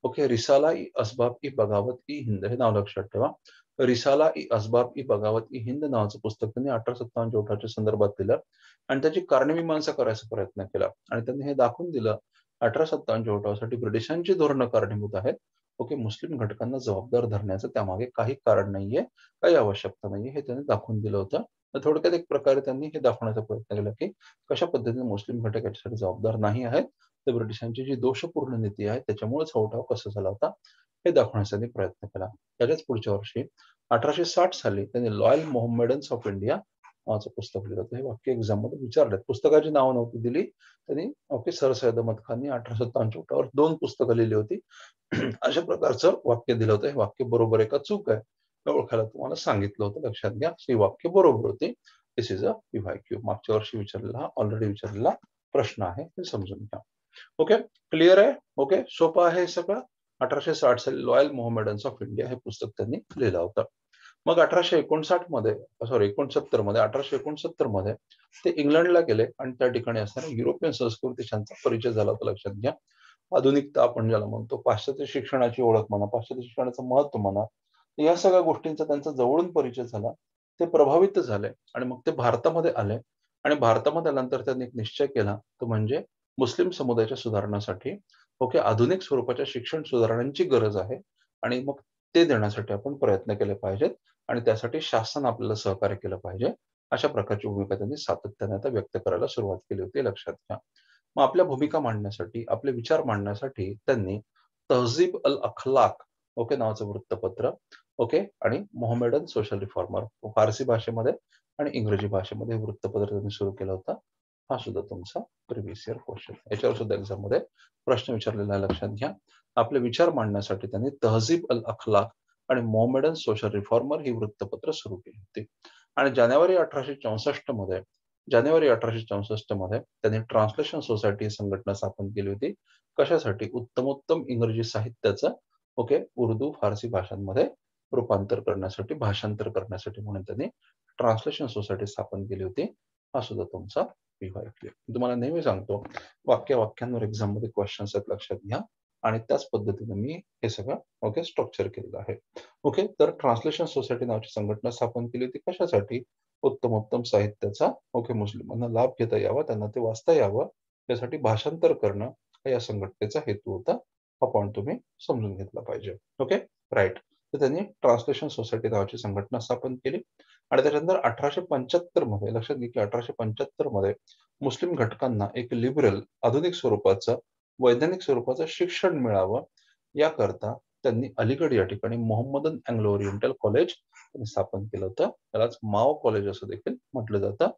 Speaker 1: ओके रिसाला इ असबाब इ बगावत इ हिंद हे नाव लक्षात ठेवा रिसाला इ असबाब इ बगावत इ हिंद नावाचं पुस्तक त्यांनी अठरा सत्तावन्न जोठाच्या संदर्भात दिलं आणि त्याची कारणमीमांसा करायचा प्रयत्न केला आणि त्यांनी हे दाखवून दिलं अठरा सत्तावन्न उठावासाठी ब्रिटिशांची धोरणं कारणीभूत आहेत ओके मुस्लिम घटकांना जबाबदार धरण्याचं त्यामागे काही कारण नाहीये काही आवश्यकता नाहीये हे त्यांनी दाखवून दिलं होतं थोडक्यात एक प्रकारे त्यांनी हे दाखवण्याचा प्रयत्न केला की कशा पद्धतीने मुस्लिम घटक याच्यासाठी जबाबदार नाही आहेत तर ब्रिटिशांची जी दोषपूर्ण नीती आहे त्याच्यामुळेच हा उठाव कसा झाला होता हे दाखवण्यासाठी प्रयत्न केला त्याच्याच पुढच्या वर्षी अठराशे साठ साली त्यांनी लॉयल मोहम्मेडन्स ऑफ इंडिया नावाचं पुस्तक लिहिलं होतं हे वाक्य एक्झाम मध्ये विचारलं पुस्तकाची नावं नव्हती दिली त्यांनी ओके सर सैद अहमद खाननी अठराशे सत्तावन्नच्या उठावर दोन पुस्तकं लिहिली होती [CLEARS THROAT] अशा प्रकारचं वाक्य दिलं होतं हे वाक्य बरोबर आहे का चूक आहे ओळखायला तुम्हाला सांगितलं होतं लक्षात घ्या ही वाक्य बरोबर होती दिस इज अ क्यू मागच्या वर्षी विचारलेला ऑलरेडी विचारलेला प्रश्न आहे हे समजून घ्या ओके क्लिअर आहे ओके सोपं आहे सगळं अठराशे साठ साली लॉयल मोहमेडन्स ऑफ इंडिया हे पुस्तक त्यांनी लिहिलं होतं मग अठराशे एकोणसाठ मध्ये सॉरी एकोणसत्तर मध्ये अठराशे एकोणसत्तर मध्ये ते इंग्लंडला गेले आणि त्या ठिकाणी असताना युरोपियन संस्कृती त्यांचा परिचय झाला होता लक्षात घ्या आधुनिकता आपण ज्याला म्हणतो पाश्चात्य शिक्षणाची ओळख म्हणा पाश्चात्य शिक्षणाचं महत्व म्हणा या सगळ्या गोष्टींचा त्यांचा जवळून परिचय झाला ते प्रभावित झाले आणि मग ते भारतामध्ये आले आणि भारतामध्ये आल्यानंतर त्यांनी एक निश्चय केला तो म्हणजे मुस्लिम समुदायाच्या सुधारणासाठी ओके आधुनिक स्वरूपाच्या शिक्षण सुधारणांची गरज आहे आणि मग ते देण्यासाठी आपण प्रयत्न केले पाहिजेत आणि त्यासाठी शासन आपल्याला सहकार्य केलं पाहिजे अशा प्रकारची भूमिका त्यांनी सातत्याने आता व्यक्त करायला सुरुवात केली होती लक्षात घ्या मग आपल्या भूमिका मांडण्यासाठी आपले विचार मांडण्यासाठी त्यांनी तहजीब अल अखलाक ओके नावाचं वृत्तपत्र ओके आणि मोहमेडन सोशल रिफॉर्मर फारसी भाषेमध्ये आणि इंग्रजी भाषेमध्ये वृत्तपत्र त्यांनी सुरू केलं होतं हा सुद्धा तुमचा प्रिव्हियस इयर क्वेश्चन याच्यावर सुद्धा एक्झाम मध्ये प्रश्न विचारलेला आहे लक्षात घ्या आपले विचार मांडण्यासाठी त्यांनी तहजीब अल अखलाक आणि मोमेडन सोशल रिफॉर्मर ही वृत्तपत्र सुरू केली होती आणि जानेवारी अठराशे चौसष्ट मध्ये जानेवारी अठराशे चौसष्ट मध्ये त्यांनी ट्रान्सलेशन सोसायटी संघटना स्थापन केली होती कशासाठी उत्तमोत्तम इंग्रजी साहित्याचं ओके उर्दू फारसी भाषांमध्ये रूपांतर करण्यासाठी भाषांतर करण्यासाठी म्हणून त्यांनी ट्रान्सलेशन सोसायटी स्थापन केली होती हा सुद्धा तुमचा विभाग तुम्हाला नेहमी सांगतो वाक्य वाक्यांवर एक्झाम मध्ये क्वेश्चन्स आहेत लक्षात घ्या आणि त्याच पद्धतीने मी हे सगळं ओके स्ट्रक्चर केलेलं आहे ओके तर ट्रान्सलेशन सोसायटी नावाची संघटना स्थापन केली ती कशासाठी उत्तम उत्तम साहित्याचा ओके मुस्लिमांना लाभ घेता यावा त्यांना ते वाचता यावं त्यासाठी भाषांतर करणं हा या संघटनेचा हेतू होता हा पॉईंट तुम्ही समजून घेतला पाहिजे ओके राईट तर त्यांनी ट्रान्सलेशन सोसायटी नावाची संघटना स्थापन केली आणि त्याच्यानंतर अठराशे पंच्याहत्तर मध्ये लक्षात घे की अठराशे पंच्याहत्तर मध्ये मुस्लिम घटकांना एक लिबरल आधुनिक स्वरूपाचं वैज्ञानिक स्वरूपाचं शिक्षण मिळावं याकरता त्यांनी अलीगड या ठिकाणी मोहम्मदन अँग्लो ओरिएंटल कॉलेज स्थापन केलं होतं त्यालाच माओ कॉलेज असं देखील म्हटलं जातं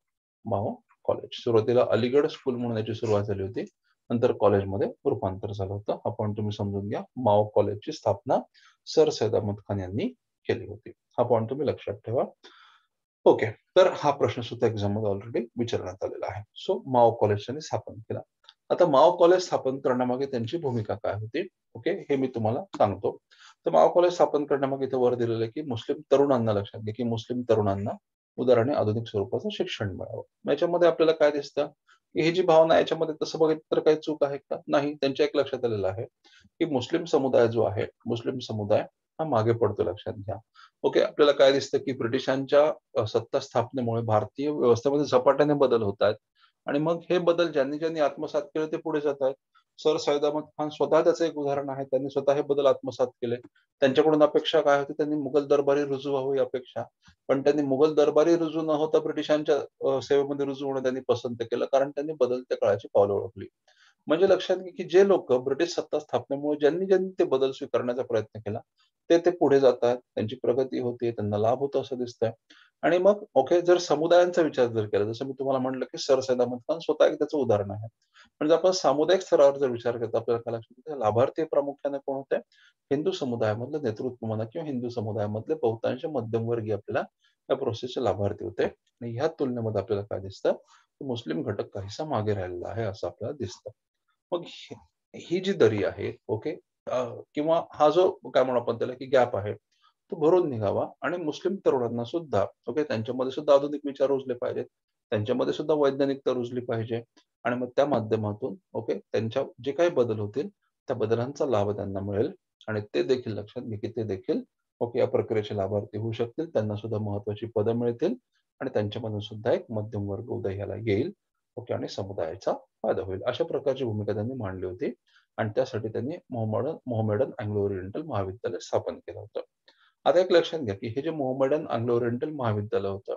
Speaker 1: माओ कॉलेज सुरुवातीला अलीगड स्कूल म्हणून याची सुरुवात झाली होती नंतर कॉलेजमध्ये रूपांतर झालं होतं आपण तुम्ही समजून घ्या माओ कॉलेजची स्थापना सर सैद अहमद खान यांनी केली होती हा पॉईंट तुम्ही लक्षात ठेवा ओके तर हा प्रश्न सुद्धा मध्ये ऑलरेडी विचारण्यात आलेला आहे सो माओ कॉलेज त्यांनी स्थापन केला आता माओ कॉलेज स्थापन करण्यामागे त्यांची भूमिका काय होती ओके हे मी तुम्हाला सांगतो तर माओ कॉलेज स्थापन करण्यामागे इथे वर दिलेलं आहे की मुस्लिम तरुणांना लक्षात घे की मुस्लिम तरुणांना उदाहरणे आधुनिक स्वरूपाचं शिक्षण मिळावं याच्यामध्ये आपल्याला काय दिसतं की ही जी भावना याच्यामध्ये तसं बघितलं तर काही चूक आहे का नाही त्यांच्या एक लक्षात आलेलं आहे की मुस्लिम समुदाय जो आहे मुस्लिम समुदाय हा मागे पडतो लक्षात घ्या ओके आपल्याला काय दिसतं की ब्रिटिशांच्या सत्ता स्थापनेमुळे भारतीय व्यवस्थेमध्ये झपाट्याने बदल होत आहेत आणि मग हे बदल ज्यांनी ज्यांनी आत्मसात केले ते पुढे जात आहेत सर सैद अहमद खान स्वतः त्याचं एक उदाहरण आहे त्यांनी स्वतः हे बदल आत्मसात केले त्यांच्याकडून अपेक्षा काय होती त्यांनी मुघल दरबारी रुजू व्हावी अपेक्षा पण त्यांनी मुघल दरबारी रुजू न होता ब्रिटिशांच्या सेवेमध्ये रुजू होणं त्यांनी पसंत केलं कारण त्यांनी बदलत्या काळाची पावलं ओळखली म्हणजे लक्षात घे की जे लोक ब्रिटिश सत्ता स्थापनेमुळे ज्यांनी ज्यांनी ते बदल स्वीकारण्याचा प्रयत्न केला ते ते पुढे जातात त्यांची प्रगती होते त्यांना लाभ होतो असं दिसतंय आणि मग ओके जर समुदायांचा विचार जर केला जसं मी तुम्हाला म्हटलं की सर खान स्वतः एक त्याचं उदाहरण आहे म्हणजे आपण सामुदायिक स्तरावर जर विचार करतो आपल्याला काय लक्षात लाभार्थी प्रामुख्याने कोण होते हिंदू समुदायामधलं नेतृत्व म्हणा किंवा हिंदू समुदायामधले बहुतांश मध्यमवर्गीय आपल्याला या प्रोसेसचे लाभार्थी होते आणि ह्या तुलनेमध्ये आपल्याला काय दिसतं मुस्लिम घटक काहीसा मागे राहिलेला आहे असं आपल्याला दिसतं मग ही जी दरी आहे ओके किंवा हा जो काय म्हणू आपण त्याला की गॅप आहे तो भरून निघावा आणि मुस्लिम तरुणांना सुद्धा ओके त्यांच्यामध्ये सुद्धा आधुनिक विचार रुजले पाहिजेत त्यांच्यामध्ये सुद्धा वैज्ञानिकता रुजली पाहिजे आणि मग त्या माध्यमातून ओके त्यांच्या जे काही बदल होतील त्या बदलांचा लाभ त्यांना मिळेल आणि ते देखील लक्षात घे की ते देखील ओके या प्रक्रियेचे लाभार्थी होऊ शकतील त्यांना सुद्धा महत्वाची पदं मिळतील आणि त्यांच्यामधून सुद्धा एक मध्यम वर्ग उदयाला येईल आणि समुदायाचा फायदा होईल अशा प्रकारची भूमिका त्यांनी मांडली होती आणि त्यासाठी त्यांनी मोहमडन मोहमेडन अँग्लो ओरिएंटल महाविद्यालय स्थापन केलं होतं आता एक लक्षात घ्या की हे जे मोहमडन अँग्लो ओरिएंटल महाविद्यालय होतं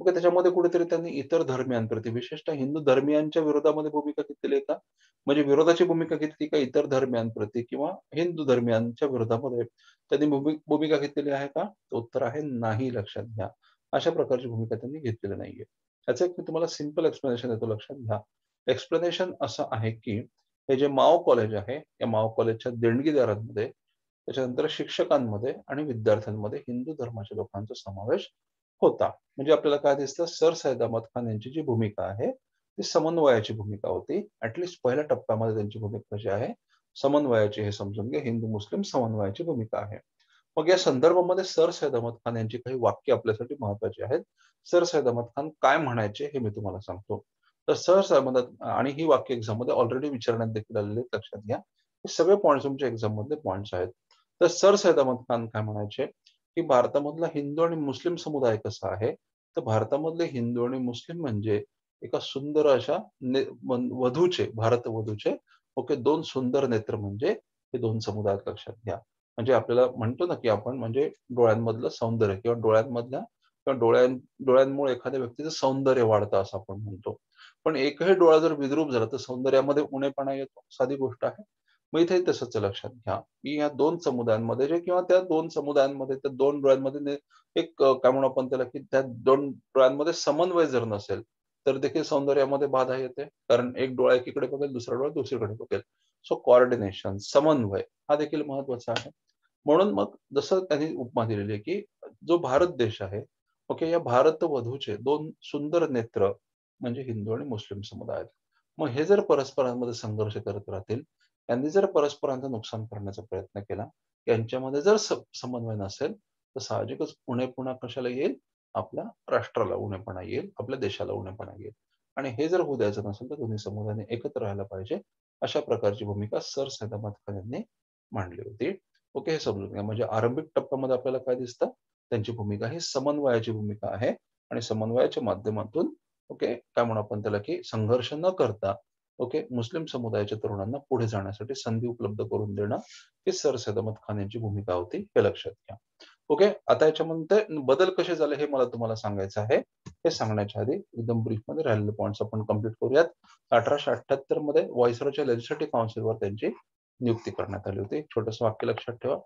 Speaker 1: ओके त्याच्यामध्ये कुठेतरी त्यांनी इतर धर्मियांप्रती विशेषतः हिंदू धर्मियांच्या विरोधामध्ये भूमिका घेतलेली आहे का म्हणजे विरोधाची भूमिका घेतली का इतर धर्मियांप्रती किंवा हिंदू धर्मियांच्या विरोधामध्ये त्यांनी भूमिका घेतलेली आहे का उत्तर आहे नाही लक्षात घ्या अशा प्रकारची भूमिका त्यांनी घेतलेली नाहीये याचं एक मी तुम्हाला सिंपल एक्सप्लेनेशन देतो लक्षात घ्या एक्सप्लेनेशन असं आहे की हे जे माओ कॉलेज आहे या माओ कॉलेजच्या देणगीदारांमध्ये त्याच्यानंतर शिक्षकांमध्ये आणि विद्यार्थ्यांमध्ये हिंदू धर्माच्या लोकांचा समावेश होता म्हणजे आपल्याला काय दिसतं सर सैद अहमद खान यांची जी भूमिका आहे ती समन्वयाची भूमिका होती ऍटलिस्ट पहिल्या टप्प्यामध्ये त्यांची भूमिका जी आहे समन्वयाची हे समजून घ्या हिंदू मुस्लिम समन्वयाची भूमिका आहे मग या संदर्भामध्ये सर सैद अहमद खान यांची काही वाक्य आपल्यासाठी महत्वाची आहेत सर सैद अहमद खान काय म्हणायचे हे मी तुम्हाला सांगतो तर सर सहमद आणि ही वाक्य एक्झाम मध्ये ऑलरेडी विचारण्यात देखील आलेले लक्षात घ्या हे सगळे पॉईंट तुमच्या एक्झाम मधले पॉईंट्स आहेत तर सर सैद अहमद खान काय म्हणायचे की भारतामधला हिंदू आणि मुस्लिम समुदाय कसा आहे तर भारतामधले हिंदू आणि मुस्लिम म्हणजे एका सुंदर अशा वधूचे भारत वधूचे ओके दोन सुंदर नेत्र म्हणजे हे दोन समुदायात लक्षात घ्या म्हणजे आपल्याला म्हणतो ना की आपण म्हणजे डोळ्यांमधलं सौंदर्य किंवा डोळ्यांमधल्या किंवा डोळ्यां डोळ्यांमुळे एखाद्या व्यक्तीचं सौंदर्य वाढतं असं आपण म्हणतो पण एकही डोळा जर विद्रूप झाला तर सौंदर्यामध्ये उणेपणा येतो साधी गोष्ट आहे मग इथे तसंच लक्षात घ्या की या दोन समुदायांमध्ये जे किंवा त्या दोन समुदायांमध्ये त्या दोन डोळ्यांमध्ये एक काय म्हणू आपण त्याला की त्या दोन डोळ्यांमध्ये समन्वय जर नसेल तर देखील सौंदर्यामध्ये बाधा येते कारण एक डोळा एकीकडे बघेल दुसरा डोळा दुसरीकडे बघेल सो कॉर्डिनेशन समन्वय हा देखील महत्वाचा आहे म्हणून मग जसं त्यांनी उपमा दिलेली आहे की जो भारत देश आहे ओके या भारत वधूचे दोन सुंदर नेत्र म्हणजे हिंदू आणि मुस्लिम समुदाय मग हे जर परस्परांमध्ये संघर्ष करत राहतील त्यांनी जर परस्परांचं नुकसान करण्याचा प्रयत्न केला यांच्यामध्ये जर समन्वय नसेल तर साहजिकच पुन्हा कशाला येईल आपल्या राष्ट्राला उणेपणा येईल आपल्या देशाला उणेपणा येईल आणि हे जर हो द्यायचं नसेल तर दोन्ही समुदायाने एकत्र राहायला पाहिजे अशा प्रकारची भूमिका सर सैदाबाद खान यांनी मांडली होती ओके हे समजून घ्या म्हणजे आरंभिक टप्प्यामध्ये आपल्याला काय दिसतं त्यांची भूमिका ही समन्वयाची भूमिका आहे आणि समन्वयाच्या माध्यमातून ओके काय म्हणू आपण त्याला की संघर्ष न करता ओके मुस्लिम समुदायाच्या तरुणांना पुढे जाण्यासाठी संधी उपलब्ध करून देणं ही सर सदमत खान यांची भूमिका होती हे लक्षात घ्या ओके आता याच्यामध्ये बदल कसे झाले हे मला तुम्हाला सांगायचं आहे हे सांगण्याच्या आधी एकदम ब्रीफमध्ये मध्ये राहिलेले पॉईंट आपण कम्प्लीट करूयात अठराशे अठ्याहत्तर मध्ये व्हॉइसरॉच्या लेजिस्लेटिव्ह काउन्सिलवर त्यांची नियुक्ती करण्यात आली होती छोटस वाक्य लक्षात ठेवा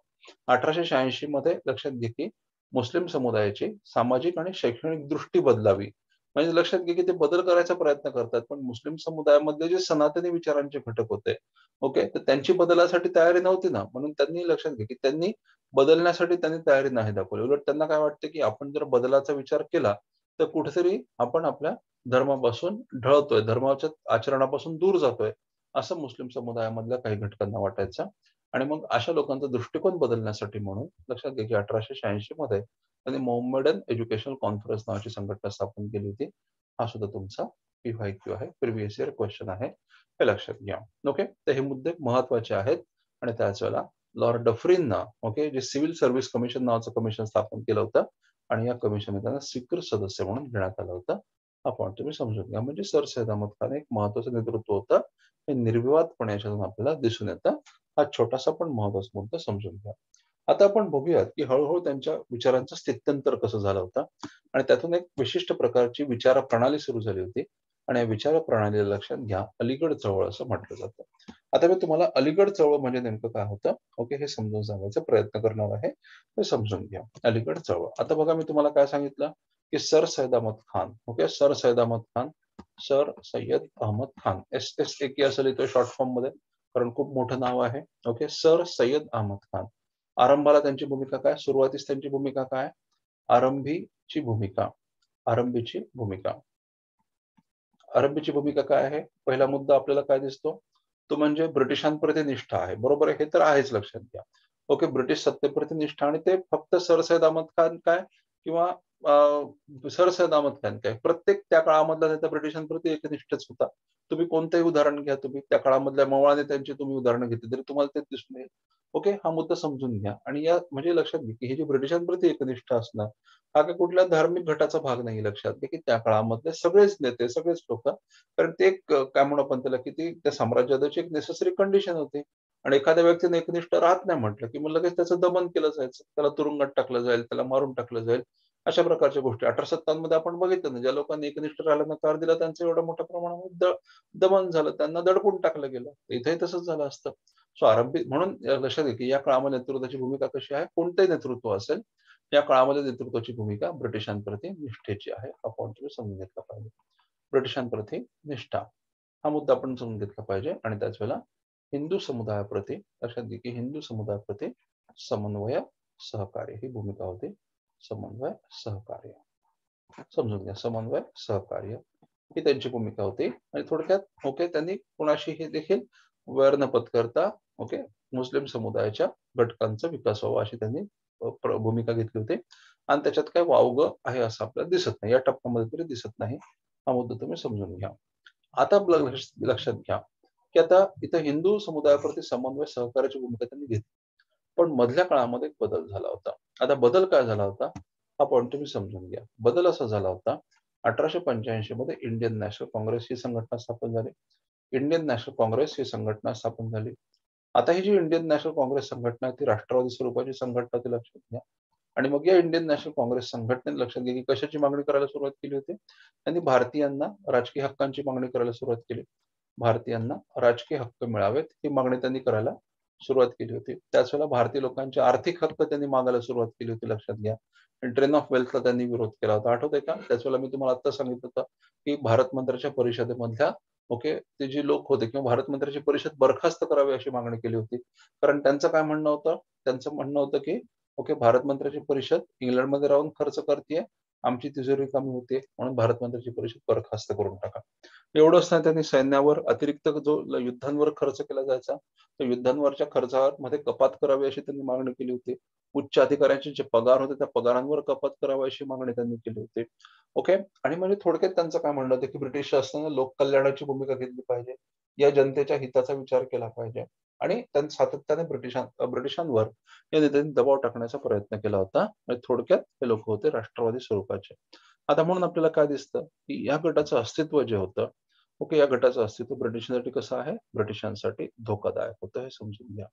Speaker 1: अठराशे शहाऐंशी मध्ये लक्षात घे की मुस्लिम समुदायाची सामाजिक आणि शैक्षणिक दृष्टी बदलावी म्हणजे लक्षात घे की ते बदल करायचा प्रयत्न करतात पण मुस्लिम समुदायामध्ये जे सनातनी विचारांचे घटक होते ओके तर त्यांची बदलासाठी तयारी नव्हती ना म्हणून त्यांनी लक्षात घे की त्यांनी बदलण्यासाठी त्यांनी तयारी नाही दाखवली उलट त्यांना काय वाटतं की आपण जर बदलाचा विचार केला तर कुठेतरी आपण आपल्या धर्मापासून ढळतोय धर्माच्या आचरणापासून दूर जातोय असं मुस्लिम समुदायामधल्या काही घटकांना वाटायचं आणि मग अशा लोकांचा दृष्टिकोन बदलण्यासाठी म्हणून लक्षात घ्या की अठराशे शहाऐंशी मध्ये त्यांनी मोहम्मडन एज्युकेशन कॉन्फरन्स नावाची संघटना स्थापन केली होती हा सुद्धा तुमचा पीव्हाय क्यू आहे प्रिव्हियस इयर क्वेश्चन आहे हे लक्षात घ्या ओके तर हे मुद्दे महत्वाचे आहेत आणि त्याच वेळेला लॉर्ड डफरींना ओके जे सिव्हिल सर्व्हिस कमिशन नावाचं कमिशन स्थापन केलं होतं आणि या कमिशन त्यांना स्वीकृत सदस्य म्हणून घेण्यात आलं होतं आपण तुम्ही समजून घ्या म्हणजे सर सैद अहमद खान एक महत्वाचं नेतृत्व होतं हे निर्विवादपणे याच्यातून आपल्याला दिसून येतं हा छोटासा पण महत्वाचा मुद्दा समजून घ्या आता आपण बघूयात की हळूहळू त्यांच्या विचारांचं स्थित्यंतर कसं झालं होतं आणि त्यातून एक विशिष्ट प्रकारची विचार प्रणाली सुरू झाली होती आणि या विचार प्रणालीला लक्षात घ्या अलीगड चळवळ असं म्हटलं जातं आता मी तुम्हाला अलीगड चळवळ म्हणजे नेमकं काय होतं ओके हे समजून सांगायचा प्रयत्न करणार आहे हे समजून घ्या अलीगड चळवळ आता बघा मी तुम्हाला काय सांगितलं sir Syed Ahmad Khan okay sir Syed Ahmad Khan sir Sayyad Ahmad Khan S S A K असं शॉर्ट फॉर्म मध्ये कारण खूप मोठं नाव आहे ओके सर सय्यद अहमद खान आरंभाला त्यांची भूमिका काय सुरुवातीस त्यांची भूमिका काय आरंभीची भूमिका आरंभीची भूमिका आरंभीची भूमिका काय आहे पहिला मुद्दा आपल्याला काय दिसतो तो म्हणजे ब्रिटिशांप्रती निष्ठा आहे बरोबर आहे हे तर आहेच लक्षात घ्या ओके ब्रिटिश सत्तेप्रती निष्ठा आणि ते फक्त सर सैद अहमद खान काय किंवा सरसदामत खान काय प्रत्येक त्या काळामधला नेता ब्रिटिशांप्रती एकनिष्ठच होता तुम्ही कोणतंही उदाहरण घ्या तुम्ही त्या काळामधल्या मवाळाने त्यांची तुम्ही उदाहरणं घेतली तरी तुम्हाला ते दिसून येईल ओके हा मुद्दा समजून घ्या आणि या म्हणजे लक्षात घ्या की हे जे ब्रिटिशांप्रती एकनिष्ठ असणार हा काही कुठल्या धार्मिक गटाचा भाग नाही लक्षात घ्या की त्या काळामधले सगळेच नेते सगळेच लोक कारण ते काय म्हणू आपण त्याला किती त्या साम्राज्यवादाची एक नेसेसरी कंडिशन होती आणि एखाद्या व्यक्तीने एकनिष्ठ राहत नाही म्हटलं की मग लगेच त्याचं दमन केलं जायचं त्याला तुरुंगात टाकलं जाईल त्याला मारून टाकलं जाईल अशा प्रकारच्या गोष्टी अठरा सत्तांमध्ये आपण बघितलं ना ज्या लोकांनी एकनिष्ठ राहायला नकार दिला त्यांचं एवढं मोठ्या प्रमाणामध्ये दमन झालं त्यांना दडपून टाकलं गेलं इथेही तसंच झालं असतं सो आरंभी म्हणून लक्षात घे की या काळामध्ये नेतृत्वाची भूमिका कशी आहे कोणतंही नेतृत्व असेल या काळामध्ये नेतृत्वाची भूमिका ब्रिटिशांप्रती निष्ठेची आहे हा पॉईंट तुम्ही समजून घेतला पाहिजे ब्रिटिशांप्रती निष्ठा हा मुद्दा आपण समजून घेतला पाहिजे आणि त्याच वेळेला हिंदू समुदायाप्रती लक्षात घे की हिंदू समुदायाप्रती समन्वय सहकार्य ही भूमिका होती समन्वय सहकार्य समजून घ्या समन्वय सहकार्य ही त्यांची भूमिका होती आणि थोडक्यात ओके त्यांनी कुणाशी हे देखील वर्णपत करता ओके मुस्लिम समुदायाच्या घटकांचा विकास व्हावा अशी त्यांनी भूमिका घेतली होती आणि त्याच्यात काय वावग आहे असं आपल्याला दिसत नाही या टप्प्यामध्ये तरी दिसत नाही हा मुद्दा तुम्ही समजून घ्या आता लक्षात घ्या की आता इथं हिंदू समुदायाप्रती समन्वय सहकार्याची भूमिका त्यांनी घेतली पण मधल्या काळामध्ये बदल झाला होता आता बदल काय झाला होता हा पॉईंट तुम्ही समजून घ्या बदल असा झाला होता अठराशे पंच्याऐंशी मध्ये इंडियन नॅशनल काँग्रेस ही संघटना स्थापन झाली इंडियन नॅशनल काँग्रेस ही संघटना स्थापन झाली आता ही जी इंडियन नॅशनल काँग्रेस संघटना ती राष्ट्रवादी स्वरूपाची संघटना ती लक्षात घ्या आणि मग या इंडियन नॅशनल काँग्रेस संघटनेने लक्षात घ्या की कशाची मागणी करायला सुरुवात केली होती त्यांनी भारतीयांना राजकीय हक्कांची मागणी करायला सुरुवात केली भारतीयांना राजकीय हक्क मिळावेत ही मागणी त्यांनी करायला सुरुवात केली होती त्याच वेळेला भारतीय लोकांचे आर्थिक हक्क त्यांनी मागायला सुरुवात केली होती लक्षात घ्या ट्रेन ऑफ वेल्थला त्यांनी विरोध केला होता आठवतंय का त्याच वेळेला मी तुम्हाला आता सांगितलं होतं की भारत मंत्र्याच्या परिषदेमधल्या ओके ते जे लोक होते किंवा भारत मंत्र्याची परिषद बरखास्त करावी अशी मागणी केली होती कारण त्यांचं काय म्हणणं होतं त्यांचं म्हणणं होतं की ओके भारत मंत्र्याची परिषद इंग्लंडमध्ये राहून खर्च करते आमची तिजोरी कमी होते म्हणून भारत मंत्र्याची परिषद बरखास्त करून टाका एवढं असताना त्यांनी सैन्यावर अतिरिक्त जो युद्धांवर खर्च केला जायचा युद्धांवरच्या युद्धांवरच्या मध्ये कपात करावी अशी त्यांनी मागणी केली होती उच्च अधिकाऱ्यांचे जे पगार होते त्या पगारांवर कपात करावी अशी मागणी त्यांनी केली होती ओके आणि म्हणजे थोडक्यात त्यांचं काय म्हणणं होतं की ब्रिटिश शासनाने लोककल्याणाची भूमिका घेतली पाहिजे या जनतेच्या हिताचा विचार केला पाहिजे आणि त्यांनी सातत्याने ब्रिटिशां ब्रिटिशांवर या नेत्यांनी दबाव टाकण्याचा प्रयत्न केला होता म्हणजे थोडक्यात हे लोक होते राष्ट्रवादी स्वरूपाचे आता म्हणून आपल्याला काय दिसतं की या गटाचं अस्तित्व जे होतं ओके या गटाचं अस्तित्व ब्रिटिशांसाठी कसं आहे ब्रिटिशांसाठी धोकादायक होतं हे समजून घ्या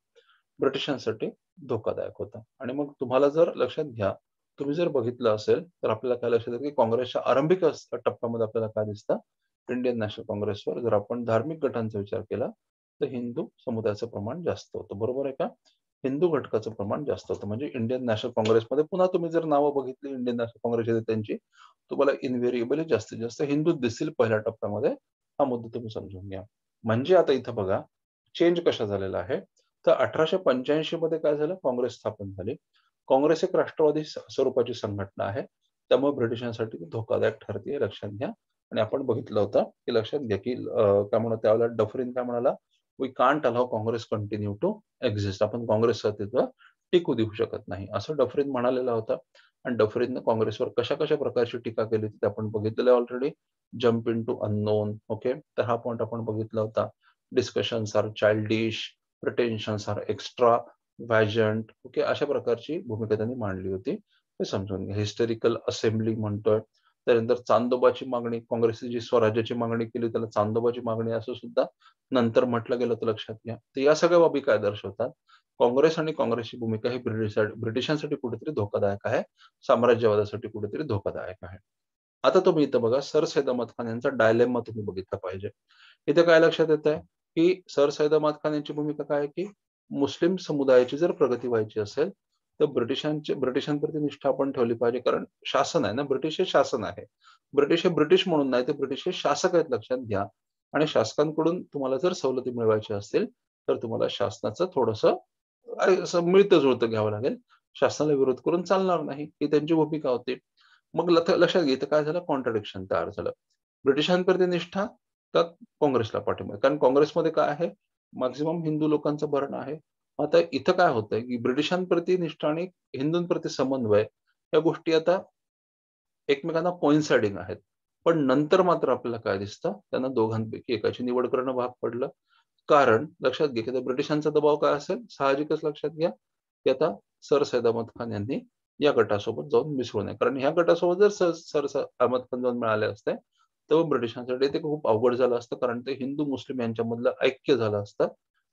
Speaker 1: ब्रिटिशांसाठी धोकादायक होतं आणि मग तुम्हाला जर लक्षात घ्या तुम्ही जर बघितलं असेल तर आपल्याला काय लक्षात येतं की काँग्रेसच्या आरंभिक टप्प्यामध्ये आपल्याला काय दिसतं इंडियन नॅशनल काँग्रेसवर जर आपण धार्मिक गटांचा विचार केला तर हिंदू समुदायाचं प्रमाण जास्त होतं बरोबर आहे का हिंदू घटकाचं प्रमाण जास्त होतं म्हणजे इंडियन नॅशनल काँग्रेसमध्ये पुन्हा तुम्ही जर नावं बघितली इंडियन नॅशनल काँग्रेस त्यांची तुम्हाला इनव्हेरिएबली जास्तीत जास्त हिंदू दिसतील पहिल्या टप्प्यामध्ये हा मुद्दा तुम्ही समजून घ्या म्हणजे आता इथं बघा चेंज कशा झालेला आहे तर अठराशे पंच्याऐंशी मध्ये काय झालं काँग्रेस स्थापन झाली काँग्रेस एक राष्ट्रवादी स्वरूपाची संघटना आहे त्यामुळे ब्रिटिशांसाठी धोकादायक ठरते लक्षात घ्या आणि आपण बघितलं होतं की लक्षात घ्या की काय म्हणतात त्यावेळेला डफरीन काय म्हणाला we can't allow Congress continue to exist आपण काँग्रेस अस्तित्व टिकू देऊ शकत नाही असं डफरीन म्हणालेला होता आणि डफरीन काँग्रेसवर कशा कशा प्रकारची टीका केली होती ते आपण बघितलेलं already jump in to unknown okay तर हा पॉईंट आपण बघितला होता discussion are childish pretension are extravagant okay अशा प्रकारची भूमिका त्यांनी मांडली होती ते समजून घ्या हिस्टोरिकल असेंब्ली म्हणतोय त्यानंतर चांदोबाची मागणी काँग्रेसने जी स्वराज्याची मागणी केली त्याला चांदोबाची मागणी असं सुद्धा नंतर म्हटलं गेलं तर लक्षात घ्या तर या सगळ्या बाबी काय दर्शवतात काँग्रेस आणि काँग्रेसची भूमिका ही ब्रिटिश ब्रिटिशांसाठी कुठेतरी धोकादायक आहे साम्राज्यवादासाठी कुठेतरी धोकादायक आहे आता तुम्ही इथं बघा सर सैद अहमद खान यांचा डायलेमा तुम्ही बघितला पाहिजे इथे काय लक्षात येत आहे की सर सैद अहमद खान यांची भूमिका काय की मुस्लिम समुदायाची जर प्रगती व्हायची असेल तर ब्रिटिशांचे ब्रिटिशांप्रती निष्ठा आपण ठेवली पाहिजे कारण शासन आहे ना ब्रिटिश हे शासन आहे ब्रिटिश हे ब्रिटिश म्हणून नाही तर ब्रिटिश हे शासक आहेत लक्षात घ्या आणि शासकांकडून तुम्हाला जर सवलती मिळवायची असतील तर तुम्हाला शासनाचं थोडस मिळतं जुळतं घ्यावं लागेल शासनाला विरोध करून चालणार नाही ही त्यांची भूमिका होती मग लक्षात घे काय झालं कॉन्ट्रडिक्शन तयार झालं ब्रिटिशांप्रती निष्ठा तर काँग्रेसला पाठिंबा कारण काँग्रेसमध्ये काय आहे मॅक्झिमम हिंदू लोकांचं भरण आहे आता इथं काय होतंय की ब्रिटिशांप्रती निष्ठा आणि हिंदूंप्रती समन्वय या गोष्टी आता एकमेकांना कोइन्सायडिंग आहेत पण नंतर मात्र आपल्याला काय दिसतं त्यांना दोघांपैकी एकाची निवड करणं भाग पडलं कारण लक्षात घ्या की ब्रिटिशांचा दबाव काय असेल साहजिकच लक्षात घ्या की आता सर सैद अहमद खान यांनी या गटासोबत जाऊन मिसळू नये कारण ह्या गटासोबत जर सर सर अहमद खान जाऊन मिळाले असते तर ब्रिटिशांसाठी ते खूप अवघड झालं असतं कारण ते हिंदू मुस्लिम यांच्यामधलं ऐक्य झालं असतं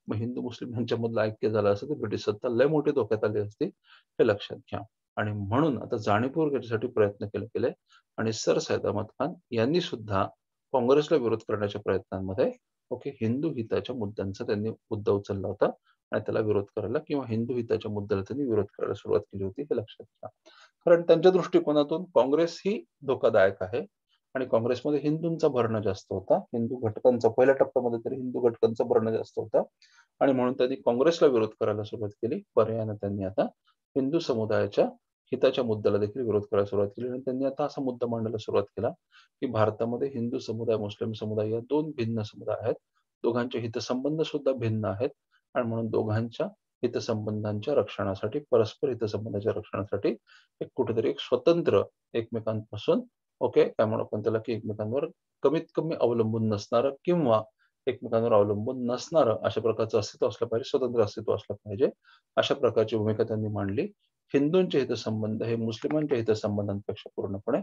Speaker 1: मग हिंदू मुस्लिम यांच्यामधलं ऐक्य झालं असतं तर ब्रिटिश सत्ता लय मोठी धोक्यात आली असती हे लक्षात घ्या आणि म्हणून आता जाणीपूर याच्यासाठी प्रयत्न केले गेले आणि सर सैद अहमद खान यांनी सुद्धा काँग्रेसला विरोध करण्याच्या प्रयत्नांमध्ये ओके हिंदू हिताच्या मुद्द्यांचा त्यांनी मुद्दा उचलला होता आणि त्याला विरोध करायला किंवा हिंदू हिताच्या मुद्द्याला त्यांनी विरोध करायला सुरुवात केली होती हे लक्षात घ्या कारण त्यांच्या दृष्टिकोनातून काँग्रेस ही धोकादायक आहे आणि काँग्रेसमध्ये हिंदूंचा भरण जास्त होता हिंदू घटकांचा पहिल्या टप्प्यामध्ये तरी हिंदू घटकांचा भरणं जास्त होता आणि म्हणून त्यांनी काँग्रेसला विरोध करायला सुरुवात केली पर्यायानं त्यांनी आता हिंदू समुदायाच्या हिताच्या मुद्द्याला देखील विरोध करायला सुरुवात केली आणि त्यांनी आता असा मुद्दा मांडायला सुरुवात केला की भारतामध्ये हिंदू समुदाय मुस्लिम समुदाय या दोन भिन्न समुदाय आहेत दोघांचे हितसंबंध सुद्धा भिन्न आहेत आणि म्हणून दोघांच्या हितसंबंधांच्या रक्षणासाठी परस्पर हितसंबंधाच्या रक्षणासाठी एक कुठेतरी एक स्वतंत्र एकमेकांपासून ओके त्यामुळे आपण त्याला की एकमेकांवर कमीत कमी अवलंबून नसणारं किंवा एकमेकांवर अवलंबून नसणारं अशा प्रकारचं अस्तित्व असलं पाहिजे स्वतंत्र अस्तित्व असलं पाहिजे अशा प्रकारची भूमिका त्यांनी मांडली हिंदूंचे हितसंबंध हे मुस्लिमांच्या हितसंबंधांपेक्षा पूर्णपणे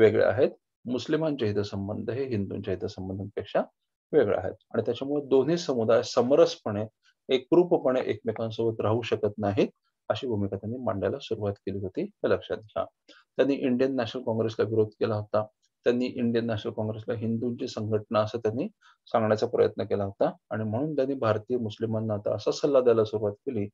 Speaker 1: वेगळे आहेत मुस्लिमांचे हितसंबंध हे हिंदूंच्या हितसंबंधांपेक्षा वेगळे आहेत आणि त्याच्यामुळे दोन्ही समुदाय समरसपणे एकरूपपणे एकमेकांसोबत राहू शकत नाहीत अशी भूमिका त्यांनी मांडायला सुरुवात केली होती हे लक्षात घ्या त्यांनी इंडियन नॅशनल काँग्रेसला विरोध केला होता त्यांनी इंडियन नॅशनल काँग्रेसला हिंदूंची संघटना असं त्यांनी सांगण्याचा प्रयत्न केला होता आणि म्हणून त्यांनी भारतीय मुस्लिमांना आता असा सल्ला द्यायला सुरुवात केली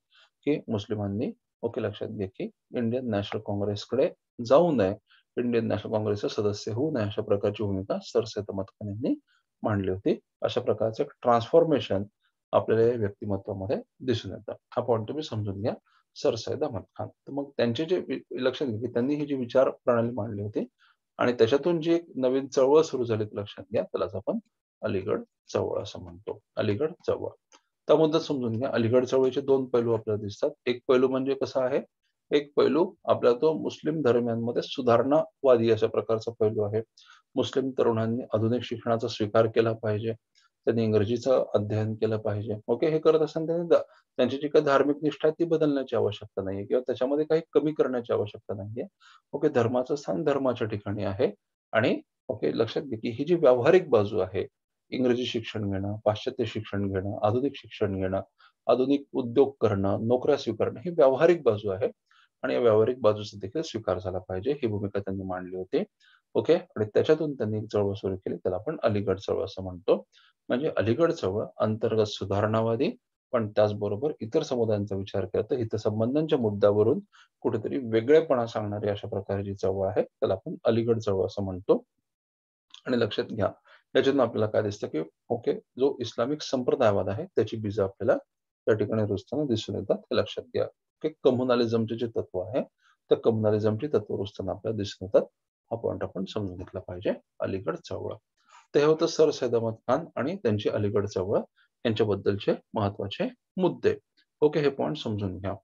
Speaker 1: की मुस्लिमांनी ओके लक्षात घ्या की इंडियन नॅशनल काँग्रेसकडे जाऊ नये इंडियन नॅशनल काँग्रेसचे सदस्य होऊ नये अशा प्रकारची भूमिका सर सैदमत खान यांनी मांडली होती अशा प्रकारचं ट्रान्सफॉर्मेशन आपल्याला या व्यक्तिमत्वामध्ये दिसून येतं हा पॉईंट तुम्ही समजून घ्या सर सैद अहमद खान तर मग त्यांचे जे लक्षात घ्या की त्यांनी ही जी विचार प्रणाली मांडली होती आणि त्याच्यातून जी एक नवीन चळवळ सुरू झाली लक्षात घ्या त्यालाच आपण अलीगड चवळ असं म्हणतो अलीगड चळवळ त्या मुद्दा समजून घ्या अलीगड चवळीचे दोन पैलू आपल्याला दिसतात एक पैलू म्हणजे कसा आहे एक पैलू आपला तो मुस्लिम धर्मियांमध्ये सुधारणावादी अशा प्रकारचा पैलू आहे मुस्लिम तरुणांनी आधुनिक शिक्षणाचा स्वीकार केला पाहिजे त्यांनी इंग्रजीचं अध्ययन केलं पाहिजे ओके हे करत असताना त्यांनी त्यांची जी काही धार्मिक निष्ठा आहे ती बदलण्याची आवश्यकता नाहीये किंवा त्याच्यामध्ये काही कमी करण्याची आवश्यकता नाहीये ओके धर्माचं स्थान धर्माच्या ठिकाणी आहे आणि ओके लक्षात घे की ही जी व्यावहारिक बाजू आहे इंग्रजी शिक्षण घेणं पाश्चात्य शिक्षण घेणं आधुनिक शिक्षण घेणं आधुनिक उद्योग करणं नोकऱ्या स्वीकारणं ही व्यावहारिक बाजू आहे आणि या व्यावहारिक बाजूचा देखील स्वीकार झाला पाहिजे ही भूमिका त्यांनी मांडली होती ओके आणि त्याच्यातून त्यांनी एक चळवळ सुरू केली त्याला आपण अलीगड चळवळ असं म्हणतो म्हणजे अलीगड चळवळ अंतर्गत सुधारणावादी पण त्याचबरोबर इतर समुदायांचा विचार केला तर हितसंबंधांच्या मुद्द्यावरून कुठेतरी वेगळेपणा सांगणारी अशा प्रकारची जी चळवळ आहे त्याला आपण अलीगड चळवळ असं म्हणतो आणि लक्षात घ्या याच्यातून आपल्याला काय दिसतं की ओके जो इस्लामिक संप्रदायवाद आहे त्याची बीज आपल्याला त्या ठिकाणी रुजताना दिसून येतात हे लक्षात घ्या की कम्युनालिझमचे जे तत्व आहे त्या कम्युनालिझमची तत्व रुजताना आपल्याला दिसून येतात हा पॉईंट आपण समजून घेतला पाहिजे अलीगड चवळ तर हे होतं सर सैद अहमद खान आणि त्यांची अलीगड चवळ यांच्याबद्दलचे महत्वाचे मुद्दे ओके हे पॉईंट समजून घ्या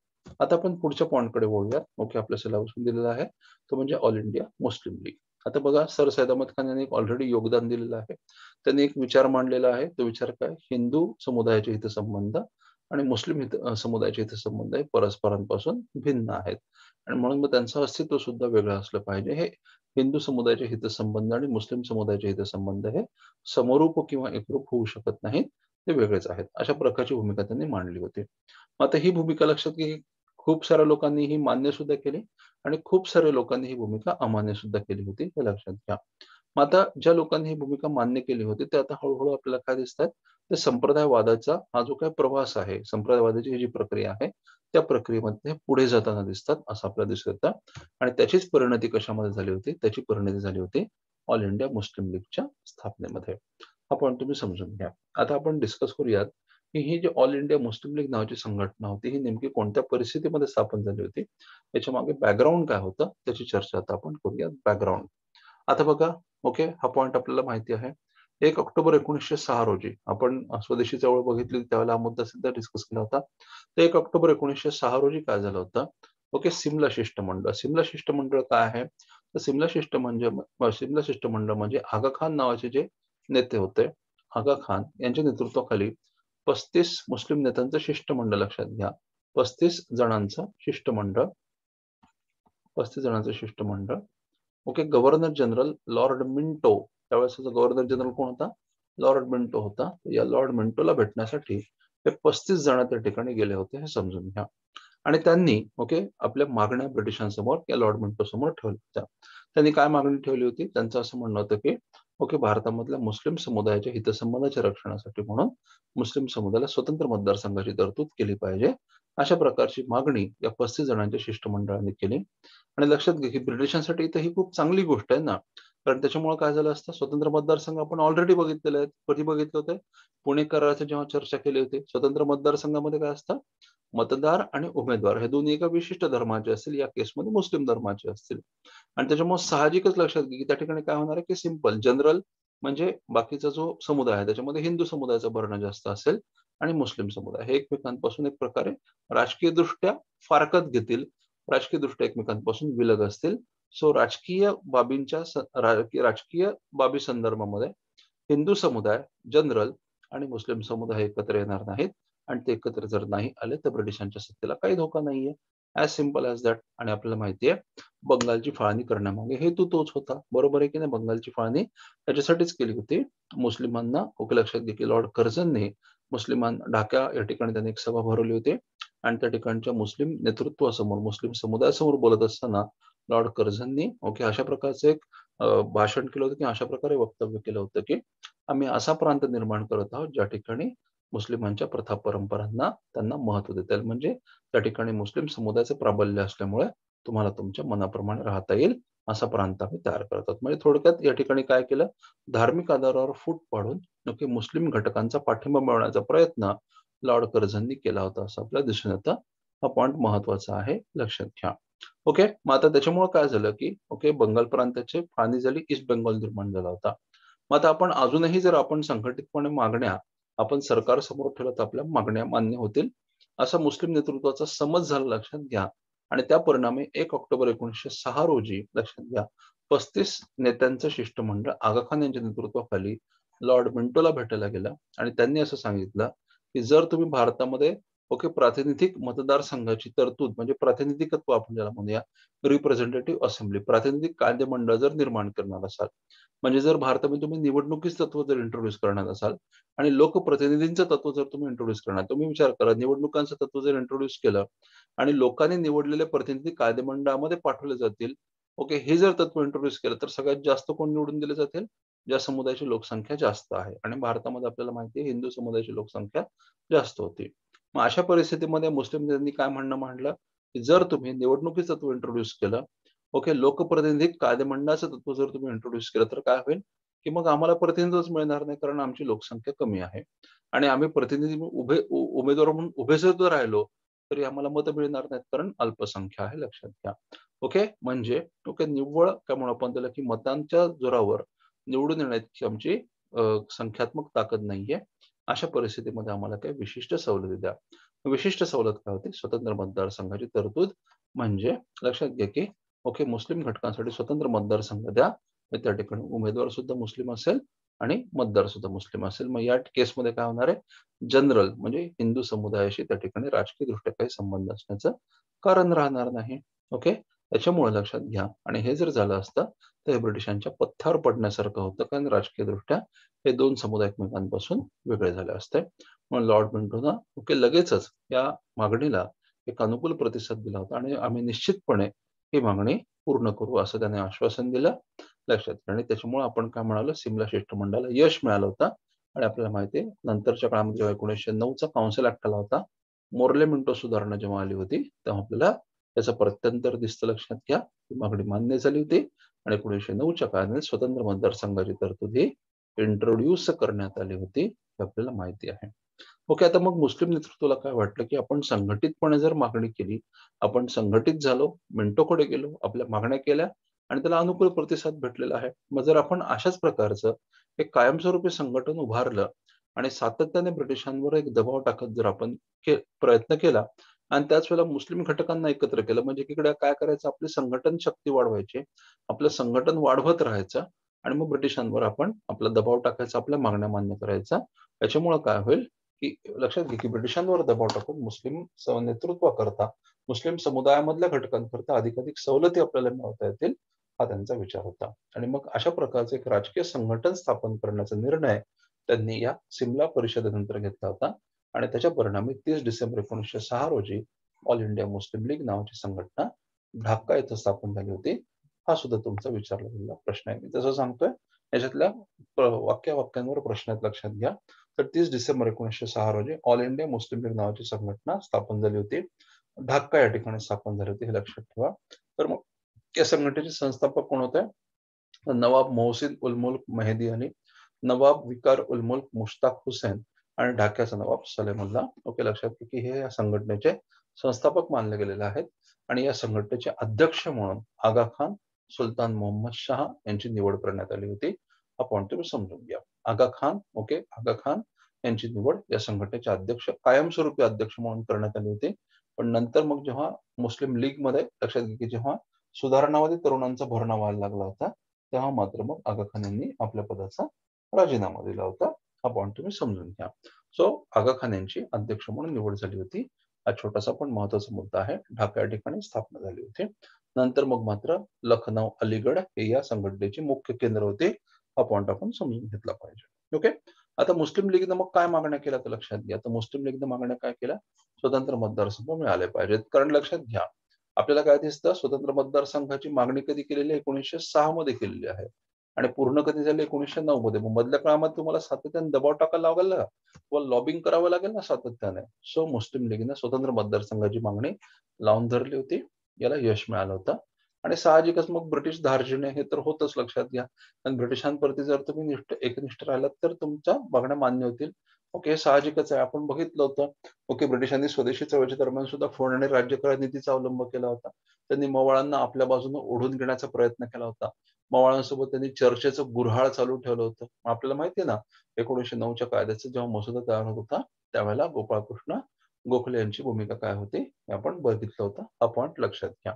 Speaker 1: आता आपण पुढच्या पॉईंटकडे वळूया ओके आपल्या सिलेबस दिलेला आहे तो म्हणजे ऑल इंडिया मुस्लिम लीग आता बघा सर सैद अहमद खान यांनी ऑलरेडी योगदान दिलेलं आहे त्यांनी एक विचार मांडलेला आहे तो विचार काय हिंदू समुदायाचे हितसंबंध आणि मुस्लिम हित समुदायाचे हित संबंध हे परस्परांपासून भिन्न आहेत आणि म्हणून मग त्यांचं अस्तित्व सुद्धा वेगळं असलं पाहिजे हे हिंदू समुदायाचे हितसंबंध आणि मुस्लिम समुदायाचे हितसंबंध हे समरूप किंवा एकरूप होऊ शकत नाहीत ते वेगळेच आहेत अशा प्रकारची भूमिका त्यांनी मांडली होती मग आता ही भूमिका लक्षात घे खूप साऱ्या लोकांनी ही मान्य सुद्धा केली आणि खूप साऱ्या लोकांनी ही भूमिका अमान्य सुद्धा केली होती हे लक्षात घ्या मग आता ज्या लोकांनी ही भूमिका मान्य केली होती ते आता हळूहळू आपल्याला काय दिसतात ते संप्रदायवादाचा हा जो काय प्रवास आहे संप्रदायवादाची जी प्रक्रिया आहे त्या प्रक्रियेमध्ये पुढे जाताना दिसतात असं आपल्याला दिसत होतं आणि त्याचीच परिणती कशामध्ये झाली होती त्याची परिणती झाली होती ऑल इंडिया मुस्लिम लीगच्या स्थापनेमध्ये आपण तुम्ही समजून घ्या आता आपण डिस्कस करूयात की ही जी ऑल इंडिया मुस्लिम लीग नावाची संघटना होती ही नेमकी कोणत्या परिस्थितीमध्ये स्थापन झाली होती त्याच्या मागे बॅकग्राऊंड काय होतं त्याची चर्चा आता आपण करूयात बॅकग्राऊंड आता बघा ओके हा पॉइंट आपल्याला माहिती आहे एक ऑक्टोबर एकोणीसशे सहा रोजी आपण स्वदेशी चळवळ बघितली त्यावेळेला हा मुद्दा सुद्धा डिस्कस केला होता तर एक ऑक्टोबर एकोणीसशे सहा रोजी काय झालं होतं ओके सिमला शिष्टमंडळ सिमला शिष्टमंडळ काय आहे तर सिमला शिष्ट म्हणजे सिमला शिष्टमंडळ म्हणजे आगा खान नावाचे जे नेते होते आगा खान यांच्या नेतृत्वाखाली पस्तीस मुस्लिम नेत्यांचं शिष्टमंडळ लक्षात घ्या पस्तीस जणांचं शिष्टमंडळ पस्तीस जणांचं शिष्टमंडळ okay governor general Lord Minto त्यावेळेस गव्हर्नर जनरल कोण होता लॉर्ड मिंटो होता या लॉर्ड मिंटोला भेटण्यासाठी ते पस्तीस जण त्या ठिकाणी गेले होते हे समजून घ्या आणि त्यांनी ओके आपल्या मागण्या ब्रिटिशांसमोर या लॉर्ड मिंटो समोर ठेवल्या होत्या त्यांनी काय मागणी ठेवली होती त्यांचं असं म्हणणं होतं की ओके भारतामधल्या मुस्लिम समुदायाच्या हितसंबंधाच्या रक्षणासाठी म्हणून मुस्लिम समुदायाला स्वतंत्र मतदारसंघाची तरतूद केली पाहिजे अशा प्रकारची मागणी या पस्तीस जणांच्या शिष्टमंडळाने केली आणि लक्षात घे की ब्रिटिशांसाठी इथं ही खूप चांगली गोष्ट आहे ना कारण त्याच्यामुळे काय झालं असतं स्वतंत्र मतदारसंघ आपण ऑलरेडी बघितलेले आहेत कधी बघितले होते पुणे कराराचे जेव्हा चर्चा केली होती स्वतंत्र मतदारसंघामध्ये काय असतं मतदार आणि उमेदवार हे दोन्ही एका विशिष्ट धर्माचे असतील या केसमध्ये मुस्लिम धर्माचे असतील आणि त्याच्यामुळे साहजिकच लक्षात घे की त्या ठिकाणी काय होणार आहे की सिंपल जनरल म्हणजे बाकीचा जो समुदाय आहे त्याच्यामध्ये हिंदू समुदायाचा भरणा जास्त असेल आणि मुस्लिम समुदाय हे एकमेकांपासून एक प्रकारे राजकीय दृष्ट्या फारकत घेतील राजकीय दृष्ट्या एकमेकांपासून विलग असतील सो राजकीय बाबींच्या राजकीय बाबी संदर्भामध्ये हिंदू समुदाय जनरल आणि मुस्लिम समुदाय एकत्र येणार नाहीत आणि ते एकत्र जर नाही आले तर ब्रिटिशांच्या सत्तेला काही धोका नाहीये ऍज सिम्पल ॲज दॅट आणि आपल्याला माहिती आहे बंगालची फाळणी करण्यामागे तू तोच होता बरोबर आहे की नाही बंगालची फाळणी त्याच्यासाठीच केली होती मुस्लिमांना ओके लक्षात घे की लॉर्ड कर्झनने मुस्लिमान ढाक्या या ठिकाणी त्यांनी एक सभा भरवली होती आणि त्या ठिकाणच्या मुस्लिम नेतृत्वासमोर मुस्लिम समुदायासमोर बोलत असताना लॉर्ड कर्झननी ओके अशा प्रकारचं एक भाषण केलं होतं की अशा प्रकारे वक्तव्य केलं होतं की आम्ही असा प्रांत निर्माण करत आहोत ज्या ठिकाणी मुस्लिमांच्या प्रथा परंपरांना त्यांना महत्व देता येईल म्हणजे त्या ठिकाणी मुस्लिम समुदायाचं प्राबल्य असल्यामुळे तुम्हाला तुमच्या मनाप्रमाणे राहता येईल असा प्रांत आम्ही तयार आहोत म्हणजे थोडक्यात या ठिकाणी काय केलं धार्मिक आधारावर फूट पाडून मुस्लिम घटकांचा पाठिंबा मिळवण्याचा प्रयत्न लॉर्ड कर्झननी केला होता असं आपल्या दिसून येतं हा पॉइंट महत्वाचा आहे लक्षात घ्या ओके मग आता त्याच्यामुळे काय झालं की ओके बंगाल प्रांताचे फाळणी झाली ईस्ट बंगाल निर्माण झाला होता मग आता आपण अजूनही जर आपण संघटितपणे मागण्या आपण सरकार समोर ठेवलं तर आपल्या मागण्या मान्य होतील असा मुस्लिम नेतृत्वाचा समज झाला लक्षात घ्या आणि त्या परिणामी एक ऑक्टोबर एकोणीसशे सहा रोजी लक्षात घ्या पस्तीस नेत्यांचं शिष्टमंडळ आगाखान यांच्या नेतृत्वाखाली लॉर्ड मिंटोला भेटायला गेला आणि त्यांनी असं सांगितलं की जर तुम्ही भारतामध्ये ओके प्रातिनिधिक मतदारसंघाची तरतूद म्हणजे प्रातिनिधिकत्व आपण ज्याला म्हणूया रिप्रेझेंटेटिव्ह असेंब्ली प्रातिनिधिक मंडळ जर निर्माण करणार असाल म्हणजे जर भारतामध्ये तुम्ही निवडणुकीच तत्व जर इंट्रोड्यूस करणार असाल आणि लोकप्रतिनिधींचं तत्व जर तुम्ही इंट्रोड्यूस करणार तुम्ही विचार करा निवडणुकांचं तत्व जर इंट्रोड्यूस केलं आणि लोकांनी निवडलेले प्रतिनिधी कायदेमंडळामध्ये पाठवले जातील ओके हे जर तत्व इंट्रोड्यूस केलं तर सगळ्यात जास्त कोण निवडून दिले जातील ज्या समुदायाची लोकसंख्या जास्त आहे आणि भारतामध्ये आपल्याला माहिती आहे हिंदू समुदायाची लोकसंख्या जास्त होती मग अशा परिस्थितीमध्ये मुस्लिम नेत्यांनी काय म्हणणं मांडलं की जर तुम्ही निवडणुकीचं तत्व इंट्रोड्यूस केलं ओके लोकप्रतिनिधी कायदेमंडळाचं तत्व जर तुम्ही इंट्रोड्यूस केलं तर काय होईल की मग आम्हाला प्रतिनिधीच मिळणार नाही कारण आमची लोकसंख्या कमी आहे आणि आम्ही प्रतिनिधी उभे उमेदवार म्हणून उभे जर राहिलो तरी आम्हाला मतं मिळणार नाहीत कारण अल्पसंख्या आहे लक्षात घ्या ओके म्हणजे ओके निव्वळ काय म्हणू आपण त्याला की मतांच्या जोरावर निवडून येण्याची आमची संख्यात्मक ताकद नाहीये अशा परिस्थितीमध्ये आम्हाला काही विशिष्ट सवलती द्या विशिष्ट सवलत काय होती स्वतंत्र मतदारसंघाची तरतूद म्हणजे लक्षात घ्या की ओके मुस्लिम घटकांसाठी स्वतंत्र मतदारसंघ द्या त्या ठिकाणी उमेदवार सुद्धा मुस्लिम असेल आणि मतदार सुद्धा मुस्लिम असेल मग या केसमध्ये काय होणार आहे जनरल म्हणजे हिंदू समुदायाशी त्या ठिकाणी राजकीय दृष्ट्या काही संबंध असण्याचं कारण राहणार नाही ओके त्याच्यामुळे लक्षात घ्या आणि हे जर झालं असतं तर हे ब्रिटिशांच्या पथ्यावर पडण्यासारखं होतं कारण राजकीयदृष्ट्या हे दोन समुदाय एकमेकांपासून वेगळे झाले असते म्हणून लॉर्ड मिंटोना ओके लगेचच या मागणीला एक अनुकूल प्रतिसाद दिला होता आणि आम्ही निश्चितपणे ही मागणी पूर्ण करू असं त्याने आश्वासन दिलं लक्षात आणि त्याच्यामुळे आपण काय म्हणालो सिमला शिष्टमंडळाला यश मिळालं होतं आणि आपल्याला माहिती आहे नंतरच्या काळामध्ये जेव्हा एकोणीसशे नऊचा काउन्सिल ऍक्ट आला होता मोर्ले मिंटो सुधारणा जेव्हा आली होती तेव्हा आपल्याला त्याचं प्रत्यंतर दिसतं लक्षात घ्या ही मागणी मान्य झाली होती आणि एकोणीसशे नऊच्या कायद्याने स्वतंत्र मतदारसंघाची तरतुदी इंट्रोड्यूस करण्यात आली होती हे आपल्याला माहिती आहे ओके आता मग मुस्लिम नेतृत्वाला काय वाटलं की आपण संघटितपणे जर मागणी केली आपण संघटित झालो मिंटोकडे गेलो आपल्या मागण्या केल्या आणि त्याला अनुकूल प्रतिसाद भेटलेला आहे मग जर आपण अशाच प्रकारचं एक कायमस्वरूपी संघटन उभारलं आणि सातत्याने ब्रिटिशांवर एक दबाव टाकत जर आपण प्रयत्न केला आणि त्याच वेळेला मुस्लिम घटकांना एकत्र केलं म्हणजे इकडे काय करायचं आपली संघटन शक्ती वाढवायची आपलं संघटन वाढवत राहायचं आणि मग ब्रिटिशांवर आपण आपला दबाव टाकायचा आपल्या मागण्या मान्य करायचा त्याच्यामुळे काय होईल की लक्षात घे की ब्रिटिशांवर दबाव टाकून मुस्लिम नेतृत्वाकरता मुस्लिम समुदायामधल्या घटकांकरता अधिकाधिक सवलती आपल्याला मिळवता येतील हा त्यांचा विचार होता आणि मग अशा प्रकारचे एक राजकीय संघटन स्थापन करण्याचा निर्णय त्यांनी या सिमला परिषदेनंतर घेतला होता आणि त्याच्या परिणामी तीस डिसेंबर एकोणीसशे सहा रोजी ऑल इंडिया मुस्लिम लीग नावाची संघटना ढाका इथं स्थापन झाली होती हा सुद्धा तुमचा विचारला गेलेला प्रश्न आहे मी तसं सांगतोय याच्यातल्या वाक्या वाक्यांवर प्रश्न लक्षात घ्या तर तीस डिसेंबर एकोणीसशे सहा रोजी ऑल इंडिया मुस्लिम लीग नावाची संघटना स्थापन झाली होती ढाका या ठिकाणी स्थापन झाली होती हे लक्षात ठेवा तर मग या संघटनेचे संस्थापक कोण होते नवाब मोहसिन उलमुल्क मेहदी आणि नवाब विकार उलमुल्क मुश्ताक हुसेन आणि ढाक्याचा नवाब सलेमुल्ला ओके लक्षात घ्या की हे या संघटनेचे संस्थापक मानले गेलेले आहेत आणि या संघटनेचे अध्यक्ष म्हणून आगा खान सुलतान मोहम्मद शाह यांची निवड करण्यात आली होती आपण तुम्ही समजून घ्या आगा खान ओके आगा खान यांची निवड या संघटनेचे अध्यक्ष कायमस्वरूपी अध्यक्ष म्हणून करण्यात आली होती पण नंतर मग जेव्हा मुस्लिम लीग मध्ये लक्षात घ्या की जेव्हा सुधारणावादी तरुणांचा भरणा व्हायला लागला होता तेव्हा मात्र मग आगा खान यांनी आपल्या पदाचा राजीनामा दिला होता हा पॉईंट तुम्ही समजून घ्या सो आगा खान यांची अध्यक्ष म्हणून निवड झाली होती हा छोटासा पण महत्वाचा मुद्दा आहे ढाका या ठिकाणी स्थापना झाली होती नंतर मग मात्र लखनौ अलीगड हे या संघटनेचे मुख्य केंद्र होते हा पॉईंट आपण समजून घेतला पाहिजे ओके आता मुस्लिम लीगनं मग काय मागण्या केल्या तर लक्षात घ्या तर मुस्लिम लीगनं मागण्या काय केल्या स्वतंत्र मतदारसंघ मिळाले पाहिजेत कारण लक्षात घ्या आपल्याला काय दिसतं स्वतंत्र मतदारसंघाची मागणी कधी केलेली आहे एकोणीसशे सहा मध्ये केलेली आहे आणि पूर्ण कधी झालं एकोणीसशे नऊ मध्ये मग मधल्या काळामध्ये तुम्हाला सातत्याने दबाव टाकायला लागला व लॉबिंग करावं लागेल ना सातत्याने सो मुस्लिम लीगने स्वतंत्र मतदारसंघाची मागणी लावून धरली होती याला यश मिळालं होतं आणि साहजिकच मग ब्रिटिश धार्जिणे हे तर होतच लक्षात घ्या कारण ब्रिटिशांप्रती जर तुम्ही निष्ठ एकनिष्ठ राहिलात तर तुमच्या मागण्या मान्य होतील ओके साहजिकच आहे आपण बघितलं होतं ओके ब्रिटिशांनी स्वदेशी चळवळीच्या दरम्यान सुद्धा फोन आणि राज्यकार नीतीचा अवलंब केला होता त्यांनी मवाळांना आपल्या बाजूने ओढून घेण्याचा प्रयत्न केला होता मवाळांसोबत त्यांनी चर्चेचं गुऱ्हाळ चालू ठेवलं होतं आपल्याला माहितीये ना एकोणीशे नऊच्या कायद्याचा जेव्हा मसुदा तयार होत होता त्यावेळेला गोपाळकृष्ण गोखले यांची भूमिका काय होती हे आपण बघितलं होतं हा पॉईंट लक्षात घ्या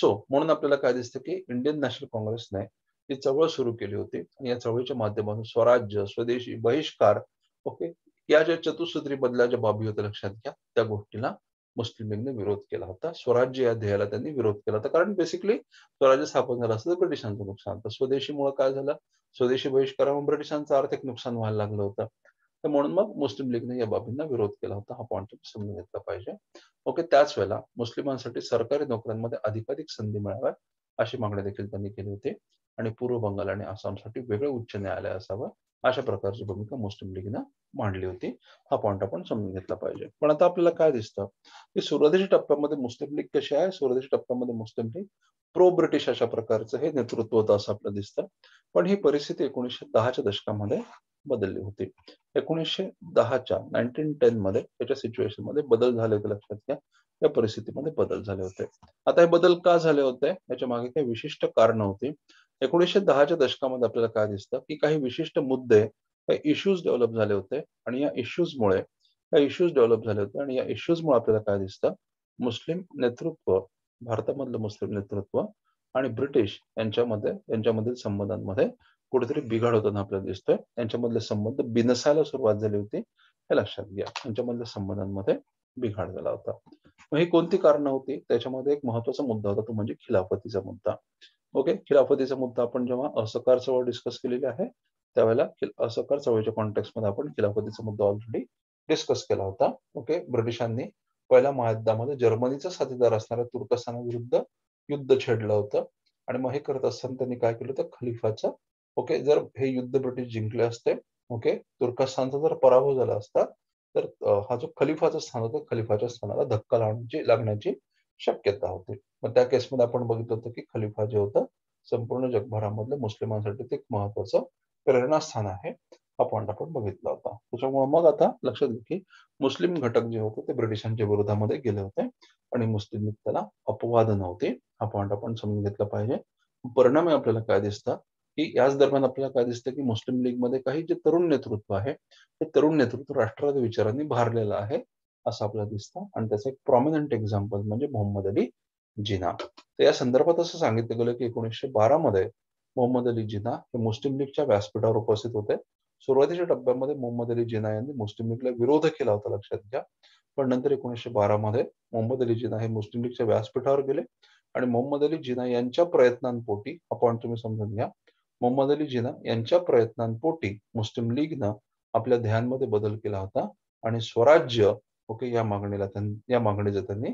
Speaker 1: सो म्हणून आपल्याला काय दिसतं की इंडियन नॅशनल काँग्रेसने ही चळवळ सुरू केली होती आणि या चळवळीच्या माध्यमातून स्वराज्य स्वदेशी बहिष्कार ओके या ज्या चतुसूत्री बदल्या ज्या बाबी होत्या लक्षात घ्या त्या गोष्टीला लीगने विरोध केला होता स्वराज्य या ध्येयाला त्यांनी विरोध केला होता कारण बेसिकली स्वराज्य स्थापन झालं असतं तर ब्रिटिशांचं नुकसान होतं स्वदेशीमुळे काय झालं स्वदेशी बहिष्कारामुळे ब्रिटिशांचं आर्थिक नुकसान व्हायला लागलं होतं तर म्हणून मग मुस्लिम लीगने या बाबींना विरोध केला होता हा पॉईंट समजून घेतला पाहिजे ओके त्याच वेळेला मुस्लिमांसाठी सरकारी नोकऱ्यांमध्ये अधिकाधिक संधी मिळाव्या अशी मागणी देखील त्यांनी केली होती आणि पूर्व बंगाल आणि आसामसाठी वेगळं उच्च न्यायालय असावं अशा प्रकारची भूमिका मुस्लिम लीगनं मांडली होती हा पॉईंट आपण समजून घेतला पाहिजे पण आता आपल्याला काय दिसतं की सुरुवातीच्या टप्प्यामध्ये मुस्लिम लीग कशी आहे सुरुवातीच्या टप्प्यामध्ये मुस्लिम लीग प्रो ब्रिटिश अशा प्रकारचं हे नेतृत्व होतं असं आपल्याला दिसतं पण ही परिस्थिती एकोणीसशे दहाच्या दशकामध्ये बदलली होती एकोणीसशे दहाच्या नाईन्टीन टेन मध्ये त्याच्या सिच्युएशन मध्ये बदल झाले होते लक्षात घ्या या परिस्थितीमध्ये बदल झाले होते आता हे बदल का झाले होते याच्या मागे काही विशिष्ट कारण होती एकोणीसशे दहाच्या दशकामध्ये आपल्याला काय दिसतं की काही विशिष्ट मुद्दे काही इश्यूज डेव्हलप झाले होते आणि या इश्यूजमुळे काही इश्यूज डेव्हलप झाले होते आणि या इश्यूजमुळे आपल्याला काय दिसतं मुस्लिम नेतृत्व भारतामधलं मुस्लिम नेतृत्व आणि ब्रिटिश यांच्यामध्ये यांच्यामधील संबंधांमध्ये कुठेतरी बिघाड होताना आपल्याला दिसतोय यांच्यामधले संबंध बिनसायला सुरुवात झाली होती हे लक्षात घ्या यांच्यामधल्या संबंधांमध्ये बिघाड झाला होता मग ही कोणती कारणं होती त्याच्यामध्ये एक महत्वाचा मुद्दा होता तो म्हणजे खिलाफतीचा मुद्दा ओके खिलाफतीचा मुद्दा आपण जेव्हा असकार चवळ डिस्कस केलेली आहे त्यावेळेला चवळीच्या चळवळीच्या मध्ये आपण खिलाफतीचा मुद्दा ऑलरेडी डिस्कस केला होता ओके ब्रिटिशांनी पहिल्या महायुद्धामध्ये जर्मनीचा साथीदार असणाऱ्या तुर्कस्थानाविरुद्ध युद्ध छेडलं होतं आणि मग हे करत असताना त्यांनी काय केलं होतं खलिफाचं ओके जर हे युद्ध ब्रिटिश जिंकले असते ओके तुर्कस्तानचा जर पराभव झाला असता तर हा जो खलिफाचं स्थान होतं खलिफाच्या स्थानाला धक्का लावण्याची लागण्याची शक्यता होती मग त्या केसमध्ये आपण बघितलं होतं की खलिफा जे होतं संपूर्ण जगभरामधले मुस्लिमांसाठी ते एक महत्वाचं प्रेरणास्थान आहे हा पॉईंट आपण बघितला होता त्याच्यामुळे मग आता लक्षात घ्या की मुस्लिम घटक जे होते ते ब्रिटिशांच्या विरोधामध्ये गेले होते आणि मुस्लिम त्याला अपवाद नव्हते हा पॉईंट आपण समजून घेतला पाहिजे परिणामी आपल्याला काय दिसतं की याच दरम्यान आपल्याला काय दिसतं की मुस्लिम लीग मध्ये काही जे तरुण नेतृत्व आहे ते तरुण नेतृत्व राष्ट्रवादी विचारांनी भारलेलं आहे असं आपल्याला दिसतं आणि त्याचं एक प्रॉमिनंट एक्झाम्पल म्हणजे मोहम्मद अली जिना तर या संदर्भात असं सांगितलं गेलं की एकोणीसशे बारामध्ये मोहम्मद अली जिना हे मुस्लिम लीगच्या व्यासपीठावर उपस्थित होते सुरुवातीच्या टप्प्यामध्ये मोहम्मद अली जिना यांनी मुस्लिम लीगला विरोध केला होता लक्षात घ्या पण नंतर एकोणीसशे बारामध्ये मोहम्मद अली जिना हे मुस्लिम लीगच्या व्यासपीठावर गेले आणि मोहम्मद अली जिना यांच्या प्रयत्नांपोटी आपण तुम्ही समजून घ्या मोहम्मद अली जिना यांच्या प्रयत्नांपोटी मुस्लिम लीगनं आपल्या ध्यानमध्ये बदल केला होता आणि स्वराज्य ओके या मागणीला या मागणीचं त्यांनी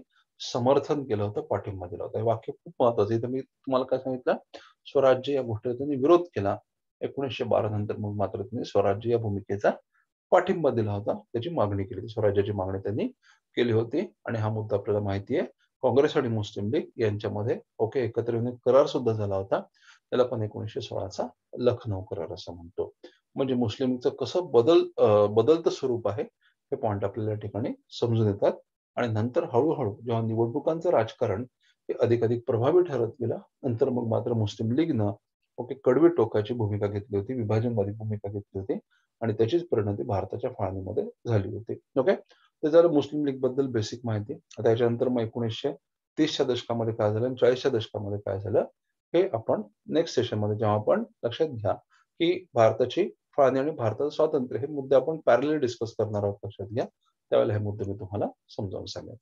Speaker 1: समर्थन केलं होतं पाठिंबा दिला होता हे वाक्य खूप महत्वाचं इथं मी तुम्हाला काय सांगितलं स्वराज्य या गोष्टीचा त्यांनी विरोध केला एकोणीसशे बारा नंतर मग मात्र त्यांनी स्वराज्य या भूमिकेचा पाठिंबा दिला होता त्याची मागणी केली होती स्वराज्याची मागणी त्यांनी केली होती आणि हा मुद्दा आपल्याला माहिती आहे काँग्रेस आणि मुस्लिम लीग यांच्यामध्ये ओके एकत्र येऊन करार सुद्धा झाला होता त्याला पण एकोणीसशे सोळाचा लखनौ करार असं म्हणतो म्हणजे मुस्लिमचं कसं बदल बदलतं स्वरूप आहे हे पॉइंट आपल्याला ठिकाणी समजून येतात आणि नंतर हळूहळू जेव्हा निवडणुकांचं राजकारण हे अधिक अधिक प्रभावी ठरत गेलं नंतर मग मात्र मुस्लिम लीगनं ओके कडवी टोकाची भूमिका घेतली होती विभाजनवादी भूमिका घेतली होती आणि त्याचीच परिणती भारताच्या फाळणीमध्ये झाली होती ओके तर झालं मुस्लिम लीग बद्दल बेसिक माहिती आता याच्यानंतर मग एकोणीसशे तीसच्या दशकामध्ये काय झालं आणि चाळीसच्या दशकामध्ये काय झालं हे आपण नेक्स्ट सेशन मध्ये जेव्हा आपण लक्षात घ्या की भारताची फाळणी आणि भारताचं स्वातंत्र्य हे मुद्दे आपण पॅरली डिस्कस करणार आहोत लक्षात घ्या त्यावेळेला हे मुद्दे मी तुम्हाला समजावून सांगेल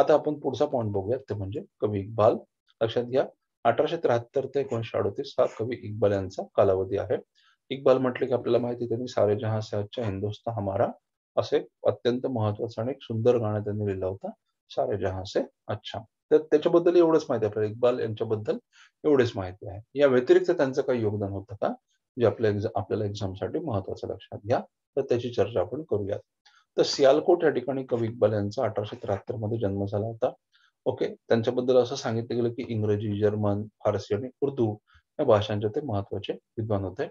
Speaker 1: आता आपण पुढचा पॉईंट बघूया ते म्हणजे कवी इकबाल लक्षात घ्या अठराशे त्र्याहत्तर ते एकोणीशे अडतीस हा कवी इकबाल यांचा कालावधी आहे इक्बाल म्हटले की आपल्याला माहिती त्यांनी सारे जहां अच्छा हिंदुस्ता हमारा असे अत्यंत महत्वाचं आणि एक सुंदर गाणं त्यांनी लिहिलं होतं सारे जहां से अच्छा तर त्याच्याबद्दल एवढंच माहिती आपल्याला इक्बाल यांच्याबद्दल एवढीच माहिती आहे या व्यतिरिक्त त्यांचं काही योगदान होतं का जे आपल्या आपल्याला एक्झामसाठी महत्वाचं लक्षात घ्या तर त्याची चर्चा आपण करूयात तर सियालकोट या ठिकाणी कवी इक्बाल यांचा अठराशे त्र्याहत्तर मध्ये जन्म झाला होता ओके त्यांच्याबद्दल असं सांगितलं गेलं की इंग्रजी जर्मन फारसी आणि उर्दू या भाषांचे ते महत्वाचे विद्वान होते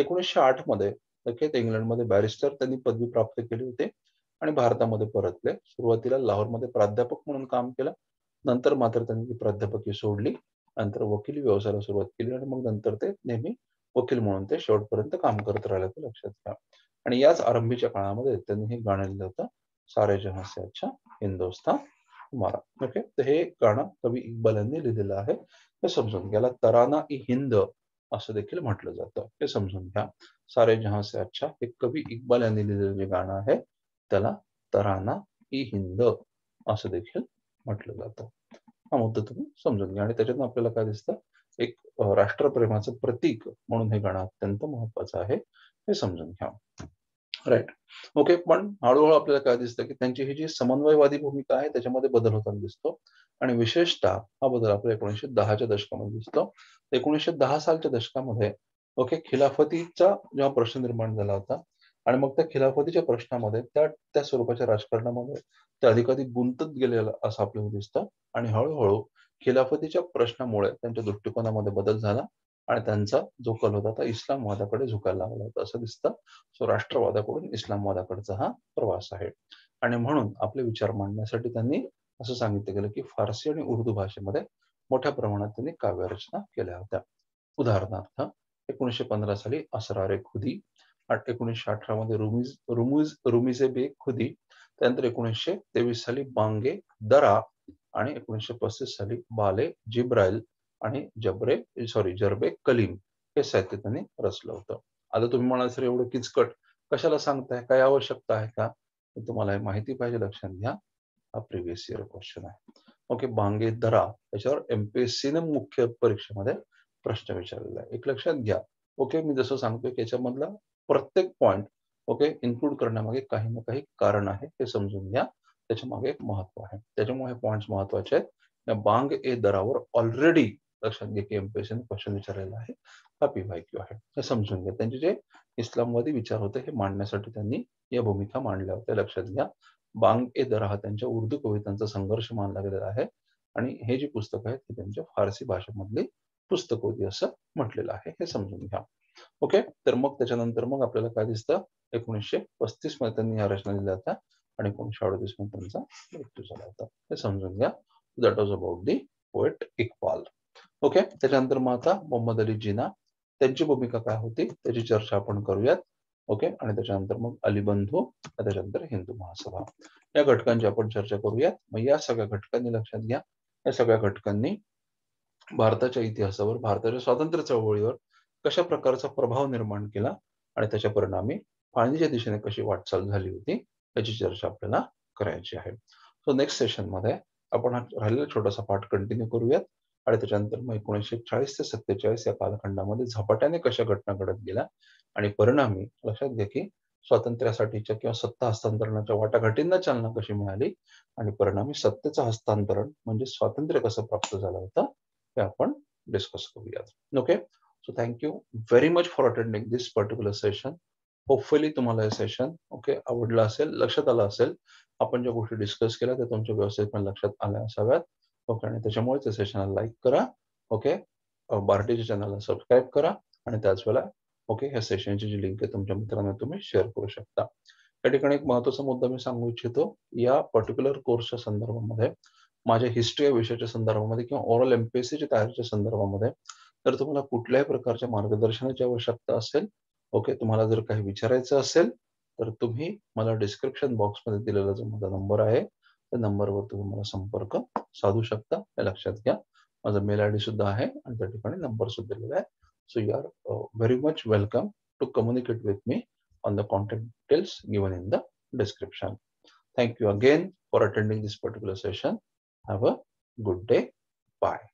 Speaker 1: एकोणीसशे आठ मध्ये इंग्लंडमध्ये बॅरिस्टर त्यांनी पदवी प्राप्त केली होती आणि भारतामध्ये परतले सुरुवातीला लाहोरमध्ये प्राध्यापक म्हणून काम केलं नंतर मात्र त्यांनी ती प्राध्यापकी सोडली नंतर वकील व्यवसायाला सुरुवात केली आणि मग नंतर ते नेहमी वकील म्हणून ते शेवटपर्यंत काम करत राहिल्याचं लक्षात घ्या आणि याच आरंभीच्या काळामध्ये त्यांनी हे गाणं लिहिलं होतं सारे जहां से अच्छा ओके तर हे गाणं कवी इक्बाल यांनी लिहिलेलं आहे हे समजून घ्याला तराना इ हिंद असं देखील म्हटलं जातं हे समजून घ्या सारे जहां से अच्छा हे कवी इक्बाल यांनी लिहिलेलं जे गाणं आहे त्याला तराना इ हिंद असं देखील म्हटलं जातं हा मुद्दा तुम्ही समजून घ्या आणि त्याच्यातून आपल्याला काय दिसतं एक राष्ट्रप्रेमाचं प्रतीक म्हणून हे गाणं अत्यंत महत्वाचं आहे हे समजून घ्या राईट ओके पण हळूहळू आपल्याला काय दिसतं की त्यांची ही जी समन्वयवादी भूमिका आहे त्याच्यामध्ये बदल होताना दिसतो आणि विशेषतः हा बदल आपल्याला एकोणीसशे दहाच्या दशकामध्ये दिसतो एकोणीशे दहा सालच्या दशकामध्ये ओके खिलाफतीचा जेव्हा प्रश्न निर्माण झाला होता आणि मग त्या खिलाफतीच्या प्रश्नामध्ये त्या त्या स्वरूपाच्या राजकारणामध्ये ते अधिकाधिक गुंतत गेलेलं असं आपल्याला दिसतं आणि हळूहळू खिलाफतीच्या प्रश्नामुळे त्यांच्या दृष्टिकोनामध्ये बदल झाला आणि त्यांचा कल होता इस्लाम इस्लामवादाकडे झुकायला लागला होता असं दिसतं सो राष्ट्रवादाकडून इस्लामवादाकडचा हा प्रवास आहे आणि म्हणून आपले विचार मांडण्यासाठी त्यांनी असं सांगितलं गेलं की फारसी आणि उर्दू भाषेमध्ये मोठ्या प्रमाणात त्यांनी काव्यरचना केल्या होत्या उदाहरणार्थ एकोणीसशे पंधरा साली असरारे खुदी एकोणीसशे अठरा मध्ये रुमिज रुमिज रुमिजे बे खुदी त्यानंतर एकोणीसशे तेवीस साली बांगे दरा आणि एकोणीसशे पस्तीस साली बाले जिब्राईल आणि जबरे सॉरी जरबे कलीम हे साहित्य त्यांनी रचलं होतं आता तुम्ही म्हणाल सर एवढं किचकट कशाला सांगताय काय आवश्यकता आहे का तुम्हाला माहिती पाहिजे लक्षात घ्या हा प्रिव्हियस इयर क्वेश्चन आहे ओके बांगे दरा याच्यावर एमपीएससीने मुख्य परीक्षेमध्ये प्रश्न विचारलेला आहे एक लक्षात घ्या ओके मी जसं सांगतोय की याच्यामधला प्रत्येक पॉइंट ओके इन्क्लूड करण्यामागे काही ना काही कारण आहे हे समजून घ्या त्याच्या मागे एक महत्व आहे त्याच्यामुळे हे पॉईंट महत्वाचे आहेत बांग ए दरावर ऑलरेडी लक्षात घ्या की एमपीएससी क्वेश्चन विचारलेला आहे हा क्यू आहे हे समजून घ्या त्यांचे जे इस्लामवादी विचार होते हे मांडण्यासाठी त्यांनी या भूमिका मांडल्या होत्या लक्षात घ्या बांग ए दर हा त्यांच्या उर्दू कवितांचा संघर्ष मानला गेलेला आहे आणि हे जे पुस्तक आहेत ते त्यांच्या फारसी भाषेमधली पुस्तक होती असं म्हटलेलं आहे हे समजून घ्या ओके तर मग त्याच्यानंतर मग आपल्याला काय दिसतं एकोणीसशे पस्तीस मध्ये त्यांनी ह्या रचना दिल्या होत्या आणि एकोणीसशे अडतीस मध्ये त्यांचा मृत्यू झाला होता हे समजून घ्या that was about the poet Iqbal okay त्याच्यानंतर मग आता मोहम्मद अली जिना त्यांची भूमिका काय होती त्याची चर्चा आपण करूयात ओके आणि त्याच्यानंतर मग अलिबंधू त्याच्यानंतर हिंदू महासभा या घटकांची आपण चर्चा करूयात मग या सगळ्या घटकांनी लक्षात घ्या या सगळ्या घटकांनी भारताच्या इतिहासावर भारताच्या स्वातंत्र्य चळवळीवर कशा प्रकारचा प्रभाव निर्माण केला आणि त्याच्या परिणामी फाळणीच्या दिशेने कशी वाटचाल झाली होती याची चर्चा आपल्याला करायची आहे सो नेक्स्ट सेशन मध्ये आपण हा राहिलेला छोटासा पाठ कंटिन्यू करूयात आणि त्याच्यानंतर मग एकोणीसशे चाळीस ते सत्तेचाळीस या कालखंडामध्ये झपाट्याने कशा घटना घडत गेल्या आणि परिणामी लक्षात घ्या की स्वातंत्र्यासाठीच्या किंवा सत्ता हस्तांतरणाच्या वाटाघाटींना चालना कशी मिळाली आणि परिणामी सत्तेचं हस्तांतरण म्हणजे स्वातंत्र्य कसं प्राप्त झालं होतं हे आपण डिस्कस करूयात okay so thank you very much for attending this particular session hopefully तुम्हाला हे सेशन ओके आवडलं असेल लक्षात आलं असेल आपण ज्या गोष्टी डिस्कस केल्या त्या तुमच्या व्यवस्थित पण लक्षात आल्या असाव्यात ओके आणि त्याच्यामुळे त्या सेशनला लाईक करा ओके बार्टीच्या चॅनलला सबस्क्राईब करा आणि त्याच वेळेला ओके ह्या सेशनची जी लिंक आहे तुमच्या मित्रांना तुम्ही शेअर करू शकता या ठिकाणी एक महत्वाचा मुद्दा मी सांगू इच्छितो या पर्टिक्युलर कोर्सच्या संदर्भामध्ये माझ्या हिस्ट्री या विषयाच्या संदर्भामध्ये किंवा ओरल एमपीएससीच्या तयारीच्या संदर्भामध्ये तर तुम्हाला कुठल्याही प्रकारच्या मार्गदर्शनाची आवश्यकता असेल ओके तुम्हाला जर काही विचारायचं असेल तर तुम्ही मला डिस्क्रिप्शन बॉक्समध्ये दिलेला जो माझा नंबर आहे त्या नंबरवर तुम्ही मला संपर्क साधू शकता हे लक्षात घ्या माझा मेल आय डी सुद्धा आहे आणि त्या ठिकाणी नंबर सुद्धा दिलेला आहे so you are very much welcome to communicate with me on the contact details given in the description thank you again for attending this particular session have a good day bye